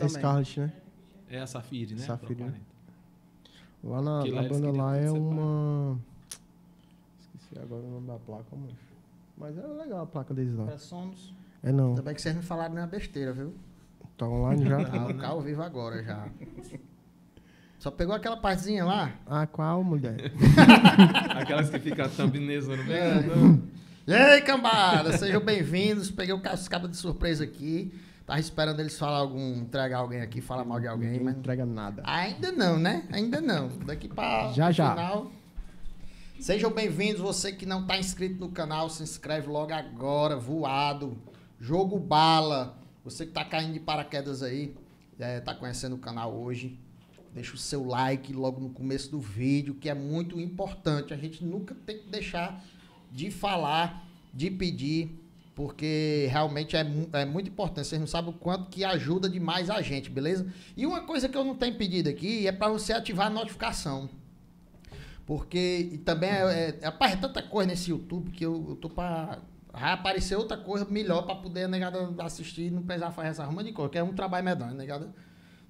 É também. Scarlet, né? É a Safiri, né? Safire. Né? Lá na, na banda lá é uma. Esqueci agora o nome da placa, mano. Mas é legal a placa deles lá. É Sonos. É não. Também que vocês me falaram na besteira, viu? Tá online já? Tá, ah, né? ao vivo agora já. Só pegou aquela partezinha lá? Ah, qual, mulher? Aquelas que ficam no meio. É. E aí, cambada, sejam bem-vindos. Peguei o cascada de surpresa aqui. Tava tá esperando eles falar algum, entregar alguém aqui, falar mal de alguém, Ninguém mas entrega nada. Ainda não, né? Ainda não. Daqui para já, já. final. Sejam bem-vindos, você que não está inscrito no canal, se inscreve logo agora, voado. Jogo bala. Você que está caindo de paraquedas aí, está é, conhecendo o canal hoje, deixa o seu like logo no começo do vídeo, que é muito importante. A gente nunca tem que deixar de falar, de pedir porque realmente é, é muito importante. Vocês não sabem o quanto que ajuda demais a gente, beleza? E uma coisa que eu não tenho pedido aqui é para você ativar a notificação. Porque também é, é, é, tanta coisa nesse YouTube que eu, eu tô para aparecer outra coisa melhor para poder a assistir e não precisar fazer essa arruma de coisa, que é um trabalho medonho, negada.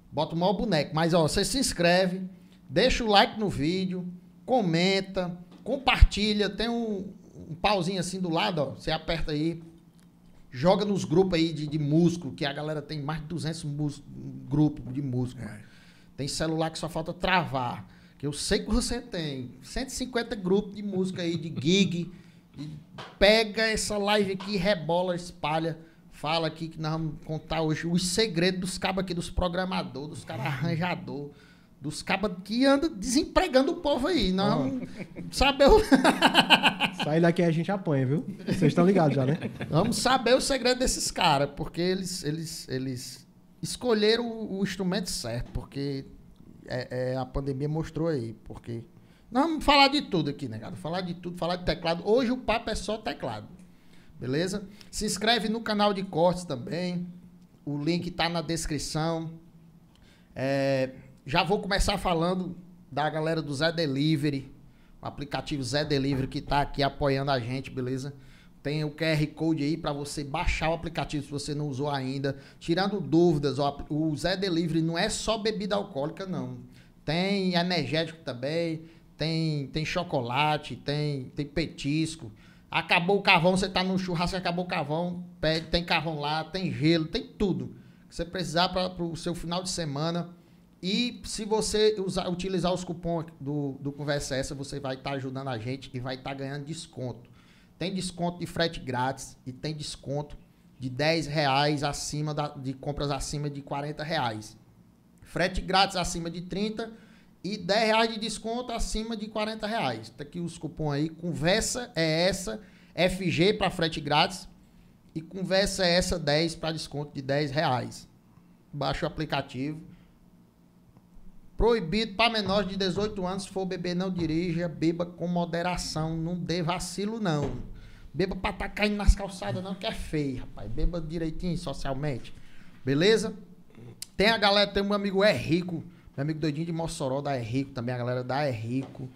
Bota o maior boneco. Mas, ó, você se inscreve, deixa o like no vídeo, comenta, compartilha. Tem um, um pauzinho assim do lado, ó. Você aperta aí Joga nos grupos aí de, de músculo, que a galera tem mais de 200 mus... grupos de músculo. É. Tem celular que só falta travar. Que eu sei que você tem 150 grupos de música aí, de gig. pega essa live aqui, rebola, espalha. Fala aqui que nós vamos contar hoje os segredos dos cabos aqui, dos programadores, dos caras uhum. arranjadores. Dos cabas que anda desempregando o povo aí. Não ah. saber o... Sair daqui a gente apanha, viu? Vocês estão ligados já, né? Vamos saber o segredo desses caras, porque eles, eles, eles escolheram o, instrumento certo, porque é, é, a pandemia mostrou aí, porque. vamos falar de tudo aqui, negado. Né, falar de tudo, falar de teclado. Hoje o papo é só teclado. Beleza? Se inscreve no canal de cortes também. O link tá na descrição. É, já vou começar falando da galera do Zé Delivery, o aplicativo Zé Delivery que está aqui apoiando a gente, beleza? Tem o QR Code aí para você baixar o aplicativo se você não usou ainda. Tirando dúvidas, ó, o Zé Delivery não é só bebida alcoólica, não. Tem energético também, tem, tem chocolate, tem, tem petisco. Acabou o carvão, você está no churrasco, acabou o carvão, pede, tem carvão lá, tem gelo, tem tudo que você precisar para o seu final de semana e se você usar, utilizar os cupons do, do Conversa Essa, você vai estar tá ajudando a gente e vai estar tá ganhando desconto. Tem desconto de frete grátis e tem desconto de 10 reais acima da, de compras acima de 40 reais. Frete grátis acima de 30 e 10 reais de desconto acima de 40 reais. Tá aqui os cupons aí. Conversa é essa, FG para frete grátis e conversa é essa 10 para desconto de 10 reais. Baixa o aplicativo Proibido para menores de 18 anos, se for beber, não dirija, beba com moderação, não dê vacilo, não. Beba para estar tá caindo nas calçadas, não, que é feio, rapaz. Beba direitinho, socialmente. Beleza? Tem a galera, tem um amigo é rico, meu amigo doidinho de Mossoró da é rico também, a galera da é rico,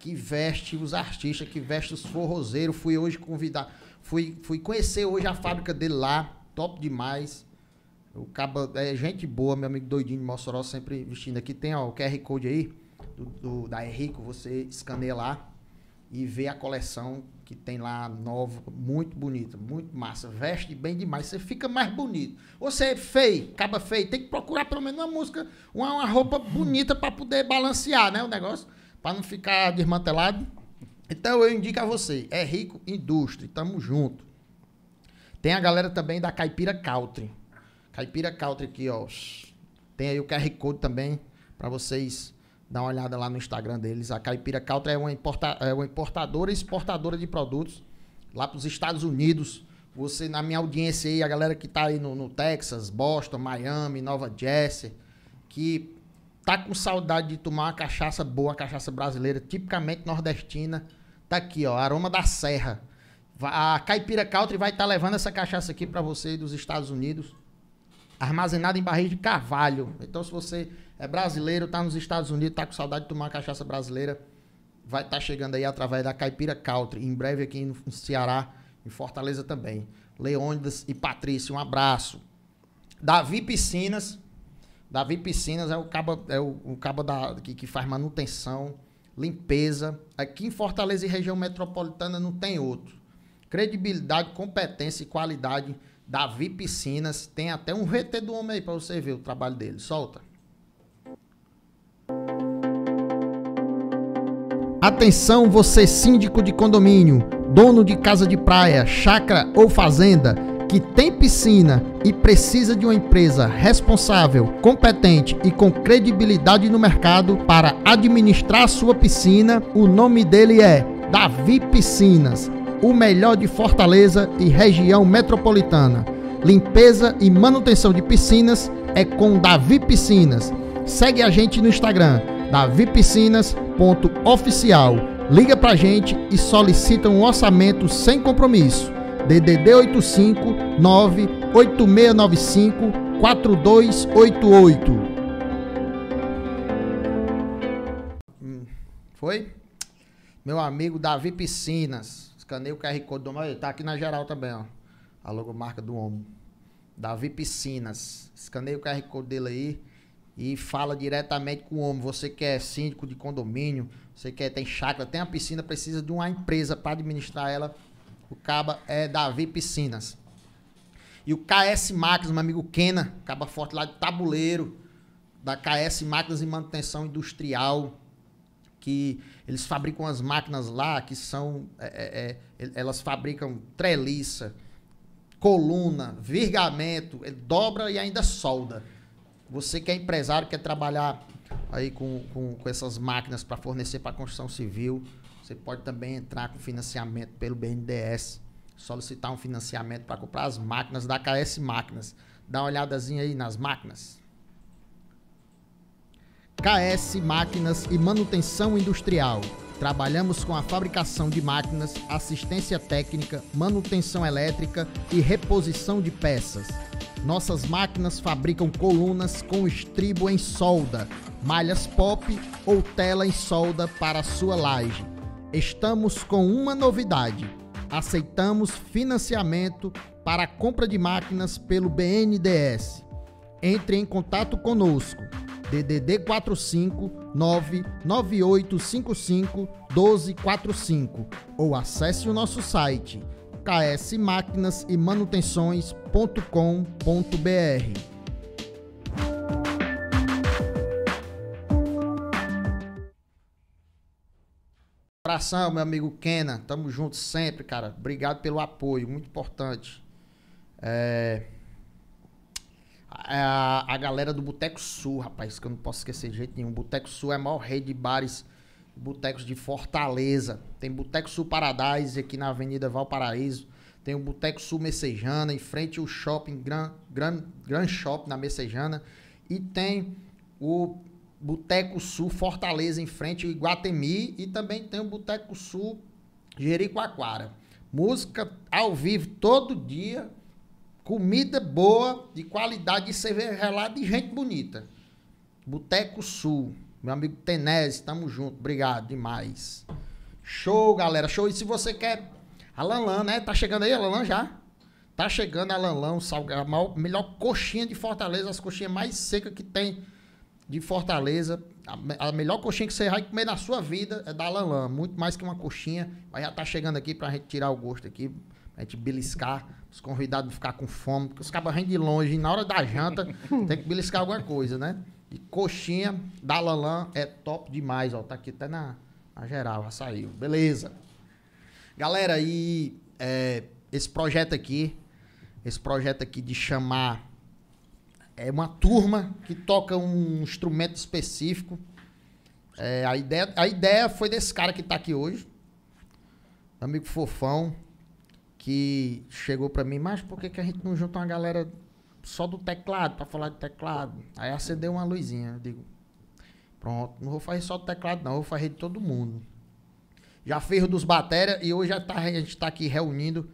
que veste os artistas, que veste os forrozeiros. Fui hoje convidar, fui, fui conhecer hoje a fábrica dele lá, top demais. O cabo é gente boa, meu amigo doidinho de Mossoró, sempre vestindo aqui. Tem ó, o QR Code aí, do, do, da Henrico, você escaneia lá e vê a coleção que tem lá nova, muito bonita, muito massa. Veste bem demais, você fica mais bonito. Você é feio, acaba feio, tem que procurar pelo menos uma música, uma, uma roupa bonita para poder balancear, né, o negócio, para não ficar desmantelado. Então eu indico a você, é rico indústria, tamo junto. Tem a galera também da Caipira Country. Caipira Country aqui, ó. Tem aí o QR Code também para vocês dar uma olhada lá no Instagram deles. A Caipira Country é uma, importa, é uma importadora e exportadora de produtos lá para os Estados Unidos. Você, na minha audiência aí, a galera que está aí no, no, Texas, Boston, Miami, Nova Jersey, que tá com saudade de tomar uma cachaça boa, uma cachaça brasileira, tipicamente nordestina, tá aqui, ó, Aroma da Serra. A Caipira Country vai estar tá levando essa cachaça aqui para você dos Estados Unidos armazenada em barris de carvalho. Então, se você é brasileiro, está nos Estados Unidos, está com saudade de tomar cachaça brasileira, vai estar tá chegando aí através da Caipira Country, em breve aqui no Ceará, em Fortaleza também. Leônidas e Patrícia, um abraço. Davi Piscinas. Davi Piscinas é o cabo, é o, o cabo da, que, que faz manutenção, limpeza. Aqui em Fortaleza e região metropolitana não tem outro. Credibilidade, competência e qualidade Davi Piscinas. Tem até um VT do homem aí para você ver o trabalho dele. Solta. Atenção, você síndico de condomínio, dono de casa de praia, chácara ou fazenda que tem piscina e precisa de uma empresa responsável, competente e com credibilidade no mercado para administrar sua piscina, o nome dele é Davi Piscinas o melhor de Fortaleza e região metropolitana. Limpeza e manutenção de piscinas é com Davi Piscinas. Segue a gente no Instagram, davipiscinas.oficial. Liga pra gente e solicita um orçamento sem compromisso. DDD 85 98695 4288. Foi? Meu amigo Davi Piscinas. Escaneia o QR Code do homem. Tá aqui na geral também, ó. A logomarca do homem. Davi Piscinas. Escaneia o QR Code dele aí e fala diretamente com o homem. Você quer é síndico de condomínio, você quer é, tem chácara, tem uma piscina, precisa de uma empresa para administrar ela. O caba é Davi Piscinas. E o KS Máquinas, meu amigo Kena, caba forte lá de tabuleiro, da KS Máquinas e Manutenção Industrial que eles fabricam as máquinas lá que são. É, é, é elas fabricam treliça, coluna, virgamento, dobra e ainda solda. Você que é empresário, quer trabalhar aí com, com, com essas máquinas para fornecer para a construção civil, você pode também entrar com financiamento pelo BNDES, solicitar um financiamento para comprar as máquinas da KS Máquinas. Dá uma olhadazinha aí nas máquinas. KS Máquinas e Manutenção Industrial. Trabalhamos com a fabricação de máquinas, assistência técnica, manutenção elétrica e reposição de peças. Nossas máquinas fabricam colunas com estribo em solda, malhas pop ou tela em solda para sua laje. Estamos com uma novidade. Aceitamos financiamento para a compra de máquinas pelo BNDES. Entre em contato conosco DDD 45 99855 1245 ou acesse o nosso site ksmaquinasemanutenções.com.br Abração, meu amigo Kenan. Tamo junto sempre, cara. Obrigado pelo apoio, muito importante. É... É a, a galera do Boteco Sul, rapaz, que eu não posso esquecer de jeito nenhum. Boteco Sul é a maior rede de bares, botecos de Fortaleza. Tem Boteco Sul Paradise aqui na Avenida Valparaíso. Tem o Boteco Sul Messejana, em frente ao shopping Gran, Gran, Gran Shopping na Messejana. E tem o Boteco Sul Fortaleza, em frente ao Iguatemi. E também tem o Boteco Sul Jericoacoara. Música ao vivo todo dia, Comida boa, de qualidade, e cerveja gelada e gente bonita. Boteco Sul. Meu amigo Tenese, tamo junto. Obrigado demais. Show, galera. Show. E se você quer. A Lanlan, né? Tá chegando aí, a Lanlan já? Tá chegando a Lanlan, a maior, melhor coxinha de Fortaleza, as coxinhas mais secas que tem de Fortaleza. A, a, melhor coxinha que você vai comer na sua vida é da Lanlan. Muito mais que uma coxinha. Mas já tá chegando aqui pra gente tirar o gosto aqui, pra gente beliscar os convidados ficar com fome, porque os cabas de longe, e na hora da janta tem que beliscar alguma coisa, né? E coxinha da Lalan é top demais, ó. Tá aqui até na, na geral, já saiu. Beleza. Galera, e é, esse projeto aqui, esse projeto aqui de chamar é uma turma que toca um instrumento específico. É, a, ideia, a ideia foi desse cara que tá aqui hoje, amigo Fofão, que chegou para mim, mas por que, que a gente não junta uma galera só do teclado para falar de teclado? Aí acendeu uma luzinha. Eu digo, pronto, não vou fazer só do teclado, não, vou fazer de todo mundo. Já fiz dos baterias e hoje tá, a gente está aqui reunindo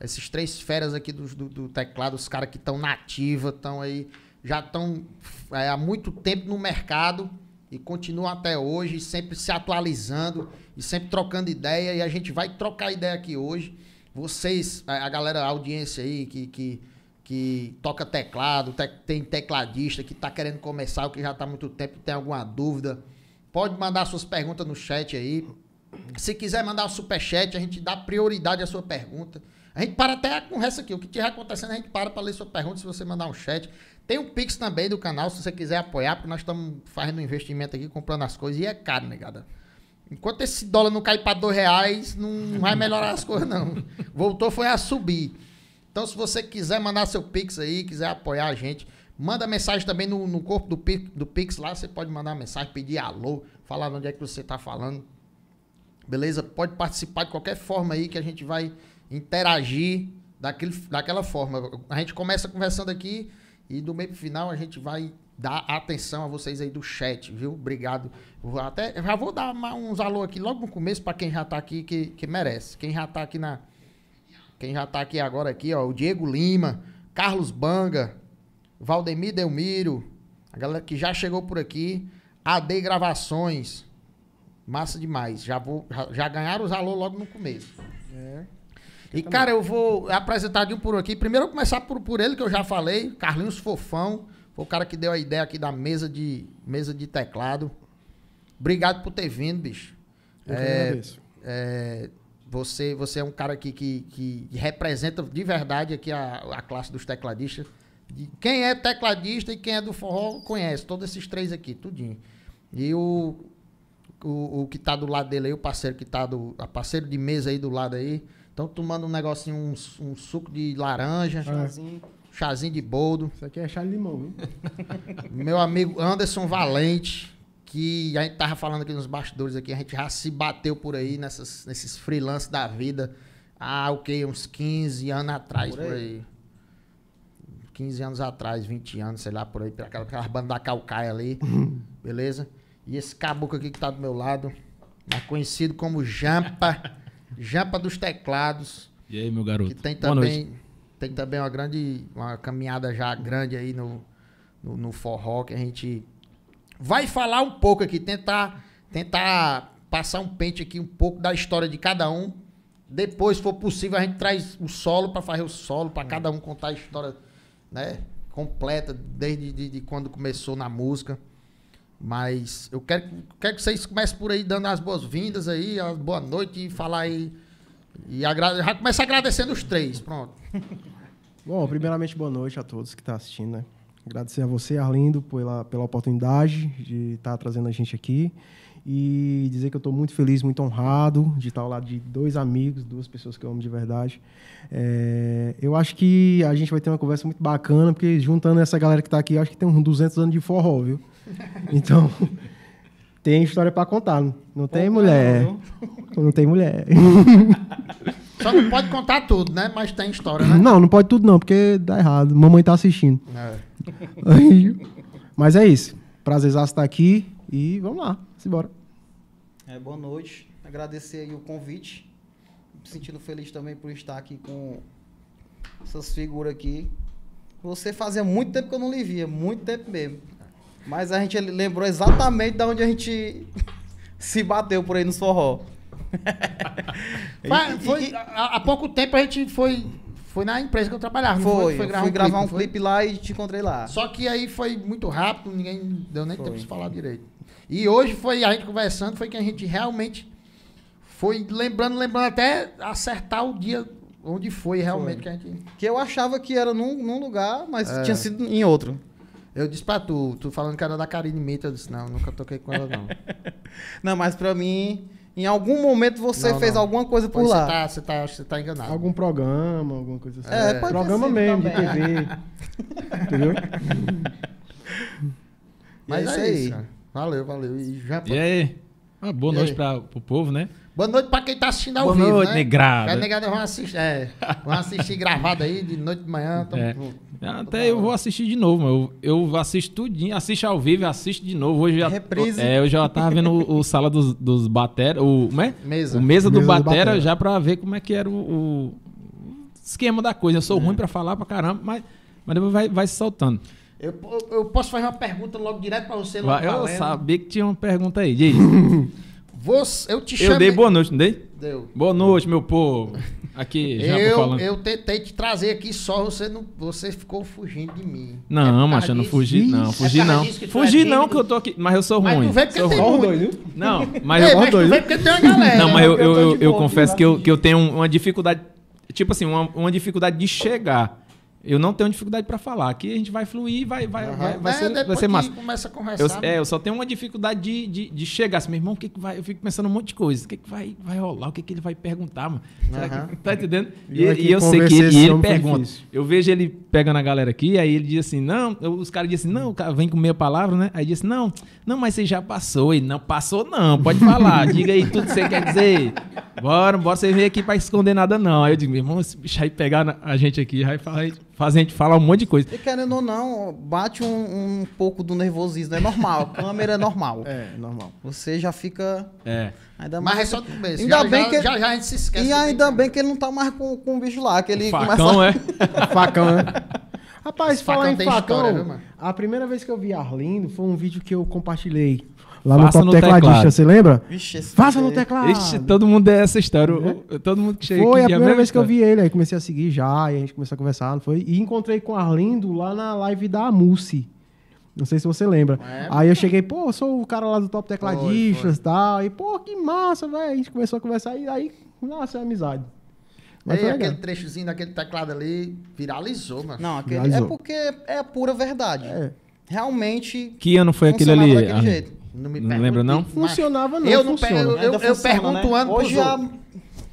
esses três feras aqui do, do, do teclado, os caras que estão nativa, estão aí, já estão é, há muito tempo no mercado e continuam até hoje, sempre se atualizando e sempre trocando ideia. E a gente vai trocar ideia aqui hoje. Vocês, a, galera, a audiência aí que, que, que toca teclado, te, tem tecladista que está querendo começar, o que já está há muito tempo, tem alguma dúvida, pode mandar suas perguntas no chat aí. Se quiser mandar um superchat, a gente dá prioridade à sua pergunta. A gente para até a conversa aqui. O que tiver acontecendo, a gente para para ler sua pergunta se você mandar um chat. Tem um Pix também do canal, se você quiser apoiar, porque nós estamos fazendo um investimento aqui, comprando as coisas, e é caro, negada. Né, Enquanto esse dólar não cair para dois reais, não vai melhorar as coisas, não. Voltou, foi a subir. Então, se você quiser mandar seu Pix aí, quiser apoiar a gente, manda mensagem também no, no corpo do, do Pix lá. Você pode mandar mensagem, pedir alô, falar onde é que você está falando. Beleza? Pode participar de qualquer forma aí que a gente vai interagir daquele, daquela forma. A gente começa conversando aqui e do meio pro final a gente vai dar atenção a vocês aí do chat, viu? Obrigado. Vou até, já vou dar uns alô aqui logo no começo para quem já tá aqui que, que merece. Quem já tá aqui na Quem já tá aqui agora aqui, ó, o Diego Lima, Carlos Banga, Valdemir Delmiro, a galera que já chegou por aqui, AD Gravações. Massa demais. Já vou já, já ganharam os alô logo no começo. É. E, cara, eu vou apresentar de um por aqui. Primeiro, eu vou começar por, por ele, que eu já falei, Carlinhos Fofão. Foi o cara que deu a ideia aqui da mesa de, mesa de teclado. Obrigado por ter vindo, bicho. Eu é, agradeço. É, você, você é um cara que, que, que representa de verdade aqui a, a classe dos tecladistas. De quem é tecladista e quem é do forró conhece, todos esses três aqui, tudinho. E o, o, o que tá do lado dele aí, o parceiro que tá do. A parceiro de mesa aí do lado aí. Estão tomando um negocinho, um, um suco de laranja. Chazinho. É chazinho de boldo. Isso aqui é chá de limão, viu? Meu amigo Anderson Valente, que a gente tava falando aqui nos bastidores aqui, a gente já se bateu por aí nessas, nesses freelances da vida. Ah, ok, uns 15 anos atrás, por aí. Por aí. 15 anos atrás, 20 anos, sei lá, por aí, aquela, aquela banda da Calcaia ali, beleza? E esse caboclo aqui que tá do meu lado, mais né, conhecido como Jampa, Jampa dos Teclados. E aí, meu garoto? Que tem também tem também uma grande, uma caminhada já grande aí no, no, no forró que a gente vai falar um pouco aqui, tentar, tentar passar um pente aqui um pouco da história de cada um. Depois, se for possível, a gente traz o solo para fazer o solo, para cada um contar a história, né? completa, desde de, de, quando começou na música. Mas eu quero, quero que vocês comecem por aí dando as boas-vindas aí, a boa noite e falar aí e já começa agradecendo os três, pronto. Bom, primeiramente, boa noite a todos que estão tá assistindo. Né? Agradecer a você, Arlindo, pela, pela oportunidade de estar tá trazendo a gente aqui. E dizer que eu estou muito feliz, muito honrado de estar ao lado de dois amigos, duas pessoas que eu amo de verdade. É, eu acho que a gente vai ter uma conversa muito bacana, porque juntando essa galera que está aqui, acho que tem uns 200 anos de forró, viu? Então, tem história para contar. Não, tem mulher. Não, não. tem mulher. Só não pode contar tudo, né? Mas tem história, né? Não, não pode tudo não, porque dá errado. Mamãe tá assistindo. É. Aí, mas é isso. Prazer estar tá aqui e vamos lá. Simbora. É, boa noite. Agradecer o convite. Me sentindo feliz também por estar aqui com essas figuras aqui. Você fazia muito tempo que eu não lhe via, muito tempo mesmo. Mas a gente lembrou exatamente da onde a gente se bateu por aí no forró. Mas foi, há, há pouco tempo a gente foi foi na empresa que eu trabalhava. Foi, foi, foi gravar fui um gravar clipe, um clipe lá e te encontrei lá. Só que aí foi muito rápido, ninguém deu nem foi. tempo de falar direito. E hoje foi a gente conversando, foi que a gente realmente foi lembrando, lembrando até acertar o dia onde foi realmente foi. que a gente. Que eu achava que era num, num lugar, mas é. tinha sido em outro. Eu disse pra tu, tu falando que era da Karine Mita, eu disse, não, nunca toquei com ela, não. não, mas pra mim, em algum momento você Não, fez não. alguma coisa por Pois lá. Você tá, você tá, você tá enganado. Algum programa, alguma coisa assim. É, é pode programa mesmo, de TV. Entendeu? Mas é isso aí. cara. Valeu, valeu. E já... E aí? Uma ah, boa E noite aí? pra, pro povo, né? Boa noite pra quem tá assistindo ao Boa vivo, noite, né? negrada. vai negrada vão assistir, é, vão assistir gravado aí de noite de manhã. Tamo É. junto. Tá tá Até eu vou assistir de novo, eu, eu assisto tudinho, assisto ao vivo, assisto de novo. Hoje já, Reprise. É, eu já tava tá vendo o, o sala dos, dos batera, o, como é? Mesa. O mesa, mesa do, batera, do, batera, já pra ver como é que era o, o esquema da coisa. Eu sou é. ruim pra falar pra caramba, mas, mas depois vai, vai se soltando. Eu, eu posso fazer uma pergunta logo direto pra você, Eu, eu sabia que tinha uma pergunta aí, diz. Você, eu te chamei... Eu dei boa noite, não dei? Deu. Boa noite, meu povo. Aqui, já eu, falando. Eu tentei te trazer aqui só, você não, você ficou fugindo de mim. Não, é macho, eu não fugi, não. É fugi é não. Fugi é não, que eu tô aqui. Mas eu sou ruim. Mas porque sou tem ruim. Doido. Não, mas eu é, doido. porque tem uma galera. Não, mas eu, né? eu, eu, eu confesso que eu, que eu tenho uma dificuldade. Tipo assim, uma, uma dificuldade de chegar. Eu não tenho dificuldade para falar. Aqui a gente vai fluir, vai, vai, uhum. vai, vai, é, ser, vai ser massa. começa a conversar. Eu, é, eu só tenho uma dificuldade de, de, de chegar assim, meu irmão, o que, que vai? Eu fico pensando um monte de coisa. O que, que vai, vai rolar? O que, que ele vai perguntar, mano? Uhum. Que, tá entendendo? E, eu, e eu sei que ele, ele pergunta. Difícil. Eu vejo ele pegando a galera aqui, aí ele diz assim, não, os caras dizem assim, não, cara, vem com meia palavra, né? Aí diz assim, não, não, mas você já passou. e não, passou não, pode falar. diga aí tudo que você quer dizer. Bora, bora, você veio aqui para esconder nada não. Aí eu digo, meu irmão, esse bicho aí pegar a gente aqui, vai falar fazem a gente falar um monte de coisa. E querendo ou não, bate um, um pouco do nervosismo. É normal. A câmera é normal. É, normal. Você já fica. É. Ainda mais... Mas é só do começo. Ainda já, bem já, que. Já, já a gente se esquece. E ainda bem cara. que ele não tá mais com, com o bicho lá. Que ele o facão, começa... é? facão, é? Rapaz, falar em facão. História, viu, a primeira vez que eu vi Arlindo foi um vídeo que eu compartilhei lá Faça no Top Tecladista, teclado. você lembra? Vixe, Faça no teclado. Ixi, todo mundo é essa história. É. Todo mundo que chega Foi aqui, a primeira vez que eu vi ele, aí comecei a seguir já, e a gente começou a conversar, não foi? E encontrei com o Arlindo lá na live da Mussi. Não sei se você lembra. É, aí eu cheguei, pô, sou o cara lá do Top Tecladistas e tal. E, pô, que massa, velho. A gente começou a conversar e aí, nossa, é amizade. Mas Ei, aquele trechozinho daquele teclado ali viralizou, mano. Não, aquele viralizou. é porque é pura verdade. É. Realmente. Que ano foi aquele ali? Daquele ah, jeito. Não me não lembro, não? Funcionava, não. Eu não funciona, eu, eu, eu né? pergunto né? ano Hoje pros é a...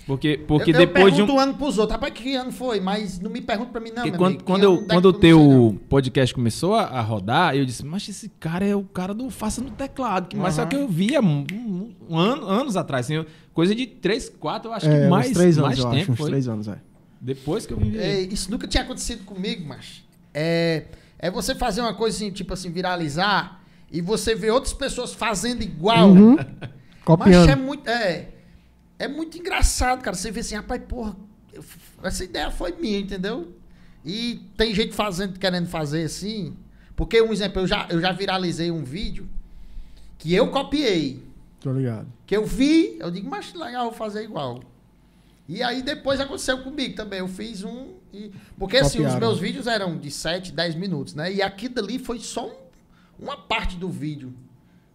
Porque, porque eu, depois eu de um. Eu ano pros outros. Rapaz, que ano foi? Mas não me pergunta pra mim, não. Quando, amigo, quando, eu, quando é o teu podcast começou a, a, rodar, eu disse, mas esse cara é o cara do Faça no Teclado. Que, uhum. só que eu via um, um, um ano, anos atrás, assim, coisa de três quatro eu acho é, que mais, três anos, mais tempo. Acho, foi. uns anos, é. Depois que eu vivi. É, isso nunca tinha acontecido comigo, mas. É, é você fazer uma coisa assim, tipo assim, viralizar e você vê outras pessoas fazendo igual. Né? Uhum. Copiando. Mas é muito, é, é muito engraçado, cara. Você vê assim, rapaz, porra, essa ideia foi minha, entendeu? E tem gente fazendo, querendo fazer assim. Porque, um exemplo, eu já, eu já viralizei um vídeo que eu copiei. Tô ligado. Que eu vi, eu digo, mas legal, vou fazer igual. E aí depois aconteceu comigo também. Eu fiz um. E... Porque Copiaram. assim, os meus vídeos eram de 7, 10 minutos, né? E aqui dali foi só um uma parte do vídeo.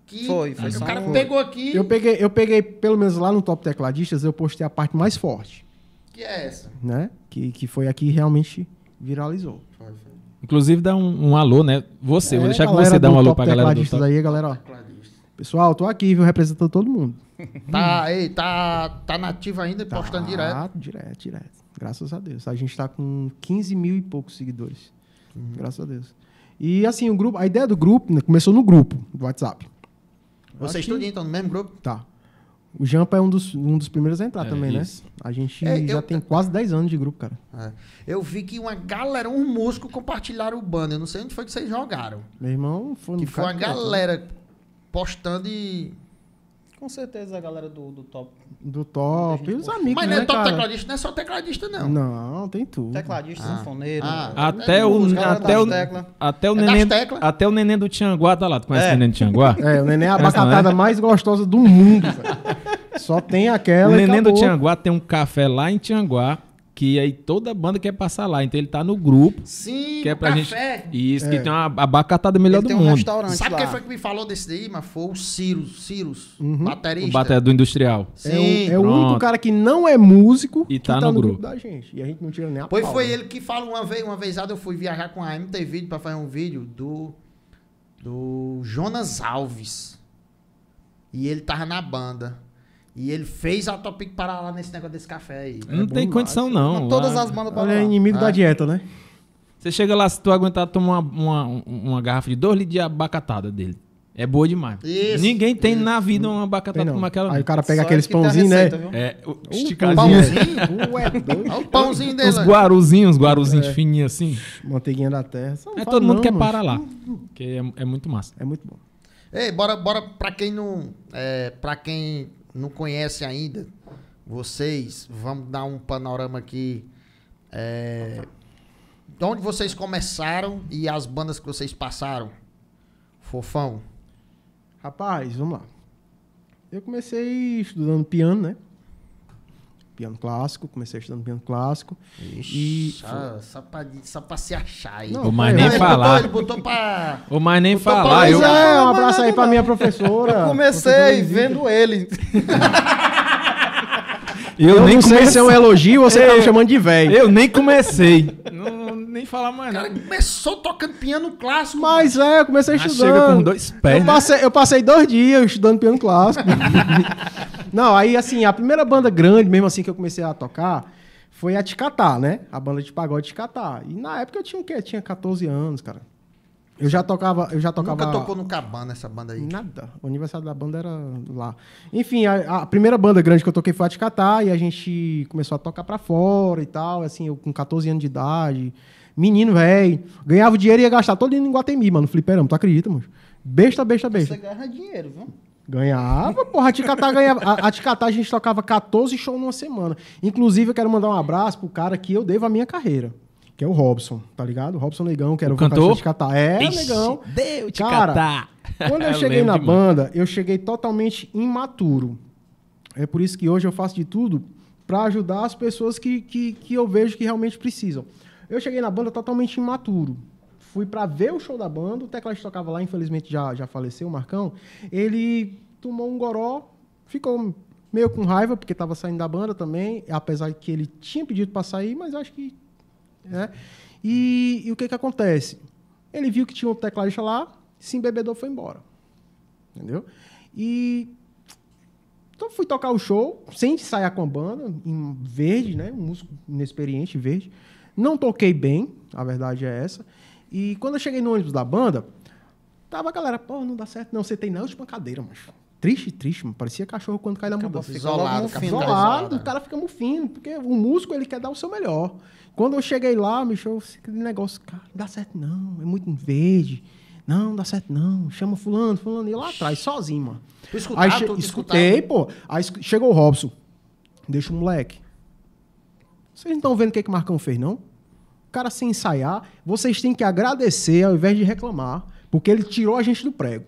Que foi, foi. O cara foi. pegou aqui. Eu peguei, eu peguei, pelo menos lá no Top Tecladistas, eu postei a parte mais forte. Que é essa? Né? Que, que foi aqui realmente viralizou. Foi, foi. Inclusive, dá um, um, alô, né? Você, é, vou deixar que você dá um alô pra galera do top. aí, galera. Pessoal, tô aqui, viu? Representando todo mundo. Tá, ei, tá, tá nativo ainda e tá, postando direto. Direto, direto. Graças a Deus. A gente tá com 15 mil e poucos seguidores. Uhum. Graças a Deus. E assim, o grupo, a ideia do grupo né, começou no grupo do WhatsApp. Vocês todos então no mesmo grupo? Tá. O Jampa é um dos, um dos primeiros a entrar é, também, né? isso. né? A gente é, já eu, tem quase 10 anos de grupo, cara. É. Eu vi que uma galera, um músico, compartilharam o banner. Eu não sei onde foi que vocês jogaram. Meu irmão, foi no Que foi uma né? galera postando e com certeza a galera do, do top. Do top. E os amigos. Mas né, não é top cara? tecladista, não é só tecladista, não. Não, tem tudo. Tecladista, ah. sanfoneiro. Ah. É até, o, é até, o, até o é neném. Até o neném do Tianguá tá lá. Tu conhece é. o neném do Tianguá? É, o neném é a abacatada é? mais gostosa do mundo. só tem aquela. O neném do Tianguá tem um café lá em Tianguá que aí toda banda quer passar lá. Então ele tá no grupo. Sim, que é pra café. gente. Isso, é. que tem uma abacatada melhor ele do tem um mundo. Restaurante Sabe lá. quem foi que me falou desse daí, mas foi o Ciro, Cirus, uhum. baterista. O bater é do industrial. Sim. É, o, é o único cara que não é músico e tá, tá no, no grupo. grupo. da gente. E a gente não tira nem a Pois pau, foi né? ele que falou uma vez, uma vezada eu fui viajar com a MTV para fazer um vídeo do do Jonas Alves. E ele tava na banda. E ele fez a Topic parar lá nesse negócio desse café aí. Não é tem bom, condição, lá. não. todas as bandas para é lá. É inimigo é. da ah. dieta, né? Você chega lá, se tu aguentar, toma uma, uma, uma garrafa de dois litros de abacatada dele. É boa demais. Isso. Ninguém tem Isso. na vida uma abacatada como aquela. Aí o cara pega Só aqueles tá pãozinhos, né? É, o, uh, o pãozinho. Ué, o pãozinho dele. Os guaruzinhos, os guaruzinhos é. fininhos assim. Manteiguinha da terra. Só é, todo mundo quer parar lá. Porque é, é, muito massa. É muito bom. Ei, bora, bora pra quem não. É, pra quem não conhece ainda, vocês, vamos dar um panorama aqui. É, de onde vocês começaram e as bandas que vocês passaram? Fofão. Rapaz, vamos lá. Eu comecei estudando piano, né? piano clássico, comecei estudando piano clássico. Ixi, e só, pra, só se achar aí. Não, o mais nem ele falar. Botou, ele botou pra. O mais nem falar. Pra... Eu... Né? É, um abraço aí pra minha professora. Eu comecei vendo ele. eu, eu, nem não comecei... se é um elogio ou você tá me chamando de velho. Eu nem comecei. não, nem falar mais nada. Cara, começou tocando piano clássico. Mas mano. é, eu comecei a ah, estudar. Chega com dois pés. Eu né? passei, né? eu passei dois dias estudando piano clássico. Não, aí assim, a primeira banda grande, mesmo assim, que eu comecei a tocar, foi a Ticatá, né? A banda de pagode Ticatá. E na época eu tinha o quê? Eu tinha 14 anos, cara. Eu já tocava, eu já tocava. Nunca tocou no Cabana essa banda aí? Nada. O aniversário da banda era lá. Enfim, a, a primeira banda grande que eu toquei foi a Ticatá e a gente começou a tocar para fora e tal, assim, eu com 14 anos de idade. Menino, velho. Ganhava dinheiro e ia gastar todo em Guatemi, mano. Fliperama, tu acredita, mano? Besta, besta, besta. Você ganha dinheiro, viu? Ganhava, porra. A Ticatá ganhava. A, a Ticatá a gente tocava 14 shows numa semana. Inclusive, eu quero mandar um abraço pro cara que eu devo a minha carreira. Que é o Robson, tá ligado? O Robson Negão, que era o, o cantor Ticatá. É, Ixi, Negão. Deu, Ticatá. Cara, quando eu, eu cheguei na banda, eu cheguei totalmente imaturo. É por isso que hoje eu faço de tudo para ajudar as pessoas que, que, que eu vejo que realmente precisam. Eu cheguei na banda totalmente imaturo. Fui para ver o show da banda, o tecladista tocava lá, infelizmente já, já faleceu, o Marcão. Ele tomou um goró, ficou meio com raiva, porque estava saindo da banda também, apesar que ele tinha pedido para sair, mas acho que. Né? E, e, o que, que acontece? Ele viu que tinha um tecladista lá, se embebedou foi embora. Entendeu? E. Então fui tocar o show, sem sair com a banda, em verde, né? Um músico inexperiente, verde. Não toquei bem, a verdade é essa. E quando eu cheguei no ônibus da banda, tava a galera, pô, não dá certo não, você tem na última cadeira, macho. Triste, triste, mano. Parecia cachorro quando cai na mudança. Isolado, fica isolado, isolado, o cara fica mufino, porque o músico ele quer dar o seu melhor. Quando eu cheguei lá, me show, aquele negócio, cara, não dá certo não, é muito verde. Não, não dá certo não. Chama fulano, fulano. E lá atrás, sozinho, mano. Tu Aí, escutei, pô. Aí chegou o Robson. Deixa o moleque. Vocês não estão vendo o que, que o Marcão fez, não? cara sem ensaiar, vocês têm que agradecer ao invés de reclamar, porque ele tirou a gente do prego.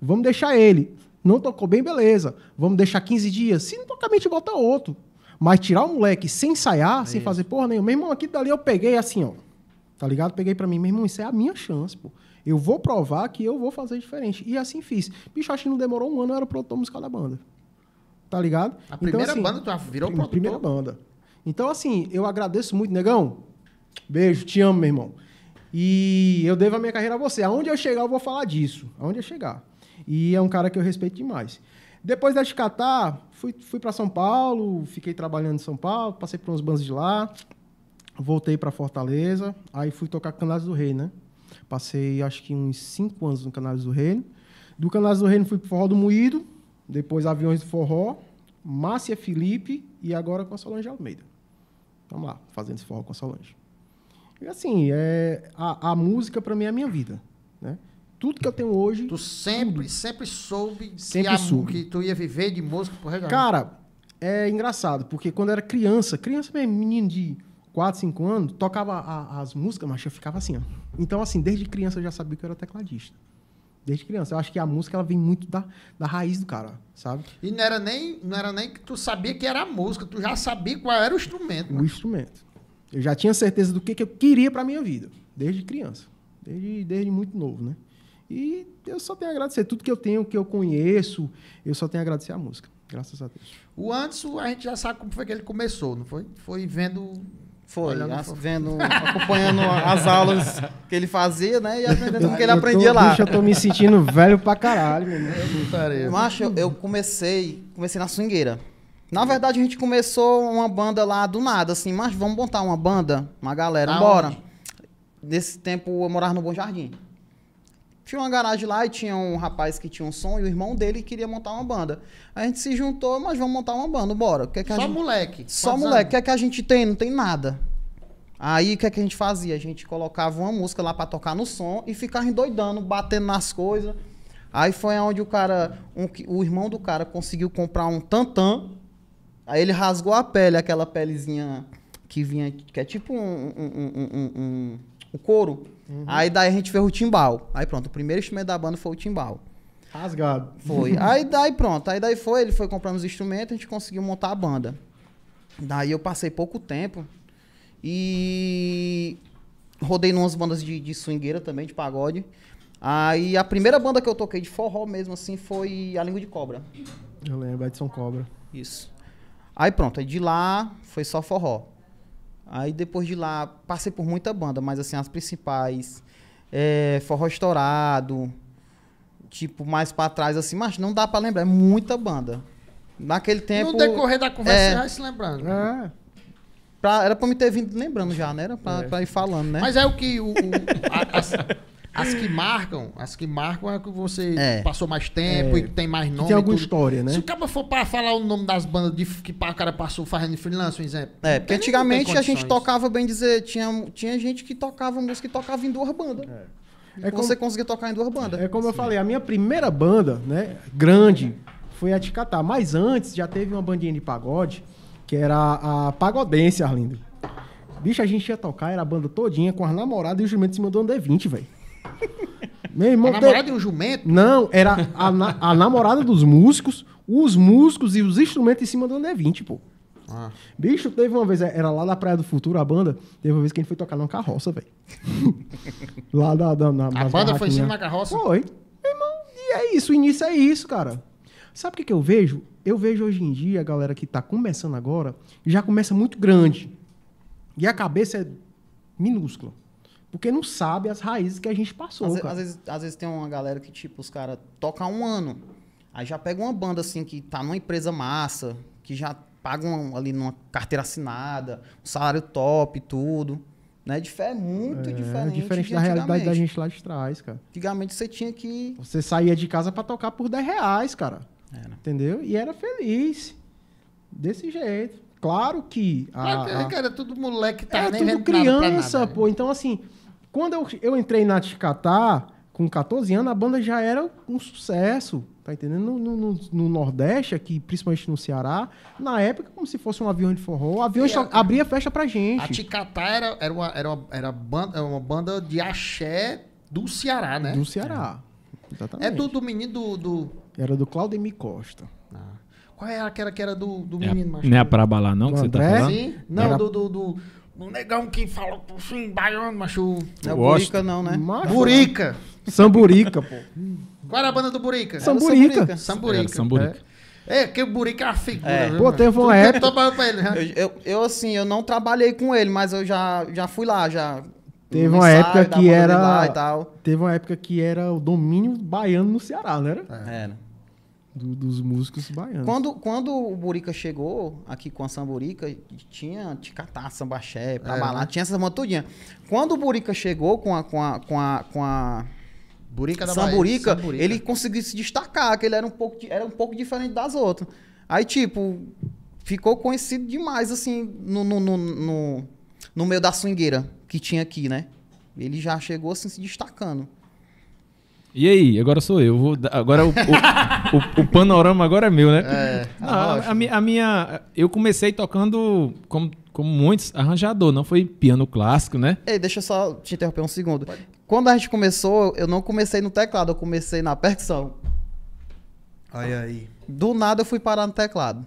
Vamos deixar ele. Não tocou bem, beleza. Vamos deixar 15 dias. Se não tocar, a gente bota outro. Mas tirar o moleque sem ensaiar, é sem isso. fazer porra nenhuma. Meu irmão, aqui dali eu peguei assim, ó. Tá ligado? Peguei para mim, meu irmão, isso é a minha chance, pô. Eu vou provar que eu vou fazer diferente. E assim fiz. Bicho, acho que não demorou um ano, eu era o produtor musical da banda. Tá ligado? A então, primeira assim, banda tu virou prim produtor? Primeira banda. Então, assim, eu agradeço muito, negão. Beijo, te amo, meu irmão. E eu devo a minha carreira a você. Aonde eu chegar, eu vou falar disso. Aonde eu chegar. E é um cara que eu respeito demais. Depois da Chicatar, fui, fui para São Paulo, fiquei trabalhando em São Paulo, passei por uns bandos de lá, voltei para Fortaleza, aí fui tocar Canais do Rei, né? Passei acho que uns cinco anos no Canais do Reino. Do Canais do Reino fui pro Forró do Moído, depois Aviões do Forró, Márcia Felipe e agora com a Solange Almeida. Vamos lá, fazendo esse forró com a Solange. E assim, é, a, a música para mim é a minha vida, né? Tudo que eu tenho hoje. Tu sempre, tudo. sempre soube sempre que, a, soube. que tu ia viver de música por resto Cara, é engraçado, porque quando eu era criança, criança mesmo, menino de 4, 5 anos, tocava a, as músicas, mas eu ficava assim, ó. Então, assim, desde criança eu já sabia que eu era tecladista. Desde criança. Eu acho que a música ela vem muito da, da raiz do cara, sabe? E não era, nem, não era nem que tu sabia que era a música, tu já sabia qual era o instrumento. O mano. instrumento. Eu já tinha certeza do que, que eu queria para a minha vida, desde criança, desde, desde muito novo, né? E eu só tenho a agradecer. Tudo que eu tenho, que eu conheço, eu só tenho a agradecer a música. Graças a Deus. O Anderson, a gente já sabe como foi que ele começou, não foi? Foi vendo. Foi, olhando, vendo, acompanhando as aulas que ele fazia, né? E aprendendo o que ele eu aprendia lá. Bicho, eu tô me sentindo velho pra caralho, meu irmão. Macho, eu, eu comecei, comecei na swingueira. Na uhum. verdade, a gente começou uma banda lá do nada, assim, mas vamos montar uma banda, uma galera, Aonde? bora. Nesse tempo eu morava no Bom Jardim. Tinha uma garagem lá e tinha um rapaz que tinha um som e o irmão dele queria montar uma banda. A gente se juntou, mas vamos montar uma banda, bora. Que é que Só gente... moleque. Só moleque. O que é que a gente tem? Não tem nada. Aí o que é que a gente fazia? A gente colocava uma música lá para tocar no som e ficava endoidando, batendo nas coisas. Aí foi onde o cara, um, o irmão do cara conseguiu comprar um tantan Aí ele rasgou a pele, aquela pelezinha que vinha, que é tipo um, um, um, um, um couro. Uhum. Aí daí a gente fez o timbal. Aí pronto, o primeiro instrumento da banda foi o timbal. Rasgado. Foi. aí daí pronto, aí daí foi, ele foi comprando os instrumentos, a gente conseguiu montar a banda. Daí eu passei pouco tempo e rodei em umas bandas de, de swingueira também, de pagode. Aí a primeira banda que eu toquei de forró mesmo assim foi A Língua de Cobra. Eu lembro, Edson Cobra. Isso. Aí pronto, aí de lá foi só forró. Aí depois de lá passei por muita banda, mas assim, as principais. É, forró estourado. Tipo, mais pra trás, assim, mas não dá pra lembrar, é muita banda. Naquele tempo. No decorrer da conversa é, vai se lembrando. É. Pra, era pra me ter vindo lembrando já, né? Era pra, é. pra ir falando, né? Mas é o que o, o a, a, as que marcam, as que marcam é que você é. passou mais tempo é. e tem mais nome. Que tem alguma história, né? Se o cara for para falar o nome das bandas de, que o cara passou fazendo freelance, um exemplo. É, porque antigamente a gente tocava, bem dizer, tinha, tinha gente que tocava música e tocava em duas bandas. É. É como, você conseguia tocar em duas bandas. É como Sim. eu falei, a minha primeira banda, né, grande, foi a Ticatá. Mas antes já teve uma bandinha de pagode, que era a Pagodense, Arlindo. Bicho, a gente ia tocar, era a banda todinha, com as namoradas e o Jumento se mandou do d 20, velho. Meu irmão. A tá namorada de um jumento? Não, era a, na- a namorada dos músicos, os músicos e os instrumentos em cima do André 20, pô. Ah. Bicho, teve uma vez, era lá na Praia do Futuro, a banda, teve uma vez que a gente foi tocar numa carroça, velho. lá da, da, na, A banda foi em cima da carroça? Foi. Meu irmão, e é isso, o início é isso, cara. Sabe o que, que eu vejo? Eu vejo hoje em dia a galera que tá começando agora, já começa muito grande. E a cabeça é minúscula porque não sabe as raízes que a gente passou. Às, às vezes, às vezes tem uma galera que, tipo, os caras tocam um ano. Aí já pega uma banda assim que tá numa empresa massa, que já paga ali numa carteira assinada, um salário top e tudo. Né? Difer é muito é, diferente. Diferente da realidade da gente lá de trás, cara. Antigamente você tinha que. Você saía de casa para tocar por 10 reais, cara. Era. Entendeu? E era feliz. Desse jeito. Claro que. É, a, é, a... Cara, tudo moleque tá é, nem tudo criança, nada, né? pô. Então, assim, quando eu, eu entrei na Ticatá, com 14 anos, a banda já era um sucesso, tá entendendo? No, no, no, Nordeste, aqui, principalmente no Ceará, na época, como se fosse um avião de forró, o avião a, abria festa pra gente. A Ticatá era, era, uma, era, uma, era, banda, é uma banda de axé do Ceará, né? Do Ceará, é. exatamente. É do, do menino do, do... Era do Claudemir Costa. Ah. Qual era é aquela que era do, do menino? mais? não é a Parabá lá, não, do é que André? você tá falando? Sim. Não, era... do, do, do, um negão que fala assim, baiano, macho. É o Burica, não, né? Macho, Burica. Né? Samburica, pô. Qual era a banda do Burica? Samburica. Samburica. Samburica. É. é porque que o Burica é uma figura. É. Pô, teve uma época. Né? Eu, eu, assim, eu não trabalhei com ele, mas eu já, já fui lá, já. Teve uma época que era. Teve uma época que era o domínio baiano no Ceará, não era? É. Era do, dos músicos baianos. Quando, quando o Burica chegou aqui com a Samburica, tinha Ticatá, Sambaxé, pra é, balada, né? tinha essas mãos Quando o Burica chegou com a. Com a, com a, com a Burica da Samburica, Samburica, ele conseguiu se destacar, que ele era um pouco, era um pouco diferente das outras. Aí, tipo, ficou conhecido demais, assim, no, no, no, no, no meio da swingueira que tinha aqui, né? Ele já chegou, assim, se destacando. E aí, agora sou eu. Vou dar, agora o, o, o, o, panorama agora é meu, né? É, não, a, a, minha. Eu comecei tocando como, como muitos, arranjador, não foi piano clássico, né? Ei, deixa eu só te interromper um segundo. Pode. Quando a gente começou, eu não comecei no teclado, eu comecei na percussão. Aí, aí. Do nada eu fui parar no teclado.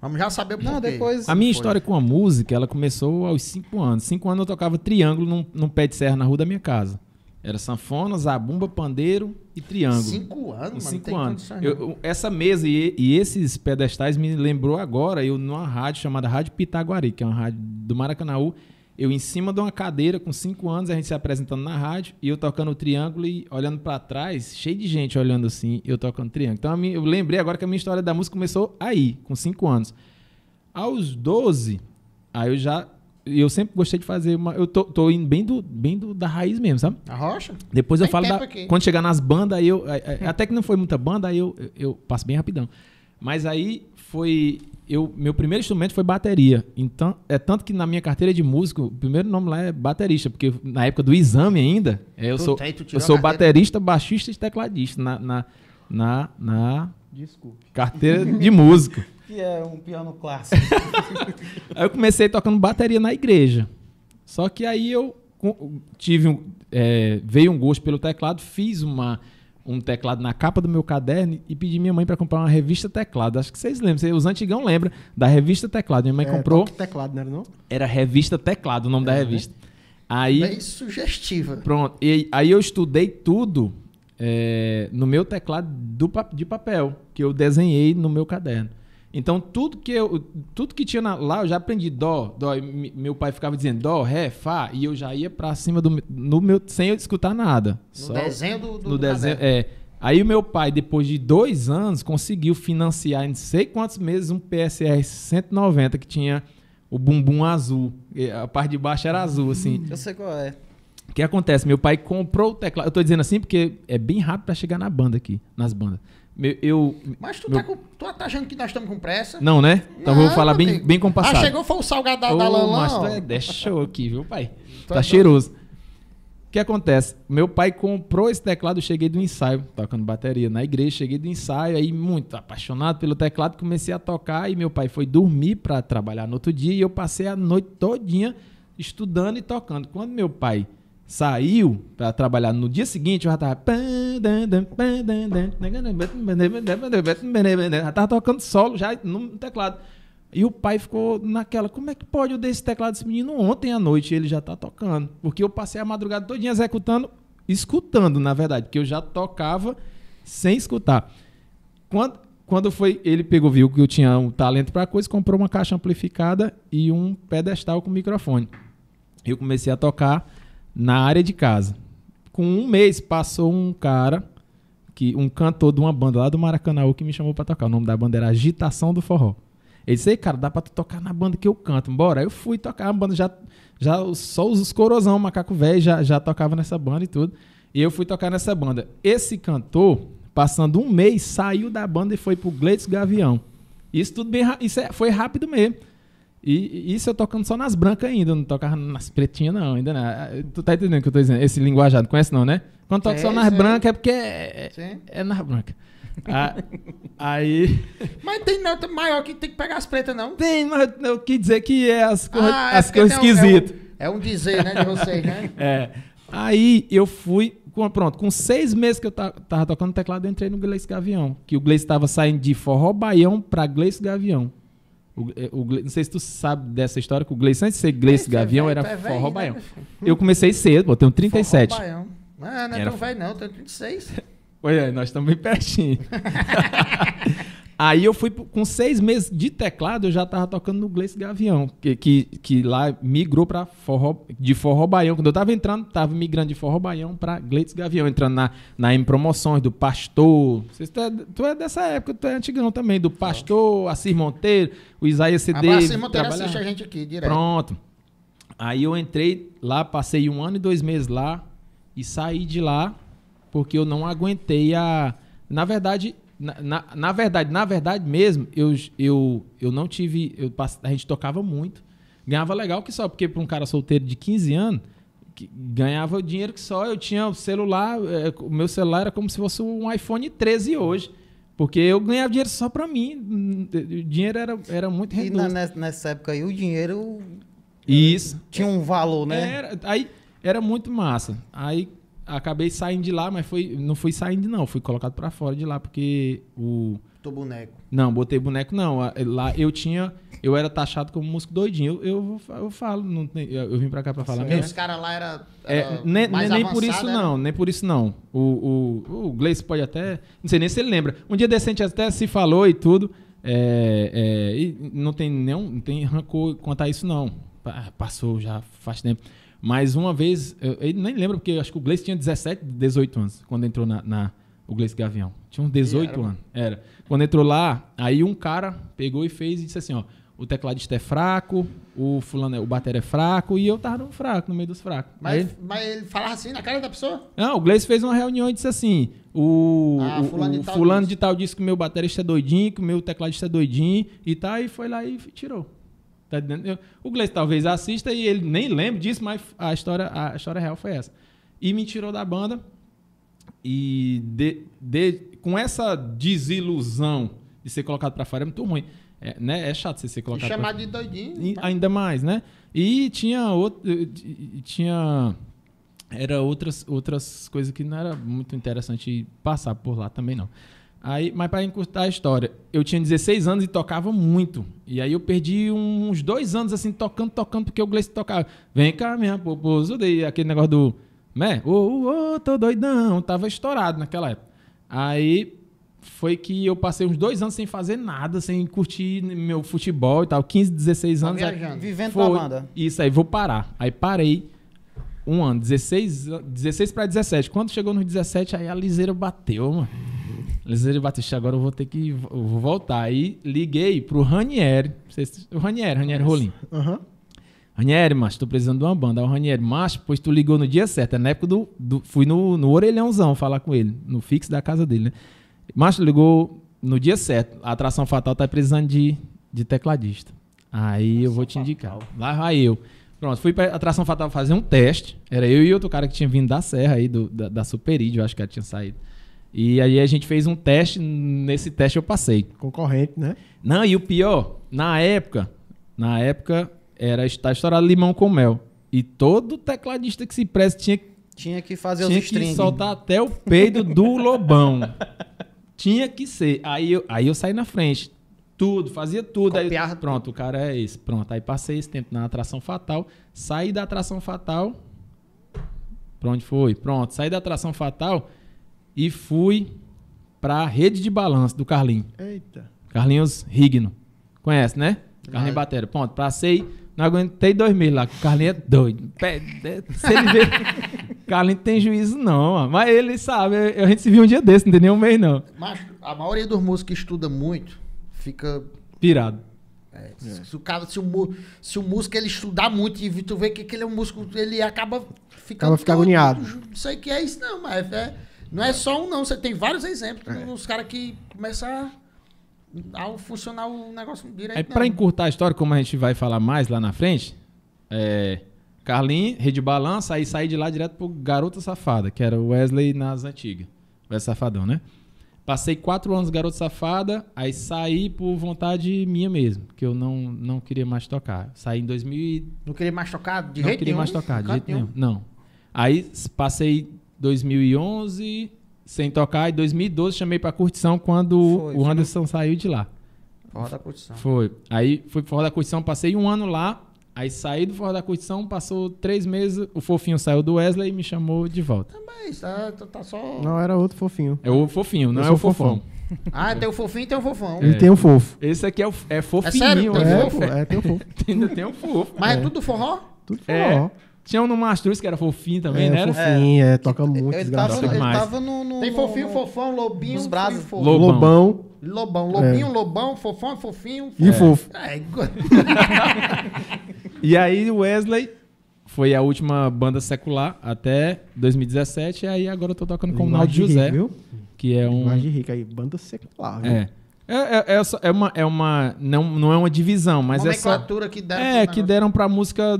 Vamos já saber por quê. depois... A minha história com a música, ela começou aos 5 anos. 5 anos eu tocava triângulo num, num pé de serra na rua da minha casa. Era sanfona, zabumba, pandeiro e triângulo. Cinco anos, mano. Cinco anos. eu, essa mesa e, e, esses pedestais me lembrou agora, eu numa rádio chamada Rádio Pitaguari, que é uma rádio do Maracanãú, Eu em cima de uma cadeira com cinco anos, a gente se apresentando na rádio, e eu tocando o triângulo e olhando para trás, cheio de gente olhando assim, eu tocando triângulo. Então eu lembrei agora que a minha história da música começou aí, com cinco anos. Aos 12, aí eu já eu sempre gostei de fazer uma. Eu tô, tô indo bem do, bem do da raiz mesmo, sabe? A rocha? Depois eu Tem falo da. Aqui. Quando chegar nas bandas, aí eu. Aí, é, hum. É, até que não foi muita banda, aí eu, eu, eu passo bem rapidão. Mas aí foi. Eu, meu primeiro instrumento foi bateria. Então, é tanto que na minha carteira de músico, o primeiro nome lá é baterista, porque na época do exame ainda, é, eu tu, sou, tá eu sou baterista, baixista e tecladista na, na, na, na Desculpe. carteira de músico que é um piano clássico? aí eu comecei tocando bateria na igreja. Só que aí eu tive um, é, veio um gosto pelo teclado, fiz uma um teclado na capa do meu caderno e pedi minha mãe para comprar uma revista teclado. Acho que vocês lembram, os antigão lembram da revista teclado. Minha mãe é, comprou. teclado, não era não? Era revista teclado o nome é, da né? revista. Né? Aí, Bem sugestiva. Pronto. E, aí eu estudei tudo é, no meu teclado do, de papel, que eu desenhei no meu caderno. Então, tudo que, eu, tudo que tinha na, lá, eu já aprendi dó, dó. meu pai ficava dizendo dó, ré, fá, e eu já ia pra cima do no meu, sem eu escutar nada. No só, desenho do, do No do desenho, é. Aí o meu pai, depois de dois anos, conseguiu financiar em não sei quantos meses um PSR 190 que tinha o bumbum azul. A parte de baixo era azul, assim. Eu sei qual é. O que acontece? Meu pai comprou o teclado. Eu tô dizendo assim porque é bem rápido para chegar na banda aqui, nas bandas. Eu, Mas tu, meu... tá, com, tu tá achando que nós estamos com pressa? Não, né? Então não, vou falar bem, bem compassado. Ah, chegou, foi o salgado da, oh, da tu É, deixa eu aqui, viu, pai? Tá, é cheiroso. O que acontece? Meu pai comprou esse teclado, eu cheguei do ensaio, tocando bateria na igreja, cheguei do ensaio, aí muito apaixonado pelo teclado, comecei a tocar e meu pai foi dormir para trabalhar no outro dia e eu passei a noite todinha estudando e tocando. Quando meu pai saiu para trabalhar no dia seguinte, eu já tava. Já tava tocando solo já no teclado. E o pai ficou naquela, como é que pode eu dei esse teclado desse menino ontem à noite ele já tá tocando? Porque eu passei a madrugada todinha executando, escutando, na verdade, porque eu já tocava sem escutar. Quando, quando foi, ele pegou, viu que eu tinha um talento para coisa, comprou uma caixa amplificada e um pedestal com microfone. Eu comecei a tocar na área de casa. Com um mês passou um cara, que um cantor de uma banda lá do Maracanã que me chamou para tocar. O nome da banda era Agitação do Forró. Ele disse, cara, dá pra tu tocar na banda que eu canto, bora. eu fui tocar, a banda já, já só os corozão, macaco velho, já, já tocava nessa banda e tudo. E eu fui tocar nessa banda. Esse cantor, passando um mês, saiu da banda e foi pro Gleitos Gavião. Isso tudo bem, isso é, foi rápido mesmo. E isso eu tocando só nas brancas ainda, não tocava nas pretinhas, não, ainda não. Tu tá entendendo o que eu tô dizendo? Esse linguajado, conhece não, né? Quando toca só nas sim. brancas é porque é, é, é nas brancas. Ah, aí. Mas tem nota maior que tem que pegar as pretas, não? Tem, mas eu quis dizer que é as, ah, é as é coisas esquisitas. É, um, é, um, dizer, né, de vocês, né? é. Aí eu fui. Com, pronto, com seis meses que eu tava tocando teclado, eu entrei no Gleice Gavião. Que o Gleice tava saindo de forró baião pra Gleice Gavião. O, o, não sei se tu sabe dessa história, que o Gleice, antes de ser Gleice é, Gavião, é era é velho, forró né, baião. Né? Eu comecei cedo, eu tenho 37. Forró baião. Ah, não é era... tão velho não, eu tenho 36. Olha, nós estamos bem pertinho. Aí eu fui com seis meses de teclado, eu já tava tocando no Gleice Gavião, que, que, que, lá migrou para forró, de forró baião. Quando eu tava entrando, tava migrando de forró baião para Gleice Gavião, entrando na, na M Promoções do Pastor. tu, tá, é, tu é dessa época, tu é antigão também, do Pastor, Assis Monteiro, o Isaías CD. Ah, Assis Monteiro assiste a gente aqui direto. Pronto. Aí eu entrei lá, passei um ano e dois meses lá e saí de lá porque eu não aguentei a. Na verdade, na, na, verdade, na verdade mesmo, eu, eu, eu não tive. Eu, a gente tocava muito. Ganhava legal que só, porque para um cara solteiro de 15 anos, ganhava o dinheiro que só. Eu tinha o celular, eh, o meu celular era como se fosse um iPhone 13 hoje. Porque eu ganhava dinheiro só para mim. O dinheiro era, era muito reduzido. E na, nessa época aí, o dinheiro. Isso. Tinha um valor, né? Era, aí, era muito massa. Aí acabei saindo de lá, mas foi, não fui saindo, não. Fui colocado para fora de lá, porque o. Botou boneco. Não, botei boneco, não. Lá eu tinha. Eu era taxado como músico doidinho. Eu, eu, eu falo, não tem, eu, vim para cá para falar mesmo. Os caras lá era, é, nem, né, né, mais nem, por isso, era? não, né? nem por isso não. O, o, o Gleice pode até. Não sei nem se ele lembra. Um dia decente até se falou e tudo. É, é, e não tem nenhum. Não tem rancor quanto a isso, não. Passou já faz tempo. Mas uma vez, eu, eu nem lembro, porque acho que o Gleice tinha 17, 18 anos quando entrou na. na o Gleice Gavião. Tinha uns 18 era, anos. Era. Quando entrou lá, aí um cara pegou e fez e disse assim: ó, o tecladista é fraco, o fulano, é, o bater é fraco, e eu tava no fraco, no meio dos fracos. Mas, aí, mas ele falava assim na cara da pessoa? Não, o Gleice fez uma reunião e disse assim: o, ah, o fulano, de, tal, fulano de tal disse que o meu baterista é doidinho, que o meu tecladista é doidinho, e tá, e foi lá e tirou. Tá eu, o Gleice talvez assista e ele nem lembra disso, mas a história, a história real foi essa. E me tirou da banda. E de, de, com essa desilusão de ser colocado para fora é muito ruim. É, né? é chato você ser colocado. E chamar de doidinho. Tá? Ainda mais, né? E tinha outro. Tinha. Era outras, outras coisas que não era muito interessante passar por lá também, não. Aí, mas para encurtar a história, eu tinha 16 anos e tocava muito. E aí eu perdi uns dois anos assim, tocando, tocando, porque o Gleice tocava. Vem cá, minha poposo, daí aquele negócio do. Né? Ô, oh, oh, tô doidão. Tava estourado naquela época. Aí foi que eu passei uns dois anos sem fazer nada, sem curtir meu futebol e tal. 15, 16 tá anos. aí, vivendo foi, com a banda. Isso aí, vou parar. Aí parei um ano, 16, 16 para 17. Quando chegou nos 17, aí a liseira bateu, mano. Lisandro Batista, agora eu vou ter que vou voltar. Aí liguei pro Ranieri. Se, o Ranieri, Ranieri Rolim. Uhum. Ranieri, mas tô precisando de uma banda. Aí o Ranieri, mas, pois tu ligou no dia certo. É Na época do. do fui no, no orelhãozão falar com ele, no fixo da casa dele, né? Mas ligou no dia certo. A atração fatal tá precisando de, de tecladista. Aí Nossa, eu vou te indicar. Lá vai eu. Pronto, fui pra Atração Fatal fazer um teste. Era eu e outro cara que tinha vindo da Serra aí, do, da, da Superídeo, acho que ela tinha saído. E aí a gente fez um teste, nesse teste eu passei. Concorrente, né? Não, e o pior, na época, na época era estar estourado limão com mel. E todo tecladista que se presta tinha, tinha que fazer tinha os strings. Tinha que soltar até o peido do lobão. tinha que ser. Aí eu, aí eu saí na frente. Tudo, fazia tudo. Aí pronto, o cara é esse. Pronto, aí passei esse tempo na atração fatal. Saí da atração fatal. Pra onde foi? Pronto, saí da atração fatal e fui para a rede de balanço do Carlinhos. Eita. Carlinhos Rigno. Conhece, né? Carlinhos ah. Batéria. Ponto. Passei, não aguentei dois meses lá. O Carlinhos é doido. É, se ele vê. Carlinhos tem juízo, não, mano. Mas ele sabe, a gente se viu um dia desse, não tem nenhum mês, não. Mas a maioria dos músicos que estuda muito fica. Pirado. É, é. se, se, o cara, se o, se o músico ele estudar muito e tu vê que aquele é um músico, ele acaba ficando. Acaba ficar agoniado. Não sei que é isso, não, mas é não é só um, não. Você tem vários exemplos. É. Os caras que começam a funcionar o negócio direito. Aí, para né? encurtar a história, como a gente vai falar mais lá na frente, é, Rede Balança, aí saí de lá direto pro Garota Safada, que era o Wesley nas antigas. Wesley Safadão, né? Passei quatro anos Garota Safada, aí saí por vontade minha mesmo, que eu não, não queria mais tocar. Saí em 2000 e... Não queria mais tocar de não jeito Não queria mais tocar de jeito nenhum. nenhum. Não. Aí passei 2011, sem tocar. E 2012 chamei pra curtição quando foi, o Anderson foi. saiu de lá. fora da curtição. Foi. Aí fui fora da curtição, passei um ano lá. Aí saí do Forró da Curtição, passou três meses, o fofinho saiu do Wesley e me chamou de volta. Também, tá tá, tá, tá só. Não, era outro fofinho. É o fofinho, não é o fofão. fofão. Ah, tem o fofinho e tem o fofão. Ele tem o fofo. Esse aqui é, o, é fofinho. É sério? Tem né? fofo? É, tem o fofo. Ainda tem o fofo. Mas é, é. tudo forró? Tudo forró. É. Tinha um no Mastruz que era fofinho também, é, né? Era fofinho, é, é toca muito. Ele tava, ele tava no, no, Tem fofinho, no, fofão, lobinho, os braços. Lobão. lobão. Lobão, é. lobinho, é. lobão, fofão, fofinho. E fofo. É, é e aí Wesley foi a última banda secular até 2017. E aí agora eu tô tocando com o Naldo José. viu? Que é um. Linguagem rica aí, banda secular, viu? É. É, é, é, é, uma, é uma não, não é uma divisão, mas uma essa é que deram. É, que deram pra música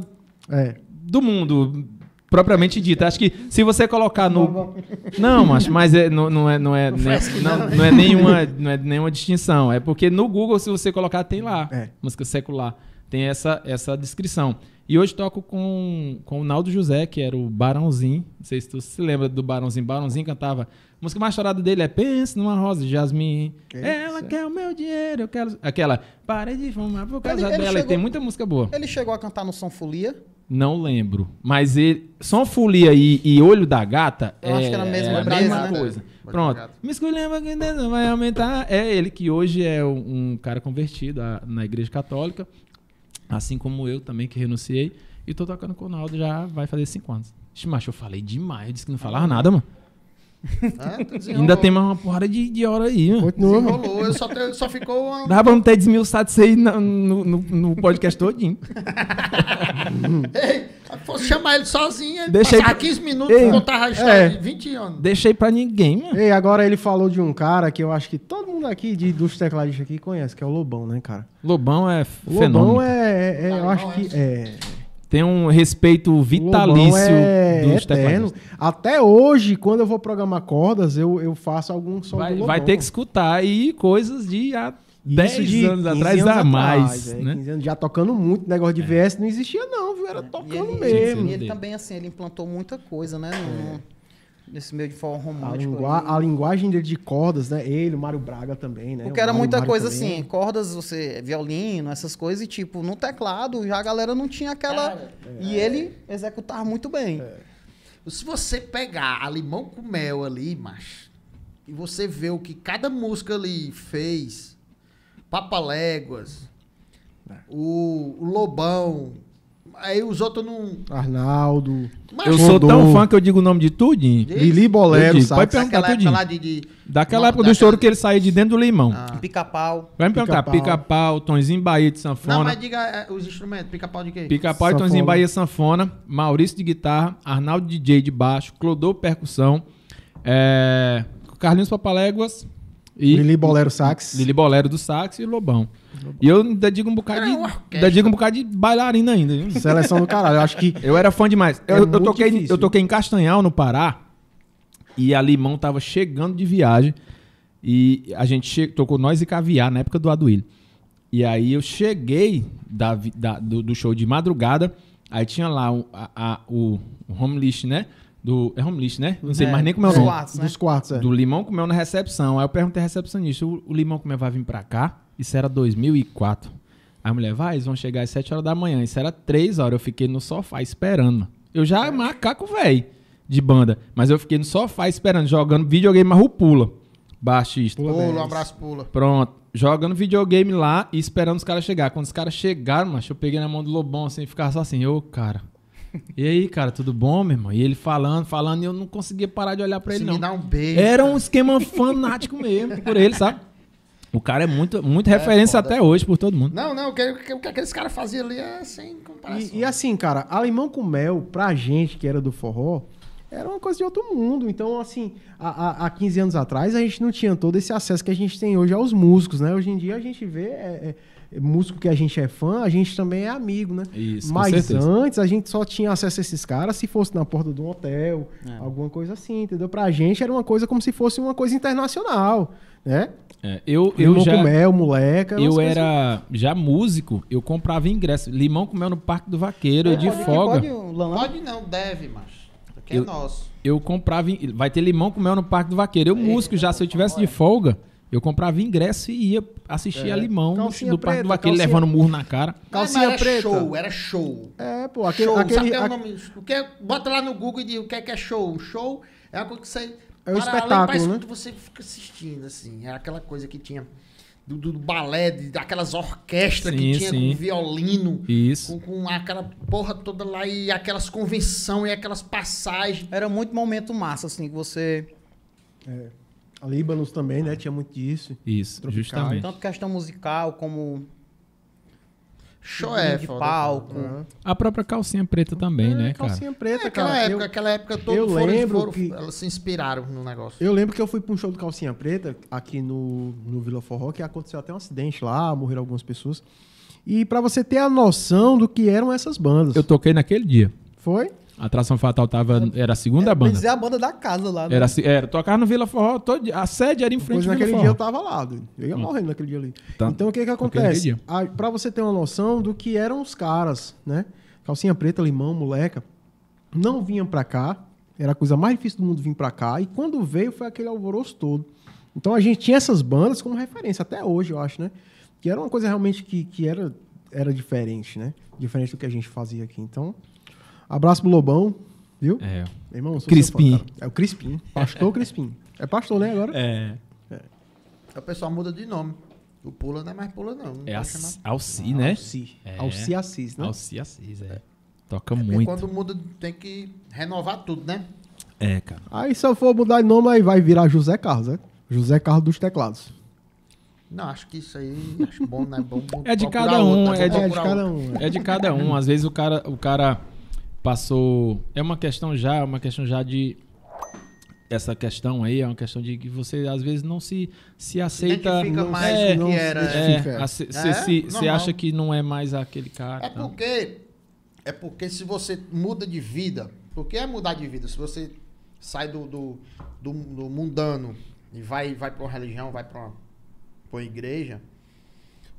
é do mundo propriamente dita. Acho que se você colocar no. Não, mas, mas é, não, não é, não é, não, nem, não, não, é nenhuma, não é nenhuma distinção. É porque no Google, se você colocar, tem lá. É. Música secular. Tem essa, essa descrição. E hoje toco com, com o Naldo José, que era o Barãozinho. Não sei se tu se lembra do Barãozinho. Barãozinho cantava a música mais chorada dele é Pense numa Rosa de Jasmine. Que Ela isso? quer o meu dinheiro, eu quero. Aquela, Pare de fumar por causa ele, ele dela. Chegou, e tem muita música boa. Ele chegou a cantar no Som Folia? Não lembro. Mas ele. Som Folia e, e Olho da Gata. Eu é, acho que era a é, mesma, é a mesma né? coisa. Olho Pronto. Me escolhendo que não vai aumentar. É ele que hoje é um cara convertido a, na Igreja Católica. Assim como eu também, que renunciei. E tô tocando com o Naldo já vai fazer cinco anos. Ixi, macho, eu falei demais. Eu disse que não falava ah. nada, mano. É, tá Ainda tem mais uma porrada de, de hora aí. Né? Mano. Continua. Desenrolou, eu só, te, só ficou uma... Dá pra não ter desmiuçado isso aí no, no, no podcast todinho. Ei, fosse chamar ele sozinho, ele Deixei pra... 15 minutos Ei, contar a história é. de 20 anos. Deixei pra ninguém, mano. Ei, agora ele falou de um cara que eu acho que todo mundo aqui, de, dos tecladistas aqui, conhece, que é o Lobão, né, cara? Lobão é Lobão fenômeno. Lobão é, é, é eu acho que... É, é. Tem um respeito vitalício é dos eterno. Até hoje, quando eu vou programar cordas, eu, eu faço algum som vai, vai ter que escutar aí coisas de há 10 de anos atrás anos a mais. Atrás, é, né? 15 anos já tocando muito, negócio de é. VS não existia não, viu? Era é. tocando ele, mesmo. E ele também, assim, ele implantou muita coisa, né? É. No, nesse meio de forró romântico. A, a, linguagem dele de cordas, né? Ele, o Mário Braga também, né? Porque era Mário, muita Mário coisa também. assim, cordas, você, violino, essas coisas, e tipo, no teclado já a galera não tinha aquela. e é. ele executava muito bem. É. Se você pegar a limão com mel ali, macho, e você ver o que cada música ali fez, Papaléguas, é. o, o Lobão Aí os outros não. Arnaldo. Mas eu sou tão fã que eu digo o nome de tudinho. Lili Bolero, digo, sabe? Pode perguntar daquela tudinho. Época de, de... Daquela não, época daquela... do estouro que ele saía de dentro do limão. Ah. Pica-pau. Vai me perguntar, pica-pau, pica Tonzinho Bahia de sanfona. Não, mas diga é, os instrumentos, pica-pau de quê? Pica-pau e Tonzinho Bahia sanfona, Maurício de guitarra, Arnaldo DJ de baixo, Clodô percussão, é... Carlinhos Papaléguas e... Lili Bolero sax. Lili Bolero do sax e Lobão. E eu ainda digo um bocado é, de. Ainda digo um bocado de bailarina ainda. Seleção do caralho. Eu acho que. Eu era fã demais. É eu, toquei, eu toquei em Castanhal, no Pará. E a Limão tava chegando de viagem. E a gente che... tocou Nós e Caviar na época do Aduílio. E aí eu cheguei da, da do, do, show de madrugada. Aí tinha lá o, a, a, o home list, né? do. É home list, né? Não sei é, mais nem como é o nome. Quartos, né? Dos quartos, é. Do limão comeu na recepção. Aí eu perguntei à recepcionista: o, o limão comeu vai vir pra cá? Isso era 2004. Aí a mulher, vai, eles vão chegar às 7 horas da manhã. Isso era 3 horas. Eu fiquei no sofá esperando. Eu já é. macaco velho de banda. Mas eu fiquei no sofá esperando, jogando videogame, mas o pula. Baixista. Pula, pula um abraço, pula. Pronto. Jogando videogame lá e esperando os caras chegar. Quando os caras chegaram, macho, eu peguei na mão do Lobão assim e ficava só assim, ô, cara. E aí, cara, tudo bom, meu irmão? E ele falando, falando, e eu não conseguia parar de olhar para ele, não. Me dar um beijo. Era um esquema fanático mesmo por ele, sabe? O cara é muito, muito é, referência foda. até hoje por todo mundo. Não, não, o que, o que aqueles caras faziam ali é sem comparação. E, e, assim, cara, alemão com mel, pra gente que era do forró, era uma coisa de outro mundo. Então, assim, há, há 15 anos atrás, a gente não tinha todo esse acesso que a gente tem hoje aos músicos, né? Hoje em dia a gente vê. É, é músico que a gente é fã, a gente também é amigo, né? Isso, Mas antes a gente só tinha acesso a esses caras se fosse na porta de um hotel, é. alguma coisa assim, entendeu? Pra gente era uma coisa como se fosse uma coisa internacional, né? É, eu, eu já, com mel, moleca. Eu era assim. já músico, eu comprava ingresso. Limão com mel no Parque do Vaqueiro, é, de pode, folga. Pode, né? pode não, deve, mas. Aqui é nosso. Eu comprava. Vai ter limão com mel no Parque do Vaqueiro. Eu, Ei, músico, já, se eu tivesse de folga. Eu comprava ingresso e ia assistir é. a Limão calcinha do Parque do Aquele calcinha... levando murro na cara. Calcinha preta era preta. show, era show. É, pô, aquele. Show, aquele a... É o nome? O que é... Bota lá no Google e diz o que é, que é show. Show é uma coisa que você. É um espetáculo. Além, né? você fica assistindo, assim. Era aquela coisa que tinha. Do, do, do balé, de, daquelas orquestras sim, que tinha sim. com violino, Isso. Com, com aquela porra toda lá e aquelas convenções e aquelas passagens. Era muito momento massa, assim, que você. É. Líbanos também, né? Ah. Tinha muito disso. Isso, tropical. justamente. Tanto questão musical como show de é palco. A própria calcinha preta também, né, é, né, cara? Calcinha preta, é, aquela cara. Época, eu, aquela época todo eu foram, lembro foram, que, elas se inspiraram no negócio. Eu lembro que eu fui para um show do calcinha preta aqui no, no Vila Forró, que aconteceu até um acidente lá, morreram algumas pessoas. E para você ter a noção do que eram essas bandas. Eu toquei naquele dia. Foi? A Atração Fatal tava, era a segunda era, é, banda. Dizer, é a banda da casa lá. Né? Era, era é, tocar no Vila Forró, todo, a sede era em frente ao naquele Forró. dia eu tava lá, eu ia hum. morrendo naquele dia ali. Tá. Então o que que acontece? Ah, para você ter uma noção do que eram os caras, né? Calcinha preta, limão, moleca, não vinham para cá, era a coisa mais difícil do mundo vir para cá, e quando veio foi aquele alvoroço todo. Então a gente tinha essas bandas como referência, até hoje, eu acho, né? Que era uma coisa realmente que, que era, era diferente, né? Diferente do que a gente fazia aqui. Então, Abraço pro Lobão, viu? É. Irmão, Crispim. Fã, é o Crispim. Pastor Crispim. É pastor, né, agora? É. é. O pessoal muda de nome. O Pula não é mais Pula, não. não é Alci, Alci, ah, né? Alci. É. Alci Assis, né? Alci Assis, é. é. Toca é muito. quando muda, tem que renovar tudo, né? É, cara. Aí se eu for mudar de nome, aí vai virar José Carlos, né? José Carlos dos Teclados. Não, acho que isso aí acho bom, né? Bom, é de cada um, outra, é, de, é de cada um. É. é de cada um. Às vezes o cara, o cara passou. É uma questão já, é uma questão já de essa questão aí é uma questão de que você às vezes não se se aceita Identifica não, mais é, que era você é, é, é? acha que não é mais aquele cara é porque é porque se você muda de vida porque é mudar de vida se você sai do do, do, do mundano e vai vai para uma religião vai para uma, pra uma igreja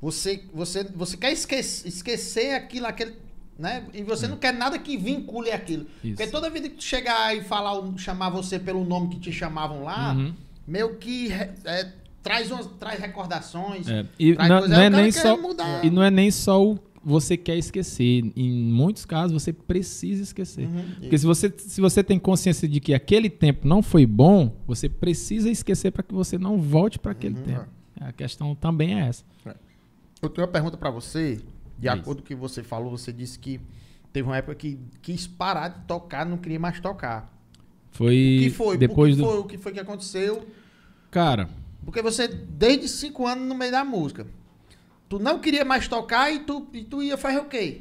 você você você quer esquecer, esquecer aquilo aquele né? E você é. não quer nada que vincule aquilo. Isso. Porque toda vida que tu chegar e falar, chamar você pelo nome que te chamavam lá, uhum. meio que é, traz, umas, traz recordações. É. E, traz não, não é, é nem só, mudar. e não é nem só o você quer esquecer. Em muitos casos, você precisa esquecer. Uhum, Porque se você, se você tem consciência de que aquele tempo não foi bom, você precisa esquecer para que você não volte para aquele uhum, tempo. É. A questão também é essa. É. Eu tenho uma pergunta para você de Isso. acordo com o que você falou, você disse que teve uma época que quis parar de tocar, não queria mais tocar. Foi. O que foi? Depois o que do... foi? O que foi que aconteceu? Cara. Porque você, desde cinco anos no meio da música. Tu não queria mais tocar e tu, e tu ia fazer o quê?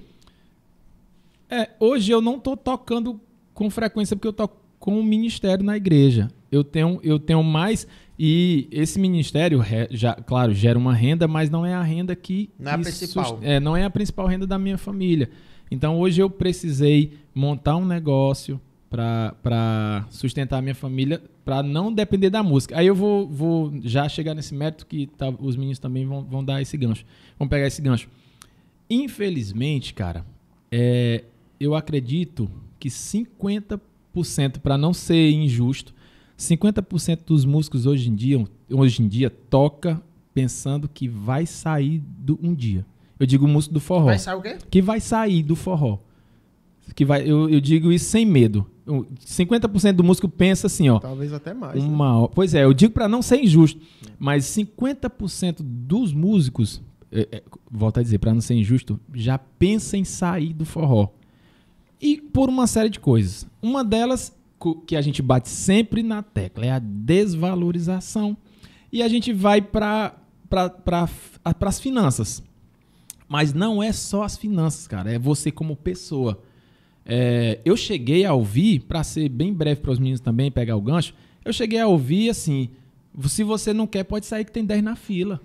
É, hoje eu não tô tocando com frequência porque eu toco com o ministério na igreja. Eu tenho, eu tenho mais. E esse ministério, já, claro, gera uma renda, mas não é a renda que. Não é a principal. É, não é a principal renda da minha família. Então hoje eu precisei montar um negócio para sustentar a minha família, para não depender da música. Aí eu vou, vou já chegar nesse método que tá, os meninos também vão, vão dar esse gancho. Vão pegar esse gancho. Infelizmente, cara, é, eu acredito que 50%, para não ser injusto, 50% dos músicos hoje em dia, hoje em dia toca pensando que vai sair do, um dia. Eu digo músico do forró. Vai sair o quê? Que vai sair do forró. Que vai, eu, eu digo isso sem medo. 50% do músico pensa assim, ó. Talvez até mais. Né? Uma, né? Pois é, eu digo para não ser injusto, mas 50% dos músicos, é, é, volto a dizer, para não ser injusto, já pensa em sair do forró. E por uma série de coisas. Uma delas que a gente bate sempre na tecla é a desvalorização. E a gente vai para as finanças. Mas não é só as finanças, cara. É você como pessoa. É, eu cheguei a ouvir, para ser bem breve para os meninos também pegar o gancho, eu cheguei a ouvir assim: se você não quer, pode sair que tem 10 na fila.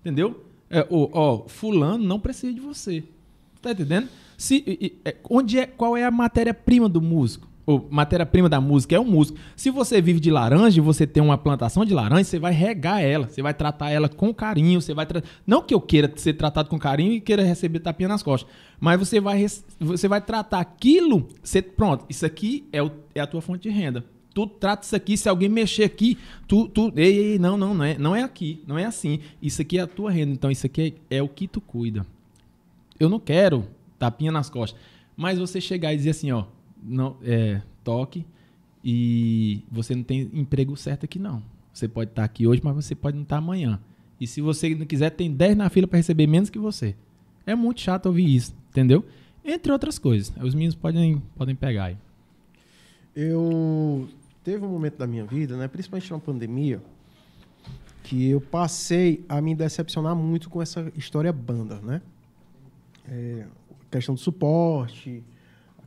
Entendeu? É, ó, ó, fulano não precisa de você. Tá entendendo? Se, é, onde é, qual é a matéria-prima do músico? matéria-prima da música é o músico. Se você vive de laranja e você tem uma plantação de laranja, você vai regar ela, você vai tratar ela com carinho, você vai tra... não que eu queira ser tratado com carinho e queira receber tapinha nas costas, mas você vai você vai tratar aquilo, você pronto, isso aqui é, o... é a tua fonte de renda. Tu trata isso aqui, se alguém mexer aqui, tu, tu ei, ei, não, não, não é, não é aqui, não é assim. Isso aqui é a tua renda, então isso aqui é, é o que tu cuida. Eu não quero tapinha nas costas, mas você chegar e dizer assim, ó, não é, toque e você não tem emprego certo aqui não. Você pode estar tá aqui hoje, mas você pode não estar tá amanhã. E se você não quiser, tem 10 na fila para receber menos que você. É muito chato ouvir isso, entendeu? Entre outras coisas. Os meninos podem, podem pegar aí. Eu teve um momento da minha vida, né, principalmente na pandemia, que eu passei a me decepcionar muito com essa história banda, né? É, questão do suporte,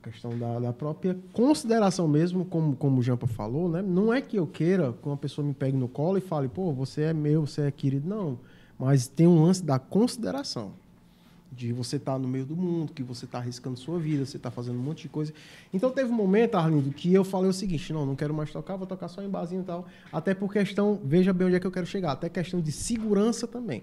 a questão da, da própria consideração mesmo, como, como o Jampa falou, né? Não é que eu queira que uma pessoa me pegue no colo e fale, pô, você é meu, você é querido. Não. Mas tem um lance da consideração. De você estar tá no meio do mundo, que você está arriscando sua vida, você está fazendo um monte de coisa. Então teve um momento, Arlindo, que eu falei o seguinte: não, não quero mais tocar, vou tocar só em barzinho e tal. Até por questão, veja bem onde é que eu quero chegar, até questão de segurança também.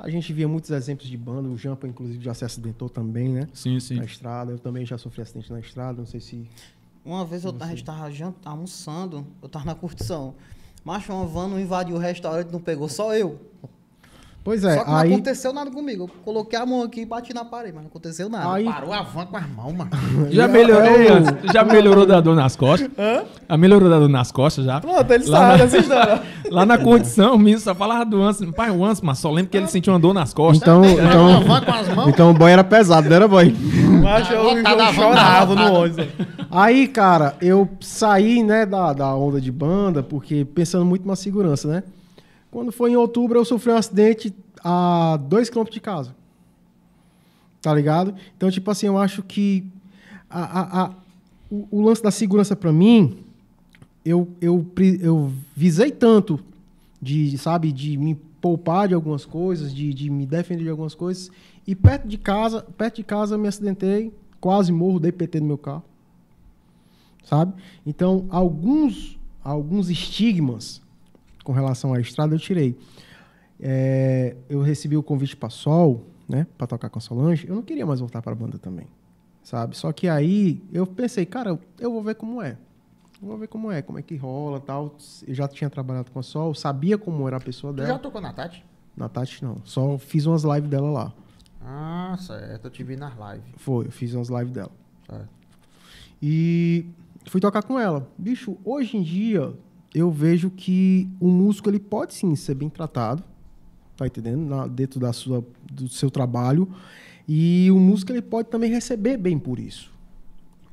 A gente via muitos exemplos de banda, o Jampa, inclusive, já se acidentou também, né? Sim, sim. Na estrada, eu também já sofri acidente na estrada, não sei se. Uma vez eu, a gente tava jantando, almoçando, eu tava na curtição. Macho, uma van não invadiu o restaurante, não pegou, só eu. Pois é. Só que aí... não aconteceu nada comigo. Eu coloquei a mão aqui e bati na parede, mas não aconteceu nada. Aí... Parou a van com as mãos, mano. já melhorou, já melhorou da dor nas costas. Hã? Já melhorou da dor nas costas já. Pronto, ele lá sabe na... história. lá na condição, o Miso só falava do Anson. Pai, o Anson, mas só lembro que ele sentiu uma dor nas costas. Então, então, então, então o boy era pesado, não era boy? Mas eu, eu, eu chorava no ônibus. Aí, cara, eu saí, né, da, da onda de banda, porque pensando muito na segurança, né? Quando foi em outubro, eu sofri um acidente a dois quilômetros de casa. Tá ligado? Então, tipo assim, eu acho que a, a, a o, o, lance da segurança para mim, eu, eu, eu visei tanto de, sabe, de me poupar de algumas coisas, de, de me defender de algumas coisas. E perto de casa, perto de casa eu me acidentei, quase morro, dei PT no meu carro. Sabe? Então, alguns, alguns estigmas com relação à estrada, eu tirei. É, eu recebi o convite para Sol, né, para tocar com a Solange. Eu não queria mais voltar para a banda também, sabe? Só que aí eu pensei, cara, eu vou ver como é. vou ver como é, como é que rola, tal. Eu já tinha trabalhado com a Sol, sabia como era a pessoa dela. Tu já tocou na Tati? Na Tati não, só fiz umas lives dela lá. Ah, certo, eu te vi nas lives. Foi, eu fiz umas lives dela. Certo. E fui tocar com ela. Bicho, hoje em dia, eu vejo que o músico ele pode sim ser bem tratado, tá entendendo? Na, dentro da sua, do seu trabalho. E o músico ele pode também receber bem por isso.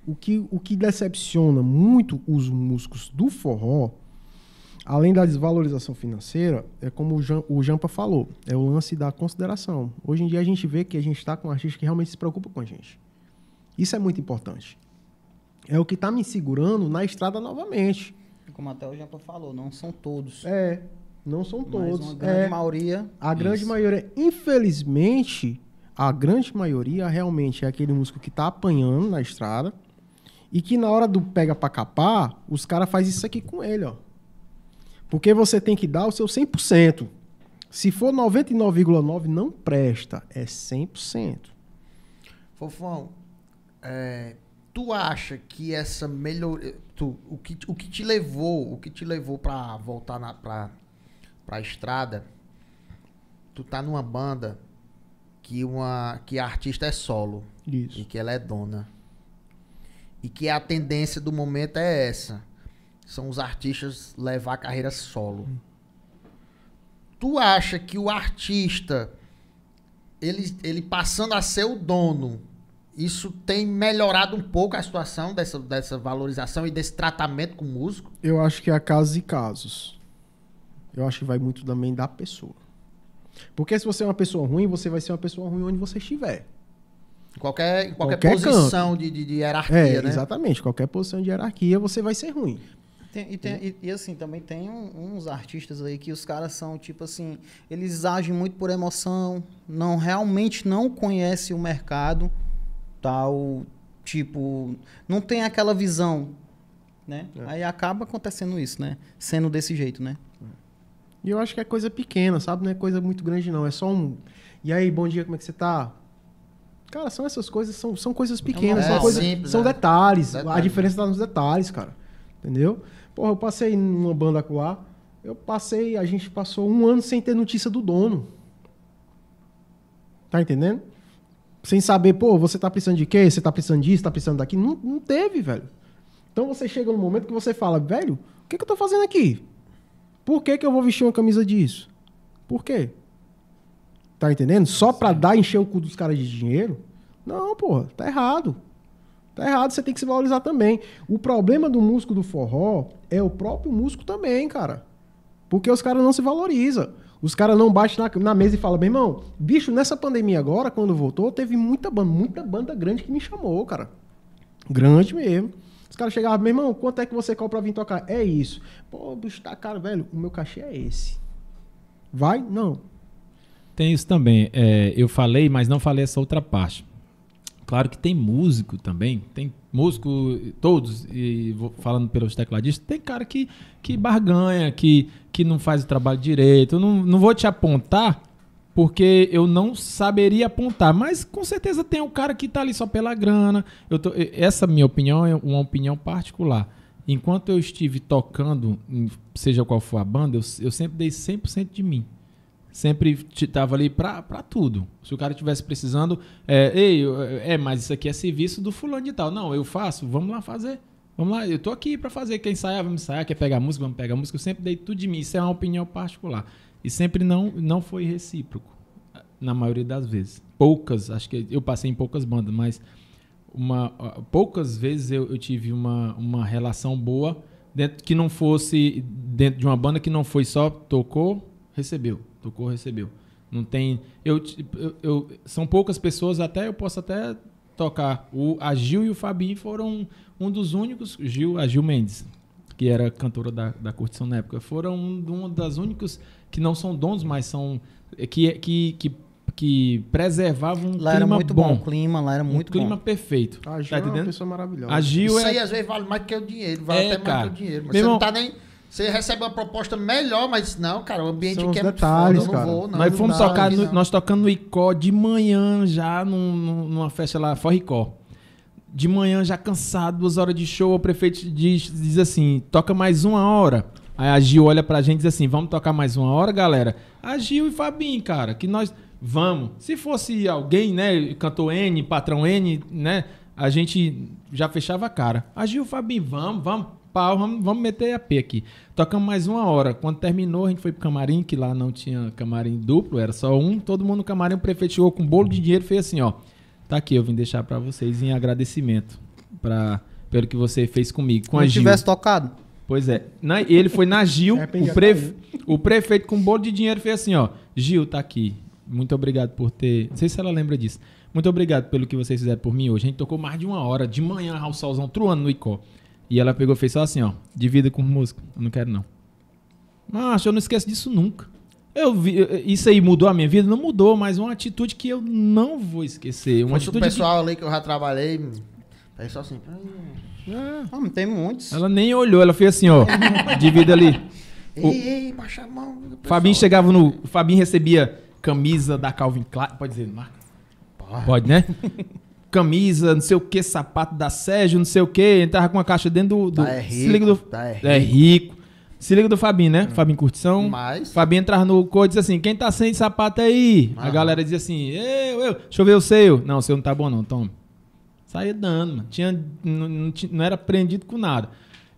O que, o que decepciona muito os músculos do forró, além da desvalorização financeira, é como o, Jam, o Jampa falou, é o lance da consideração. Hoje em dia a gente vê que a gente está com um artista que realmente se preocupa com a gente. Isso é muito importante. É o que está me segurando na estrada novamente. Como até o Japa falou, não são todos. É, não são todos. Mas grande é, maioria. A grande isso. maioria, infelizmente, a grande maioria realmente é aquele músico que tá apanhando na estrada e que na hora do pega pra capar, os caras fazem isso aqui com ele, ó. Porque você tem que dar o seu 100%. Se for 99,9, não presta. É 100%. Fofão, é, tu acha que essa melhoria tu, o, que, o que te levou, o que te levou pra voltar na, pra, pra estrada, tu tá numa banda que uma que a artista é solo Isso. e que ela é dona. E que a tendência do momento é essa. São os artistas levar a carreira solo. Hum. Tu acha que o artista ele, ele passando a ser o dono, isso tem melhorado um pouco a situação dessa, dessa valorização e desse tratamento com o músico? Eu acho que há é casos e casos. Eu acho que vai muito também da pessoa. Porque se você é uma pessoa ruim, você vai ser uma pessoa ruim onde você estiver. Qualquer, qualquer, qualquer posição de, de, de, hierarquia, é, né? Exatamente, qualquer posição de hierarquia você vai ser ruim. Tem, e, tem, e, e, assim, também tem um, uns artistas aí que os caras são, tipo assim, eles agem muito por emoção, não realmente não conhecem o mercado tal, tipo, não tem aquela visão, né? É. Aí acaba acontecendo isso, né? Sendo desse jeito, né? E eu acho que é coisa pequena, sabe? Não é coisa muito grande, não. É só um. E aí, bom dia, como é que você tá? Cara, são essas coisas, são, são coisas é pequenas, é, são, é, coisa, simples, são detalhes. A diferença está nos detalhes, cara. Entendeu? Porra, eu passei numa banda acolá, eu passei, a gente passou um ano sem ter notícia do dono. Tá entendendo? sem saber, pô, você tá precisando de quê? Você tá precisando disso, tá precisando daqui? Não, não teve, velho. Então você chega no momento que você fala, velho, o que, que eu tô fazendo aqui? Por que, que eu vou vestir uma camisa disso? Por quê? Tá entendendo? Só pra dar encher o cu dos caras de dinheiro? Não, porra, tá errado. Tá errado, você tem que se valorizar também. O problema do músico do forró é o próprio músico também, cara. Porque os caras não se valorizam. Os caras não baixam na, na, mesa e falam, meu irmão, bicho, nessa pandemia agora, quando voltou, teve muita banda, muita banda grande que me chamou, cara. Grande mesmo. Os caras chegavam, meu irmão, quanto é que você cobra pra vir tocar? É isso. Pô, bicho, tá caro, velho. O meu cachê é esse. Vai? Não. Tem isso também. É, eu falei, mas não falei essa outra parte. Claro que tem músico também, tem músico, todos, e falando pelos tecladistas, tem cara que, que barganha, que, que não faz o trabalho direito. Eu não, não vou te apontar, porque eu não saberia apontar, mas com certeza tem um cara que está ali só pela grana. Eu tô, essa minha opinião é uma opinião particular. Enquanto eu estive tocando, seja qual for a banda, eu, eu sempre dei 100% de mim sempre estava ali para tudo. Se o cara estivesse precisando, é, ei, é, é, mas isso aqui é serviço do fulano de tal. Não, eu faço, vamos lá fazer. Vamos lá, eu tô aqui para fazer. quem ensaiar, vamos ensaiar. Quer pegar música, vamos pegar música. Eu sempre dei tudo de mim. Isso é uma opinião particular. E sempre não, não foi recíproco, na maioria das vezes. Poucas, acho que eu passei em poucas bandas, mas uma, poucas vezes eu, eu tive uma, uma relação boa dentro que não fosse dentro de uma banda que não foi só tocou, recebeu Tocou, recebeu. Não tem. Eu, tipo, eu, eu, são poucas pessoas, até eu posso até tocar. O, a Gil e o Fabinho foram um dos únicos. Gil, a Gil Mendes, que era cantora da, da curtição na época, foram um, um das únicos que não são donos, mas são. que, que, que que preservava um lá clima era muito bom. bom clima, lá era muito um clima bom. perfeito. A tá Gil tá é uma pessoa maravilhosa. A Gil Isso é... aí às vezes vale mais que o dinheiro, vale é, até mais que o dinheiro, mas Meu você irmão... não tá nem você recebe uma proposta melhor, mas não, cara, o ambiente aqui é detalhes, muito foda, cara. eu não vou, não. Nós fomos tocar, no, nós tocando no Icó de manhã já, num, numa festa lá, Forricó. De manhã já cansado, duas horas de show, o prefeito diz, diz assim, toca mais uma hora. Aí a Gil olha pra gente e diz assim, vamos tocar mais uma hora, galera? A Gil e Fabinho, cara, que nós... Vamos. Se fosse alguém, né, cantor N, patrão N, né, a gente já fechava a cara. A Gil e Fabinho, vamos, vamos pau, vamos, vamos meter p aqui. Tocamos mais uma hora. Quando terminou, a gente foi pro camarim, que lá não tinha camarim duplo, era só um. Todo mundo no camarim, o prefeito chegou com um bolo de dinheiro e fez assim, ó. Tá aqui, eu vim deixar para vocês em agradecimento pra, pelo que você fez comigo. Com não a Gil. tivesse tocado. Pois é. Na, ele foi na Gil, o, prefe, o prefeito com um bolo de dinheiro fez assim, ó. Gil, tá aqui. Muito obrigado por ter. Não sei se ela lembra disso. Muito obrigado pelo que vocês fizeram por mim hoje. A gente tocou mais de uma hora de manhã, ao solzão, truando no Icó. E ela pegou e fez só assim, ó. Divida com música. Eu não quero, não. Mas eu não esqueço disso nunca. Eu vi, isso aí mudou a minha vida? Não mudou, mas uma atitude que eu não vou esquecer. Uma atitude o pessoal que... ali que eu já trabalhei, pessoal assim... Ah, não é. tem muitos. Ela nem olhou, ela fez assim, ó. divida ali. O... Ei, ei, baixa a mão. Fabinho chegava no... Fabinho recebia camisa da Calvin Klein. Pode dizer, marca? Pode, né? camisa, não sei o que, sapato da Sérgio, não sei o que. Ele tava com uma caixa dentro do. do tá é rico, se liga do, tá é, é rico. É rico. Se liga do Fabinho, né? Hum. Fabinho Curtição. Mas... Fabinho entrava no corpo e diz assim: quem tá sem sapato aí? Ah. A galera dizia assim: eu, eu, deixa eu ver o seu. Não, o seu não tá bom, não, toma. Saía dando, mano. Tinha, não, não, não era prendido com nada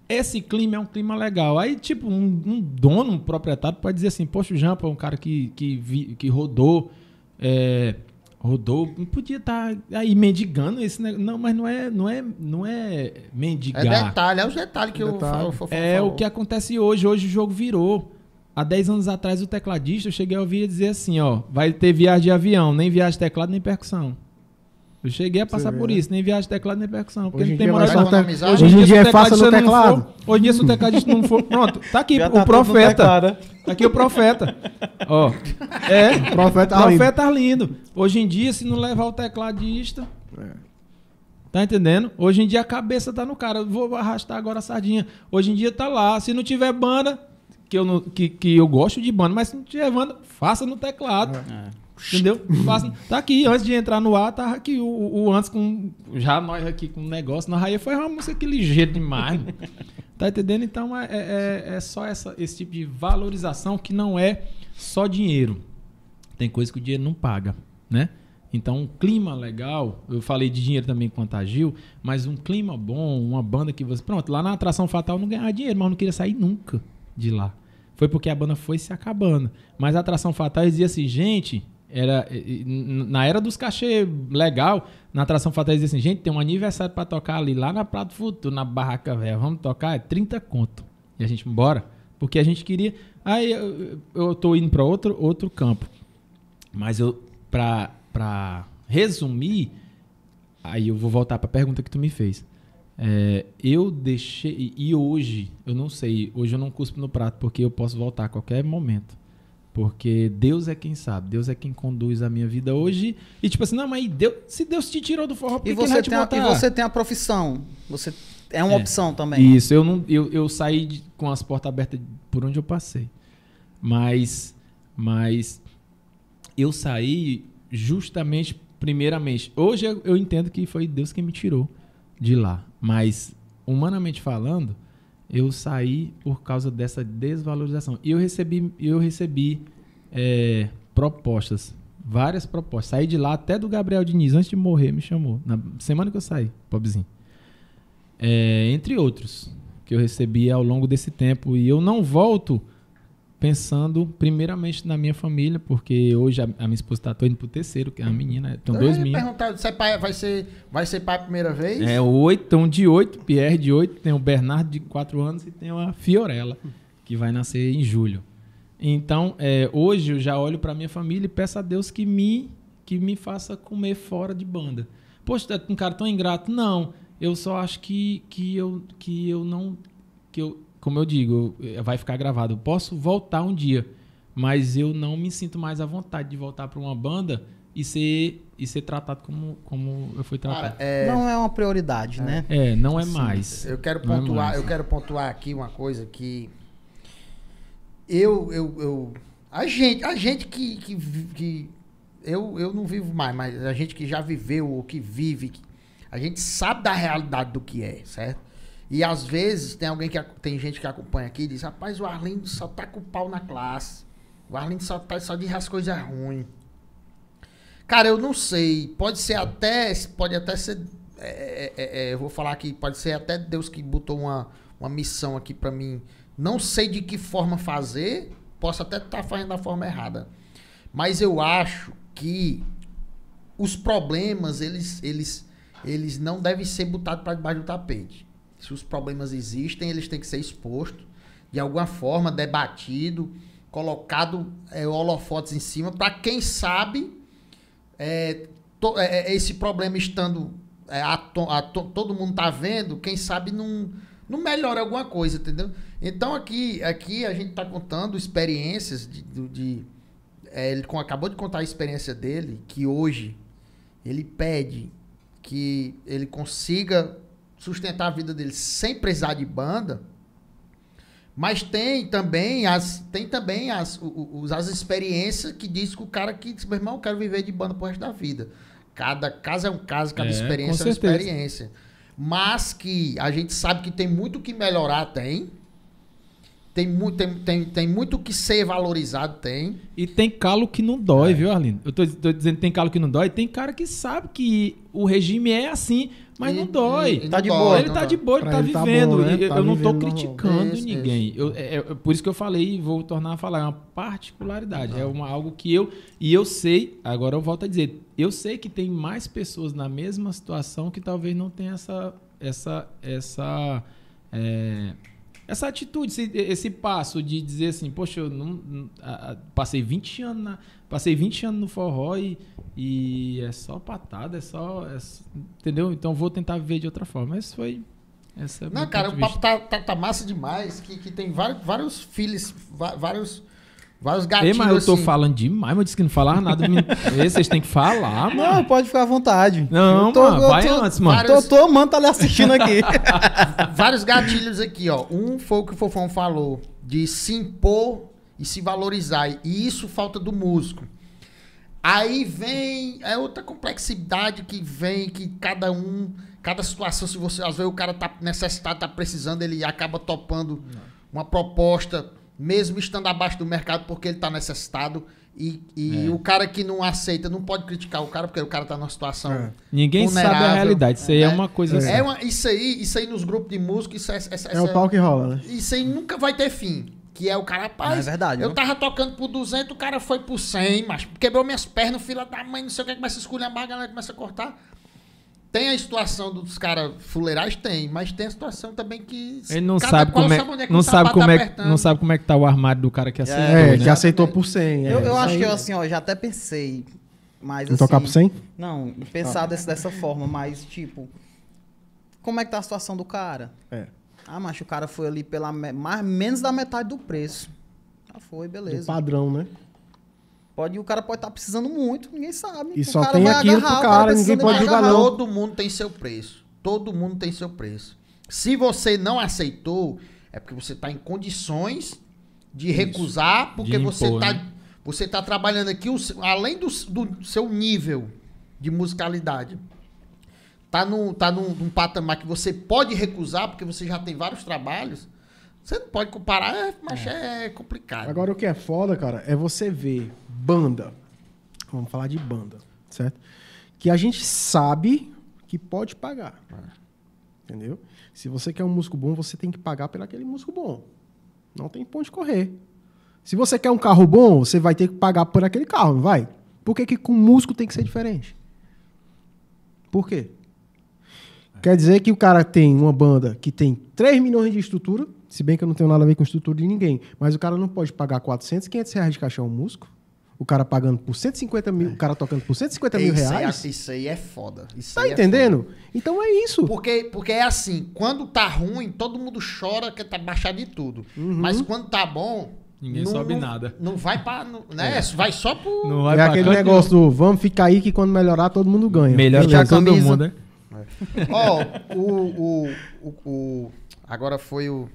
esse clima é um clima legal. Aí, tipo, um, um, dono, um proprietário pode dizer assim, poxa, o Jampa é um cara que, que, vi, que rodou, é, Rodou, podia estar tá aí mendigando esse negócio. Não, mas não é, não é, não é mendigar. É detalhe, é o detalhe que detalhe. eu falo. falo é falou. o que acontece hoje. Hoje o jogo virou. Há 10 anos atrás, o tecladista, eu cheguei a ouvir dizer assim, ó, vai ter viagem de avião, nem viagem de teclado, nem percussão. Eu cheguei a passar por isso, nem viagem de teclado nem percussão. Porque hoje não tem moral Hoje em dia é fácil no teclado. For, hoje em dia, se o tecladista não for. Pronto, tá aqui o tá profeta. Né? tá aqui o profeta. Ó. É. Profeta Arlindo. Tá profeta lindo. Hoje em dia, se não levar o tecladista. É. Tá entendendo? Hoje em dia a cabeça tá no cara. Eu vou arrastar agora a sardinha. Hoje em dia tá lá. Se não tiver banda, que eu, não, que, que eu gosto de banda, mas se não tiver banda, faça no teclado. É. Entendeu? Assim, tá aqui, antes de entrar no ar, tava aqui o, o antes com. Já nós aqui com negócio. Na raia foi uma música que ligeira demais. tá entendendo? Então é, é, é, é só essa, esse tipo de valorização que não é só dinheiro. Tem coisa que o dinheiro não paga, né? Então, um clima legal, eu falei de dinheiro também quanto a mas um clima bom, uma banda que você. Pronto, lá na Atração Fatal eu não ganhava dinheiro, mas não queria sair nunca de lá. Foi porque a banda foi se acabando. Mas a Atração Fatal dizia assim, gente, era, na era dos cachê legal, na atração fatal dizia assim, gente, tem um aniversário para tocar ali, lá na Prato Futuro, na barraca velho vamos tocar, é 30 conto. E a gente, embora Porque a gente queria... Aí eu, eu tô indo para outro, outro campo. Mas eu, pra, para resumir, aí eu vou voltar para a pergunta que tu me fez. É, eu deixei. E hoje, eu não sei, hoje eu não cuspo no prato, porque eu posso voltar a qualquer momento. Porque Deus é quem sabe, Deus é quem conduz a minha vida hoje. E tipo assim, não, mas Deus, se Deus te tirou do forró, por e você tem a, E você tem a profissão. Você é uma é, opção também. Isso, eu não eu, eu saí de, com as portas abertas por onde eu passei. Mas mas eu saí justamente primeiramente. Hoje eu, eu entendo que foi Deus que me tirou de lá, mas humanamente falando, eu saí por causa dessa desvalorização. E eu recebi, eu recebi é, propostas, várias propostas. Saí de lá até do Gabriel Diniz, antes de morrer, me chamou. Na semana que eu saí, pobrezinho. É, entre outros, que eu recebi ao longo desse tempo. E eu não volto pensando primeiramente na minha família, porque hoje a, a minha esposa está indo o terceiro, que é uma menina, então dois meninos. perguntaram é pai, vai ser, vai ser pai a primeira vez? É, oito, um de oito, Pierre de oito, tem o Bernardo de quatro anos e tem a Fiorella, que vai nascer em julho. Então, é, hoje eu já olho para minha família e peço a Deus que me, que me faça comer fora de banda. Poxa, é um cara tão ingrato. Não, eu só acho que, que, eu, que eu não... Que eu, como eu digo, vai ficar gravado. Eu posso voltar um dia, mas eu não me sinto mais à vontade de voltar para uma banda e ser, e ser tratado como, como eu fui tratado. é... Não é uma prioridade, é. né? É, não é Sim. mais. Eu quero, é pontuar, é eu quero pontuar aqui uma coisa que. Eu. eu, eu a gente, a gente que, que, que. eu, eu não vivo mais, mas a gente que já viveu ou que vive, a gente sabe da realidade do que é, certo? E às vezes tem alguém que tem gente que acompanha aqui e diz: "Rapaz, o Arlindo só tá com o pau na classe. O Arlindo só tá só diz as coisas ruins". Cara, eu não sei. Pode ser até, pode até ser é, é, é, é eu vou falar aqui, pode ser até Deus que botou uma, uma missão aqui para mim. Não sei de que forma fazer, posso até estar tá fazendo da forma errada. Mas eu acho que os problemas, eles, eles, eles não devem ser botados para debaixo do tapete. Se os problemas existem, eles têm que ser expostos, de alguma forma, debatido, colocado é, holofotes em cima, para quem sabe é, to, é, é esse problema estando. É, a to, a to, todo mundo tá vendo, quem sabe não, não melhora alguma coisa, entendeu? Então aqui, aqui a gente está contando experiências de, de, de é, ele acabou de contar a experiência dele, que hoje ele pede que ele consiga sustentar a vida dele sem precisar de banda. Mas tem também as, tem também as, os, as experiências que diz que o cara que diz, meu irmão, eu quero viver de banda pro resto da vida. Cada caso é um caso, cada é, experiência é uma experiência. Mas que a gente sabe que tem muito que melhorar, tem. Tem, muito tem, tem, tem muito que ser valorizado, tem. E tem calo que não dói, é. viu, Arlindo? Eu tô, tô dizendo tem calo que não dói. Tem cara que sabe que o regime é assim, mas e, não dói. E, tá não de boa. Ele tá de boa, ele tá, tá, vivendo. Né? eu, tá não tô criticando ninguém. Eu, é, é, por isso que eu falei e vou tornar a falar. É uma particularidade. É uma, algo que eu. E eu sei, agora eu volto a dizer, eu sei que tem mais pessoas na mesma situação que talvez não tenha essa. essa, essa é, essa atitude, esse, esse, passo de dizer assim, poxa, eu não, a, a, passei 20 anos na, passei 20 anos no forró e, e é só patada, é só, é, entendeu? Então vou tentar viver de outra forma. Mas foi essa é Não, cara, o papo tá, tá, tá, massa demais, que, que tem vários, vários filhos, vários Vários gatilhos. Ei, mas eu tô assim. falando demais, mas eu disse que não falava nada. Ei, vocês têm que falar, mano. Não, pode ficar à vontade. Não, tô, mano, vai tô, antes, mano. Vários... Tô, tô amando tá ali assistindo aqui. vários gatilhos aqui, ó. Um foi o que o Fofão falou, de se impor e se valorizar. E isso falta do músico. Aí vem é outra complexidade que vem, que cada um, cada situação, se você às vezes o cara tá necessitado, tá precisando, ele acaba topando não. uma proposta mesmo estando abaixo do mercado, porque ele está necessitado. E, e é. o cara que não aceita não pode criticar o cara, porque o cara está numa situação. É. Ninguém sabe a realidade. Isso aí é, é uma coisa é. assim. É uma, isso, aí, isso aí nos grupos de música, isso é. Essa, é o pau que rola, né? Isso aí nunca vai ter fim. Que é o cara, rapaz. É verdade. Eu né? tava tocando por 200, o cara foi por 100, mas quebrou minhas pernas, fila da mãe, não sei o que, começa a esculhambar, a galera começa a cortar. Tem a situação dos caras fuleirais? Tem, mas tem a situação também que. Ele não sabe como é, sabe é que não, sabe tá como é, tá não sabe como é que tá o armário do cara que é, aceitou. É, né? que aceitou por 100. É. Eu, eu acho que eu, assim, ó, já até pensei. Mas, assim, tocar por 100? Não, pensar ah. desse, dessa forma, mas tipo. Como é que tá a situação do cara? É. Ah, mas o cara foi ali pela mais menos da metade do preço. Ah, foi, beleza. Do padrão, né? Pode, o cara pode estar tá precisando muito, ninguém sabe. E o só tem aquilo agarrar, pro cara, cara tá ninguém pode julgar não. Todo mundo tem seu preço. Todo mundo tem seu preço. Se você não aceitou, é porque você está em condições de Isso. recusar, porque de você está né? você tá trabalhando aqui, além do, do seu nível de musicalidade, tá num, tá num, num patamar que você pode recusar, porque você já tem vários trabalhos, você não pode comparar, é, mas é. é. complicado. Agora, o que é foda, cara, é você ver banda. Vamos falar de banda, certo? Que a gente sabe que pode pagar. É. Entendeu? Se você quer um músico bom, você tem que pagar pelo aquele músico bom. Não tem ponto de correr. Se você quer um carro bom, você vai ter que pagar por aquele carro, não vai? Por que, que com músico tem que ser diferente? Por quê? É. Quer dizer que o cara tem uma banda que tem 3 milhões de estrutura, se bem que eu não tenho nada a ver com o estrutura de ninguém. Mas o cara não pode pagar 400, 500 reais de caixão a é músico. O cara pagando por 150 mil, o cara tocando por 150 mil é reais. É, isso aí é foda. Isso tá é entendendo? É então é isso. Porque, porque é assim, quando tá ruim, todo mundo chora que tá baixado de tudo. Uhum. Mas quando tá bom, Ninguém não, sobe nada. Não vai pra. Não, né? É. Vai só pro. Não vai é aquele negócio do vamos ficar aí que quando melhorar todo mundo ganha. Melhor a camisa. mundo, né? Ó, é. oh, o, o, o, o, Agora foi o.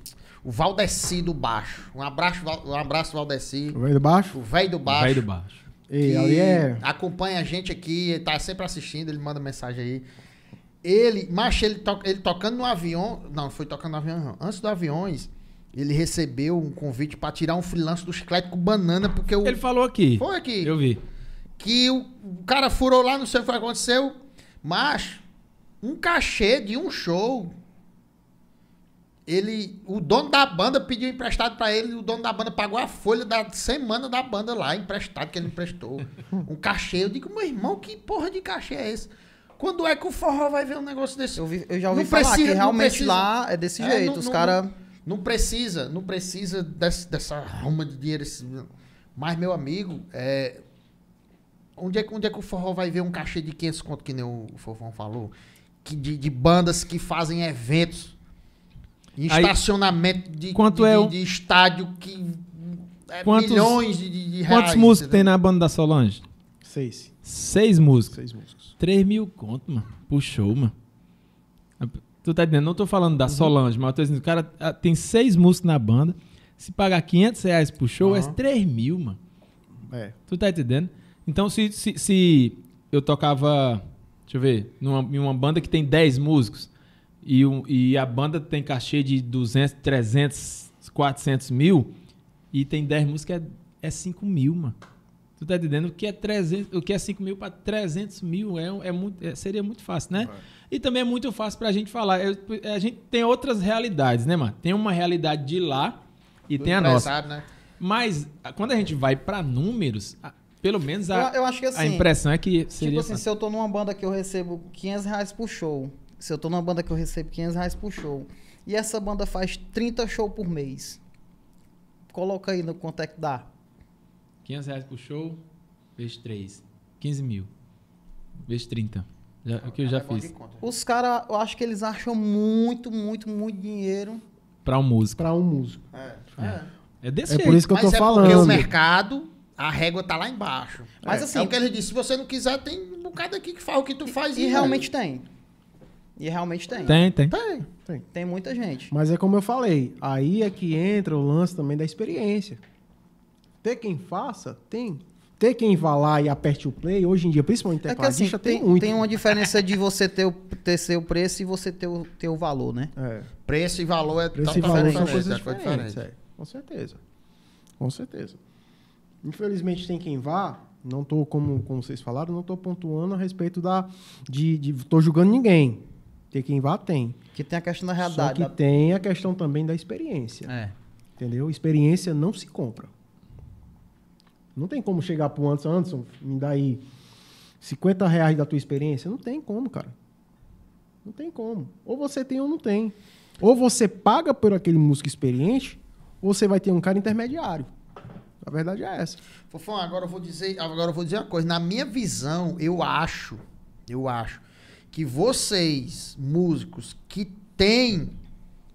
O Valdeci do Baixo. Um abraço, um abraço Valdeci. O velho do Baixo? O velho do Baixo. O velho do Baixo. E ali é... acompanha a gente aqui, tá sempre assistindo, ele manda mensagem aí. Ele, macho, ele, to, ele tocando no avião. Não, foi tocando no avião, não. Antes do aviões, ele recebeu um convite para tirar um freelance do chiclete com banana, porque o. Ele falou aqui. Foi aqui. Eu vi. Que o, o cara furou lá, não sei o que aconteceu. Mas um cachê de um show ele, o dono da banda pediu emprestado para ele, o dono da banda pagou a folha da semana da banda lá, emprestado que ele emprestou. um cachê. Eu digo, meu irmão, que porra de cachê é esse? Quando é que o forró vai ver um negócio desse? Eu, vi, eu já ouvi não falar precisa, que realmente precisa, lá é desse é, jeito, não, os cara Não precisa, não precisa desse, dessa arruma de dinheiro. Esse... Mas, meu amigo, é... Onde, é, onde é que o forró vai ver um cachê de 500 conto, que nem o Fofão falou? Que de, de bandas que fazem eventos e estacionamento Aí, de, quanto de, é o... de, estádio que é quantos, milhões de, de reais. Quantos músicos tem na banda da Solange? Seis. Seis músicos? Seis músicos. Três mil conto, mano. Puxou, mano. Tu tá entendendo? Não tô falando da uhum. Solange, mas eu tô dizendo, o cara ah, tem seis músicos na banda. Se pagar 500 reais pro show, é uhum. é 3 mil, mano. É. Tu tá entendendo? Então, se, se, se eu tocava, deixa eu ver, numa, em uma banda que tem 10 músicos, e, e a banda tem cachê de 200, 300, 400 mil e tem 10 músicas, é, é 5 mil, mano. Tu tá entendendo? O que é, 300, o que é 5 mil para 300 mil é, é muito, é, seria muito fácil, né? É. E também é muito fácil pra gente falar. Eu, a gente tem outras realidades, né, mano? Tem uma realidade de lá e muito tem a nossa. Né? Mas quando a gente vai para números, pelo menos a, eu, eu assim, a impressão é que tipo seria. Tipo assim, fácil. se eu tô numa banda que eu recebo 500 reais por show se eu tô numa banda que eu recebo 500 reais por show e essa banda faz 30 shows por mês, coloca aí no quanto é que dá. 500 reais por show, vezes 3, 15 mil, vezes 30. Já, é o que eu já fiz. Os caras, eu acho que eles acham muito, muito, muito dinheiro. Pra um músico. Pra um músico. É. É, é, é desse é por isso que eu tô é falando. Porque o mercado, a régua tá lá embaixo. Mas é. assim. É o que ele disse: se você não quiser, tem um bocado aqui que faz o que tu faz. E, e realmente tem. E realmente tem. Tem, tem. Tem. Tem, tem muita gente. Mas é como eu falei, aí é que entra o lance também da experiência. Ter quem faça, tem. Ter quem vá lá e aperte o play, hoje em dia, principalmente é que assim, tem, tem, muito. Tem uma diferença de você ter, o, ter seu preço e você ter o, ter o valor, né? É. Preço e valor é preço totalmente valor diferente. São coisas é diferentes, é, diferente. é. Com certeza. Com certeza. Infelizmente tem quem vá, não estou como, como vocês falaram, não estou pontuando a respeito da de, estou tô julgando ninguém. Ter quem vá, tem. Que tem a questão da realidade. Só que da... tem a questão também da experiência. É. Entendeu? Experiência não se compra. Não tem como chegar pro Anderson, Anderson, me dá aí 50 reais da tua experiência. Não tem como, cara. Não tem como. Ou você tem ou não tem. Ou você paga por aquele músico experiente, ou você vai ter um cara intermediário. A verdade é essa. Fofão, agora eu vou dizer, agora eu vou dizer uma coisa. Na minha visão, eu acho, eu acho que vocês, músicos, que têm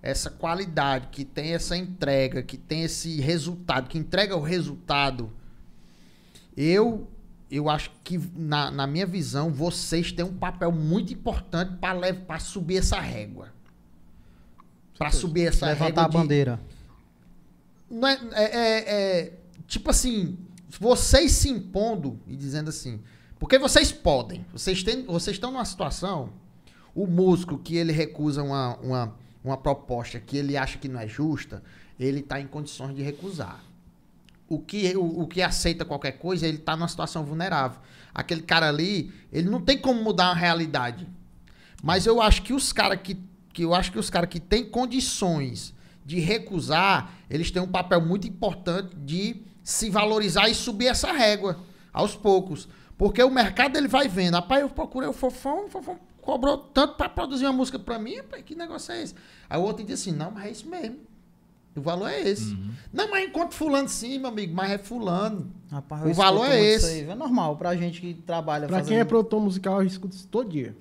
essa qualidade, que tem essa entrega, que tem esse resultado, que entrega o resultado, eu eu acho que, na, na minha visão, vocês têm um papel muito importante para subir essa régua. Para subir essa Levantar régua. Levantar a de... bandeira. Não é, é, é, é, tipo assim, vocês se impondo e dizendo assim, porque vocês podem. Vocês, têm, vocês estão numa situação. O músico que ele recusa uma, uma, uma proposta que ele acha que não é justa, ele está em condições de recusar. O que, o, o que aceita qualquer coisa, ele está numa situação vulnerável. Aquele cara ali, ele não tem como mudar a realidade. Mas eu acho que os caras que, que eu acho que os caras que têm condições de recusar, eles têm um papel muito importante de se valorizar e subir essa régua aos poucos. Porque o mercado ele vai vendo. Rapaz, eu procurei o Fofão, o Fofão cobrou tanto para produzir uma música para mim, rapaz, que negócio é esse? Aí o outro diz assim, não, mas é isso mesmo. O valor é esse. Uhum. Não, mas enquanto fulano sim, meu amigo, mas é fulano. Rapaz, o valor é esse. Aí, é normal pra gente que trabalha. Pra fazendo... quem é produtor musical, eu escuto isso todo dia.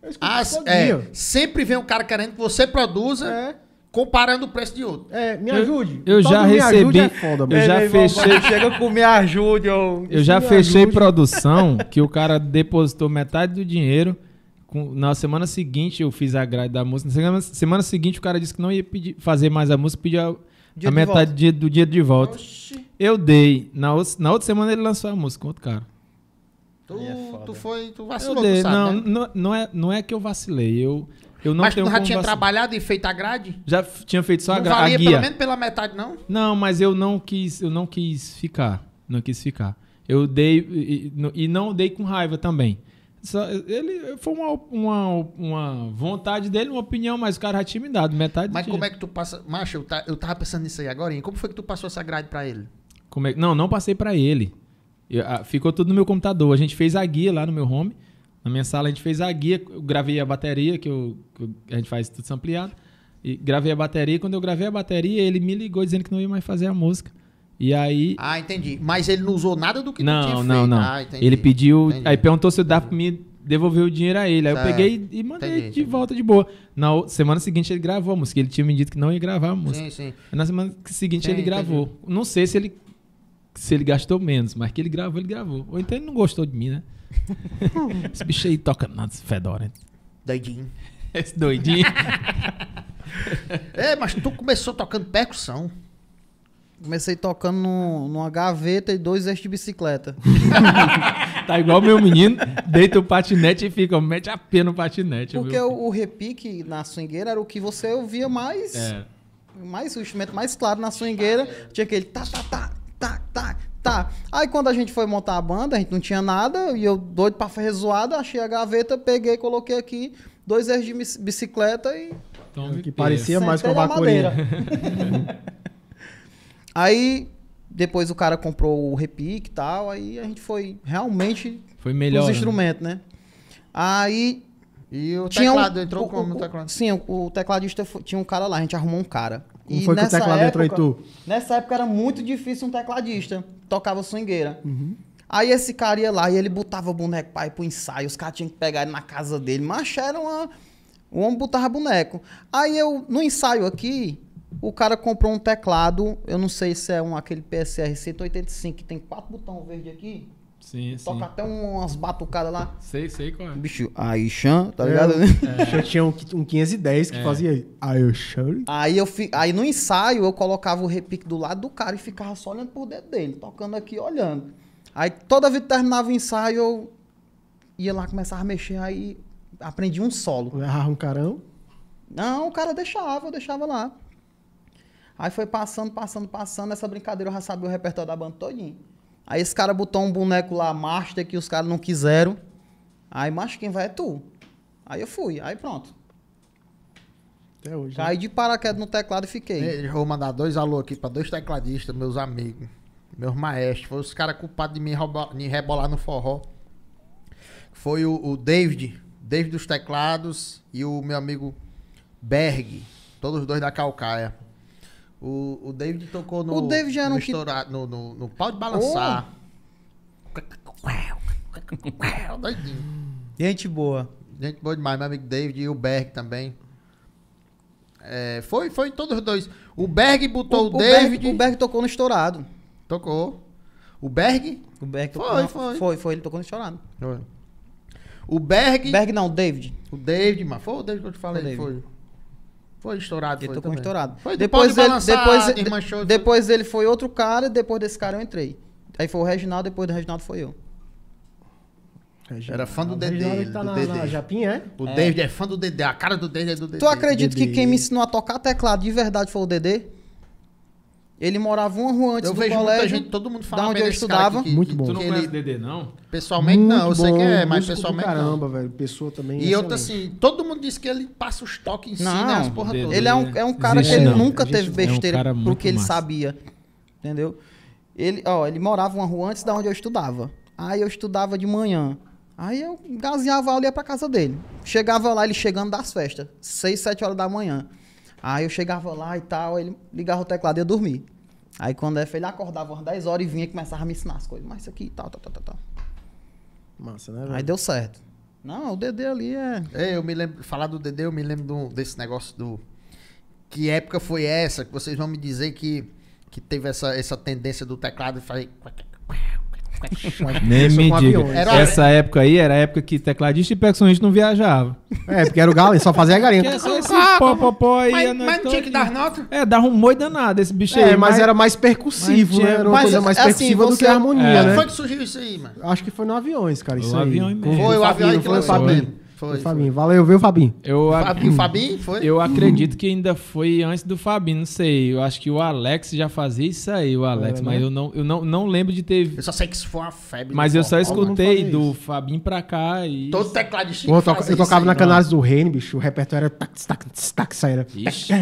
Eu escuto As, ah, todo é, dia. Sempre vem um cara querendo que você produza. É comparando o preço de outro. É, me ajude. Eu, já é recebi. eu já é, fechei. Chega com me ajude. Eu, eu já fechei produção que o cara depositou metade do dinheiro. na semana seguinte eu fiz a grade da música. Na semana, semana seguinte o cara disse que não ia pedir, fazer mais a música, pediu a, a metade do dia de volta. Oxi. Eu dei. Na, na outra semana ele lançou a música com outro cara. Tu, é tu foi, tu vacilou, tu sabe, não, né? não, não, é, não é que eu vacilei. Eu, eu não mas tu já tinha vac... trabalhado e feito a grade? Já tinha feito só não a grade. Valia a guia. pelo menos pela metade, não? Não, mas eu não quis, eu não quis ficar. Não quis ficar. Eu dei. E, e não dei com raiva também. Só, ele foi uma, uma, uma vontade dele, uma opinião, mas o cara já tinha me dado metade Mas como é que tu passa. Macho, eu, tá, eu tava pensando nisso aí agora, hein? Como foi que tu passou essa grade pra ele? Como é, não, não passei pra ele. Eu, a, ficou tudo no meu computador. A gente fez a guia lá no meu home. Na minha sala a gente fez a guia, eu gravei a bateria, que, eu, que a gente faz tudo ampliado. E gravei a bateria. Quando eu gravei a bateria, ele me ligou dizendo que não ia mais fazer a música. E aí. Ah, entendi. Mas ele não usou nada do que não, tinha feito. Não, não, ah, Ele pediu. Entendi. Aí perguntou se eu dava pra me devolver o dinheiro a ele. Aí certo. eu peguei e mandei entendi, de entendi. volta de boa. Na semana seguinte ele gravou a música. Ele tinha me dito que não ia gravar a música. Sim, sim. Na semana seguinte sim, ele gravou. Não sei se ele se ele gastou menos, mas que ele gravou, ele gravou. Ou então ele não gostou de mim, né? Esse bicho aí toca nada fedorento. Doidinho. Esse doidinho. é, mas tu começou tocando percussão. Comecei tocando no numa gaveta e dois eixos de bicicleta. tá igual meu menino, deita o patinete e fica, mete a pena no patinete. Porque viu? O, o repique na swingueira era o que você ouvia mais. É. mais o instrumento mais claro na swingueira. Tinha aquele tá, tá, tá, tá, tá, Tá. Aí quando a gente foi montar a banda, a gente não tinha nada, e eu doido pra fazer zoada, achei a gaveta, peguei, coloquei aqui dois erros de bicicleta e. Então, é que parecia mais com a madeira. aí depois o cara comprou o repique e tal, aí a gente foi realmente. Foi melhor. Os né? instrumentos, né? Aí. E o tinha teclado um, entrou o, como o, teclado? Sim, o, o tecladista foi, tinha um cara lá, a gente arrumou um cara. Como e foi que o teclado época, entrou em tu? Nessa época era muito difícil um tecladista. Tocava swingueira. Uhum. Aí esse cara ia lá e ele botava o boneco pai pro ensaio. Os caras tinham que pegar ele na casa dele. Mas era uma... O homem botava boneco. Aí eu, no ensaio aqui, o cara comprou um teclado. Eu não sei se é um aquele PSR 185 que tem quatro botões verde aqui. Sim, sim. Toca até umas batucadas lá. Sei, sei qual é. Bicho, a tá é. ligado? É. é. tinha um, um 510 que é. fazia Ixan. Aí eu fi, aí no ensaio eu colocava o repique do lado do cara e ficava só olhando por dentro dele, tocando aqui, olhando. Aí toda vez que terminava o ensaio, eu ia lá, começava a mexer, aí aprendi um solo. Errava um carão? Não, o cara deixava, eu deixava lá. Aí foi passando, passando, passando, essa brincadeira eu já sabia o repertório da banda todinho. Aí esse cara botou um boneco lá, Master, que os caras não quiseram. Aí, macho, quem vai é tu. Aí eu fui, aí pronto. Até hoje. Né? Caí né? de paraquedas no teclado e fiquei. Eu vou mandar dois alô aqui pra dois tecladistas, meus amigos, meus maestros. Foi os caras culpados de me, roubar, me rebolar no forró. Foi o, o David, David dos teclados e o meu amigo Berg. Todos dois da Calcaia. O, o David tocou no. O David já era no, um que... no, no, no pau de balançar. Oh. Gente boa. Gente boa demais, meu amigo David e o Berg também. É, foi, foi todos os dois. O Berg botou o, o, David. Berg, o Berg tocou no estourado. Tocou. O Berg? O Berg tocou. Foi, foi. Foi, foi, ele tocou no estourado. Foi. O Berg. Berg não, o David. O David, mas foi o David que eu te falei, foi. Foi estourado, foi. Também. estourado. Foi depois ele, depois, irmã show, depois ele foi outro cara, depois desse cara eu entrei. Aí foi o Reginaldo, depois do Reginaldo foi eu. Era fã do ah, Dedê. Ele tá na, Dedê. na é? O é. Dedê é fã do Dedê. A cara do Dedê é do Dedê. Tu acredita Dedê. que quem me ensinou a tocar teclado de verdade foi o Dedê? Ele morava uma rua antes eu do vejo colégio. Muita gente, todo mundo fala onde eu estudava. Que, muito bom. Tu não conhece DD Dedê, não? Pessoalmente muito não, eu bom, sei que é, mas pessoalmente caramba, não. velho. Pessoa também. E eu é outra assim, todo mundo diz que ele passa os toques em cima, as porra toda. Ele é um, é um cara Existe, que ele não. nunca Existe, teve besteira é um ele massa. sabia. Entendeu? Ele, ó, ele morava uma rua antes da onde eu estudava. Aí eu estudava de manhã. Aí eu gazeava a aula e ia pra casa dele. Chegava lá, ele chegando das festas, Seis, sete horas da manhã. Aí eu chegava lá e tal, ele ligava o teclado e eu dormia. Aí quando é ele acordava umas 10 horas e vinha e começava a me ensinar as coisas. Mas isso aqui, tal, tal, tal, tal, tal. Massa, né, velho? Aí deu certo. Não, o Dedê ali é. é eu me lembro. Falar do Dedê, eu me lembro do, desse negócio do. Que época foi essa? Que vocês vão me dizer que, que teve essa, essa tendência do teclado e falei. Nem me diga. Era... Essa é. época aí era a época que tecladista e percussionista não viajava. É, porque era o galo, só fazia galinha. Era só esse ah, pô, pô, pô, mas, aí. Mas não tinha que dar nota? É, dava um moi danado esse bicho é, aí. Mas, mas, era mais percussivo, né? Era uma coisa mais assim, percussiva você... do que harmonia, é. né? Quando foi que surgiu isso aí, mano? Acho que foi no Aviões, cara, isso o aí. Avião mesmo. Foi, o Aviões que lançou mesmo. Foi, Fabinho. Valeu, viu, Fabinho? Eu, Fabinho, Fabinho, foi? Eu acredito que ainda foi antes do Fabinho, não sei. Eu acho que o Alex já fazia isso aí, o Alex, é, mas né? eu, não, eu não, não lembro de ter. Eu só sei que isso foi uma febre. Mas eu só escutei do Fabinho pra cá e. Todo teclado de Chico. Eu, to... eu tocava na Canais do Reino, bicho. O repertório era tac, tac, tac, né? tac, era... Ixi,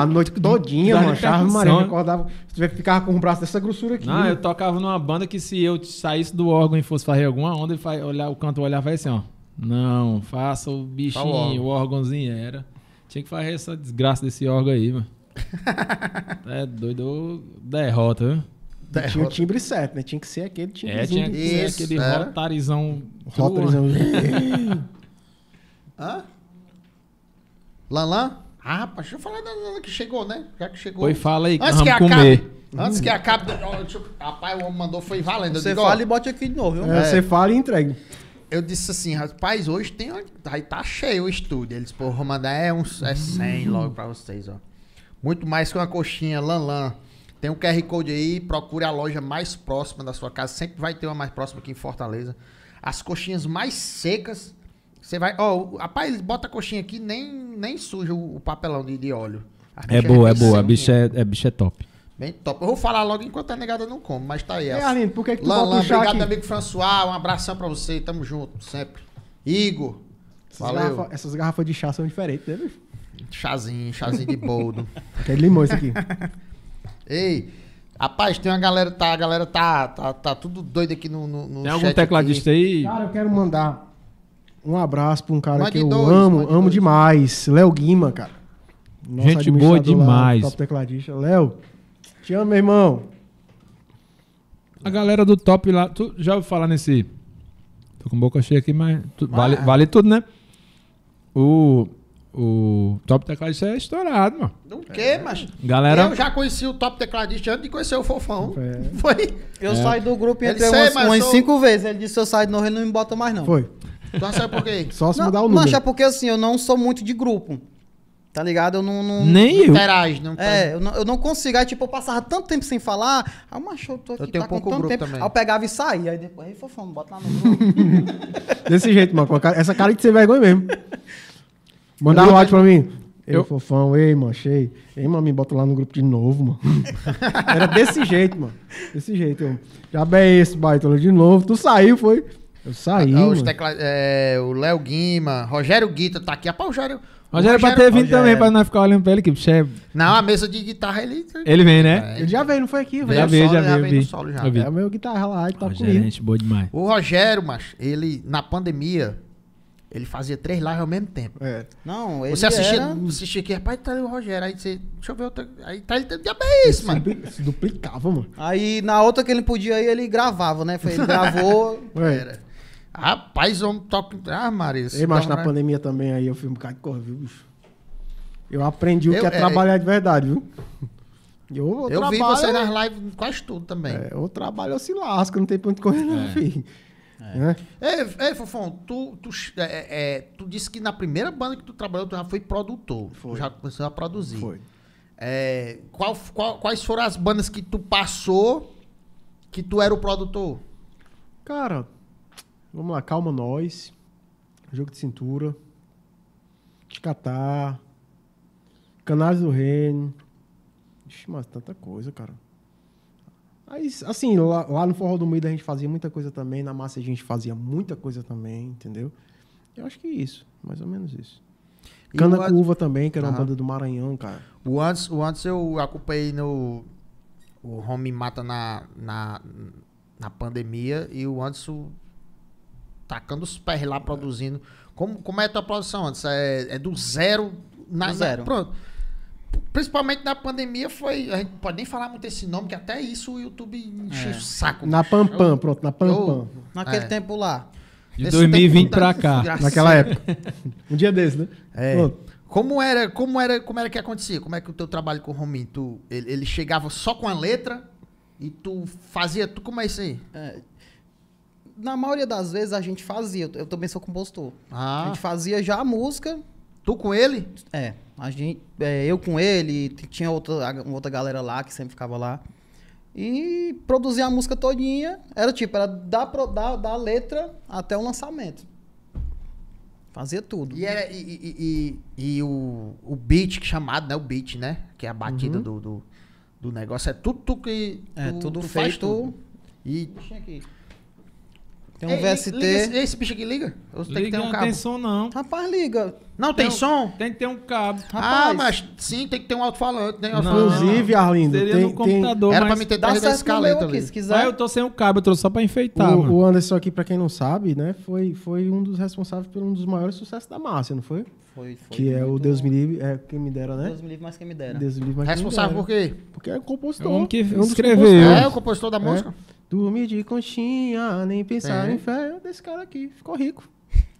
A noite todinha, mano. Charles Marinho né? acordava. Ficava com o braço dessa grossura aqui. Não, né? eu tocava numa banda que se eu saísse do órgão e fosse fazer alguma onda, ele fazia vai olhar, o canto olhar vai assim, ó. Não, faça o bichinho, tá o órgãozinho era. Tinha que fazer essa desgraça desse órgão aí, mano. é doido, derrota, viu? Derrota. Tinha o timbre certo, né? Tinha que ser aquele timbre. É, tinha que ser aquele era. É. rotarizão. Rotarizão. Hã? Lan Lan? Ah, rapaz, deixa eu falar da, que chegou, né? Já que chegou. Foi, fala aí, que Antes que acabe, comer. Antes que acabe. ó, Rapaz, o homem mandou foi valendo. Você digo, ó, fala e bote aqui de novo, viu? É, é. Você fala e entrega. eu disse assim, rapaz, hoje tem. Aí tá cheio o estúdio. Eles, pô, vou mandar é, uns, é 100 logo pra vocês, ó. Muito mais que uma coxinha, lanlan Tem um QR Code aí, procure a loja mais próxima da sua casa. Sempre vai ter uma mais próxima aqui em Fortaleza. As coxinhas mais secas. Você vai. Ó, o- rapaz, bota a coxinha aqui, nem, nem suja o, o papelão de, de óleo. É, é boa, é boa. É, a bicha é, é, bicha é top. Bem top. Eu vou falar logo enquanto a negada não come, mas tá aí. É, Arlindo, por que, que tu Lan, bota Lan, o chá Obrigado, aqui? amigo François. Um abração pra você. Tamo junto, sempre. Igor. Essas, valeu. Garrafa, essas garrafas de chá são diferentes, né, bicho? Chazinho, chazinho de boldo. Tem limão isso aqui. Ei, rapaz, tem uma galera, tá, a galera tá, tá, tá tudo doido aqui no, no, no Tem algum tecladista aqui. aí? Cara, eu quero mandar um abraço pra um cara Mande que eu dois, amo, amo dois. demais. Léo Guima, cara. Gente boa demais. Lá, top tecladista. Léo, te amo, meu irmão. A galera do top lá, tu já ouviu falar nesse. Tô com boca cheia aqui, mas, tu, mas... Vale, vale tudo, né? O. O Top Tecladista é estourado, mano. Não quê, é. mas. Galera. Eu já conheci o Top Tecladista antes de conhecer o Fofão. É. Foi. Eu é. saí do grupo e entrei ele umas, umas sou... cinco vezes. Ele disse: se eu sair de novo, ele não me bota mais, não. Foi. Então sabe por quê? Só se não, mudar o número. Mas é porque assim, eu não sou muito de grupo. Tá ligado? Eu não. não Nem não eu. Interage, não é, eu não, eu não consigo. Aí, tipo, eu passava tanto tempo sem falar. Ah, macho, eu tô aqui. Eu tenho tá um pouco grupo tempo. Também. Aí eu pegava e saía. Aí depois, aí fofão, bota lá no grupo. Desse jeito, mano. Essa cara de ser vergonha mesmo. Mandar um áudio pra mim. Ei, eu... fofão, ei, manchei. Ei, mano, me bota lá no grupo de novo, mano. Era desse jeito, mano. Desse jeito. Eu... Já bem esse, baitola, de novo. Tu saiu, foi. Eu saí. Ah, os tecla... É, o Léo Guima, Rogério Guita tá aqui. Ah, o Rogério. Rogério pra ter vindo também, pra não ficar olhando pra ele que é... Não, a mesa de guitarra ele. Ele vem, né? É, ele já veio, não foi aqui? É veio já veio, já veio. Já solo, já. É o meu guitarra lá, ele tá comigo. gente boa demais. O Rogério, mas ele, na pandemia, ele fazia três lives ao mesmo tempo. É. Não, ele Você assistia, era... assistia aqui, rapaz, tá ali o Rogério. Aí você, deixa eu ver outra. Aí tá ele tendo é Isso, mano. Se duplicava, mano. Aí na outra que ele podia ir, ele gravava, né? Foi, ele gravou. era. Rapaz, vamos top. Ah, Marisa. Ei, mas então, na né? pandemia também aí eu fui um bocado de cor, viu, bicho? Eu aprendi o eu, que é, é, trabalhar de verdade, viu? Eu, eu, eu vi você nas é- lives quase tudo também. É, eu trabalho, eu se lasco, não tem ponto de correr, não, é. filho. É. É. Ei, Fofão, tu, tu, é, é, é, tu disse que na primeira banda que tu trabalhou, tu já foi produtor. Foi. Já começou a produzir. Foi. É, qual, qual, quais foram as bandas que tu passou que tu era o produtor? Cara, Vamos lá, calma nós. Jogo de cintura. Catar. Canais do Reino. Ixi, mas tanta coisa, cara. Aí, assim, lá, lá no Forró do Meio a gente fazia muita coisa também. Na massa a gente fazia muita coisa também, entendeu? Eu acho que é isso, mais ou menos isso. E Cana Ad... Curva também, que era uma uhum. banda do Maranhão, cara. O antes, o antes eu acompanhei no. O Home Mata na, na, na pandemia e o antes tacando os pés lá, produzindo. Como, como é a tua produção antes? É, é do zero na do zero. Na, pronto. Principalmente na pandemia foi. A gente pode nem falar muito esse nome, que até isso o YouTube encheu é. o saco. Na Pampam, pronto, na Pampam. Naquele é. tempo lá. De 2020 tempo, pra cá. Graças naquela época. um dia desse, né? É. Como era, como era, como era que acontecia? Como é que o teu trabalho com o Rominho, tu, ele, ele chegava só com a letra e tu fazia, tu como é isso aí? É, na maioria das vezes a gente fazia. Eu também sou compositor. Ah. A gente fazia já a música. Tu com ele? É. A gente, é, eu com ele, tinha outra, outra galera lá que sempre ficava lá. E produzia a música todinha. Era tipo, era da, da, da letra até o lançamento. Fazia tudo. E, era, e, e, e, e o, o beat que chamado, né? O beat, né? Que é a batida uhum. do, do, do, negócio. É, é tudo tu que. Tu, é, tudo tu feito. Tudo. E. Aqui. Tem um VST. Liga, esse bicho aqui liga? Ou tem que ter um cabo? Não tem som, não. Rapaz, liga. Não tem, tem som? Tem que ter um cabo. Ah, Rapaz. Ah, mas sim, tem que ter um alto-falante, né? Alto Inclusive, Arlindo. Seria tem, no computador, tem... Era pra me ter dado da escaleta aqui, ali. Se quiser. Ah, eu tô sem o um cabo, eu trouxe só pra enfeitar. O, o, Anderson aqui, pra quem não sabe, né, foi, foi um dos responsáveis por um dos maiores sucessos da Márcia, não foi? Foi, foi que é o Deus me livre, é quem me dera, né? Deus me livre mais quem me dera. Deus me livre Responsável quem me dera. por quê? Porque é o compositor. É o que é escreveu. É, o compositor da é. música. É. Dormir de conchinha, nem pensar em fé. Desse cara aqui, ficou rico.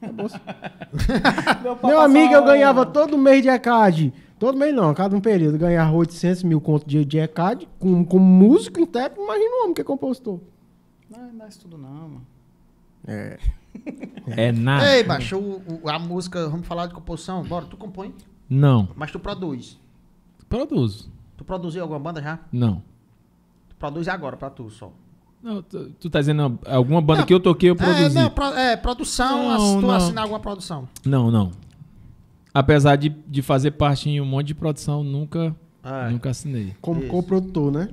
É Meu, Meu amigo, eu ganhava todo mês de ECAD. Todo mês não, cada um período. Ganhava 800 mil conto de, de ECAD como com músico, intérprete. Imagina o homem que é compositor. Não, é, não é isso tudo não, mano. É. É nada. Ei, baixou a música, vamos falar de composição? Bora, tu compõe? Não. Mas tu produz? Produzo. Tu produziu alguma banda já? Não. Tu produz agora pra tu só? Não, tu, tá dizendo alguma banda não, que eu toquei, eu produzi. É, não, pro, é produção, não, tu não. assinar alguma produção. Não, não. Apesar de, de fazer parte em um monte de produção, nunca, ah, é. nunca assinei. Como co-produtor, né?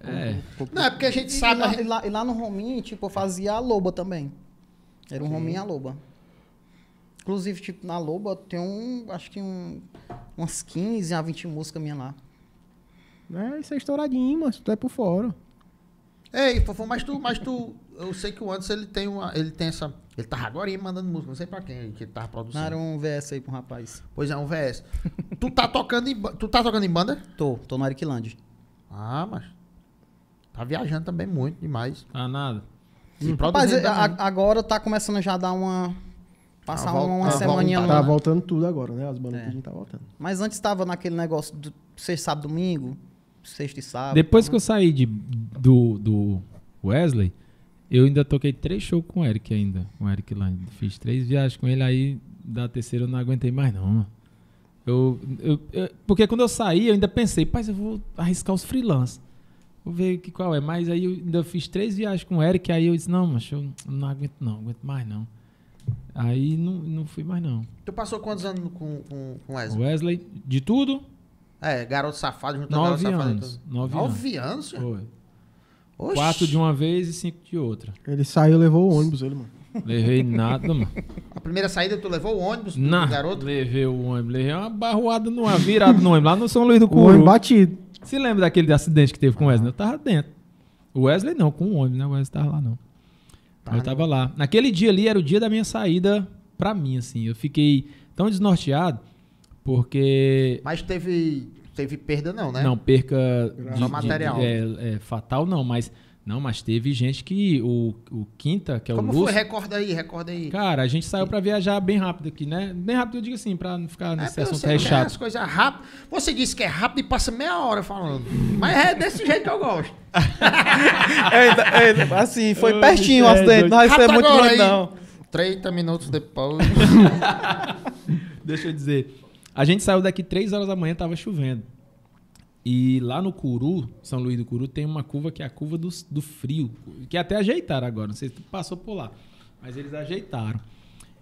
É. Não, é porque a gente sabe. E lá, e lá, e lá no Rominho, tipo, eu fazia a loba também. Era um okay. Rominho a loba. Inclusive, tipo, na loba tem um. Acho que um, umas 15 a 20 músicas minha lá. É, isso é estouradinho, mas tu é por fora. É, Ei, Fofão, mas tu, mas tu. Eu sei que o Anderson ele tem uma. Ele tem essa. Ele tava agora aí mandando música, não sei pra quem que ele tava produzindo. Não, era um VS aí pro rapaz. Pois é, um VS. tu tá tocando em. Tu tá tocando em banda? Tô, tô no Aricland. Ah, mas. Tá viajando também muito demais. Ah, nada. Hum, rapaz, é, agora tá começando já a dar uma. Passar tá volta, uma, semana. Tá semaninha volta, Tá voltando tudo agora, né? As bandas é. que a gente tá voltando. Mas antes tava naquele negócio do sexta, sábado, domingo sexta e sábado. Depois que eu né? saí de, do, do Wesley, eu ainda toquei três shows com o Eric ainda, com o Eric lá. Fiz três viagens com ele, aí da terceira eu não aguentei mais não. Eu, eu, eu porque quando eu saí, eu ainda pensei, pai, eu vou arriscar os freelancers. Vou ver que qual é. Mas aí eu ainda fiz três viagens com o Eric, aí eu disse, não, mas eu não aguento não, aguento mais não. Aí não, não fui mais não. Tu passou quantos anos com, com, com Wesley? Wesley, de tudo? É, garoto safado junto nove a garoto anos, safado. Então. Nove, anos. Nove anos? Foi. Quatro de uma vez e cinco de outra. Ele saiu e levou o ônibus, ele, mano. Levei nada, mano. A primeira saída tu levou o ônibus Não, garoto? levei o ônibus. Levei uma barruada, no, uma virada no ônibus, lá no São Luís do Curu. O ônibus batido. Se lembra daquele acidente que teve com o Wesley? Eu tava dentro. O Wesley não, com o ônibus, né? O Wesley tava lá, não. Tá, eu tava né? lá. Naquele dia ali era o dia da minha saída pra mim, assim. Eu fiquei tão desnorteado porque. Mas teve, teve perda, não, né? Não, perca. De, material. De, é, é, fatal, não, mas. Não, mas teve gente que. O, o Quinta, que é Como o Lúcio. Como foi? Recorda aí, recorda aí. Cara, a gente saiu para viajar bem rápido aqui, né? Bem rápido, eu digo assim, para não ficar nesse é, assunto aí chato. As coisas rápido Você disse que é rápido e passa meia hora falando. Mas é desse jeito que eu gosto. É, é, é, assim, foi eu pertinho o é um Não, isso é muito longe, não. 30 minutos depois. Deixa eu dizer. A gente saiu daqui 3 horas da manhã, tava chovendo. E lá no Curu, São Luís do Curu, tem uma curva que é a curva do, do frio, que até ajeitaram agora, não sei se tu passou por lá, mas eles ajeitaram.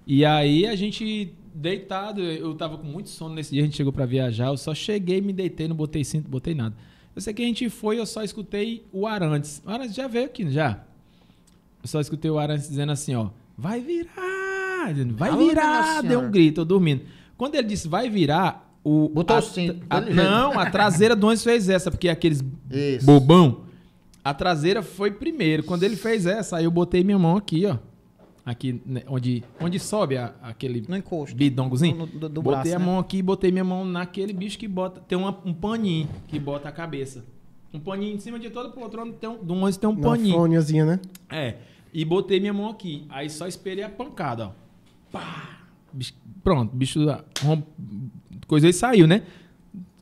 E aí a gente deitado, eu tava com muito sono nesse dia, a gente chegou para viajar, eu só cheguei, me deitei, não botei cinto, não botei nada. Eu sei que a gente foi, eu só escutei o Arantes. O Arantes já veio aqui, já. Eu só escutei o Arantes dizendo assim, ó, vai virar, vai virar, deu um grito, eu dormindo. Quando ele disse vai virar, o. Botou a, sim. A, não, a traseira do ônibus fez essa, porque aqueles Isso. bobão. A traseira foi primeiro. Quando ele fez essa, aí eu botei minha mão aqui, ó. Aqui, né, onde, onde sobe a, aquele no encosto, bidongozinho. No, do, do botei braço, a né? mão aqui e botei minha mão naquele bicho que bota. Tem uma, um paninho que bota a cabeça. Um paninho em cima de o poltrona tem um, do ônibus tem um paninho. Uma né? É. E botei minha mão aqui. Aí só esperei a pancada, ó. Pá! pronto, bicho romp, coisa e saiu, né?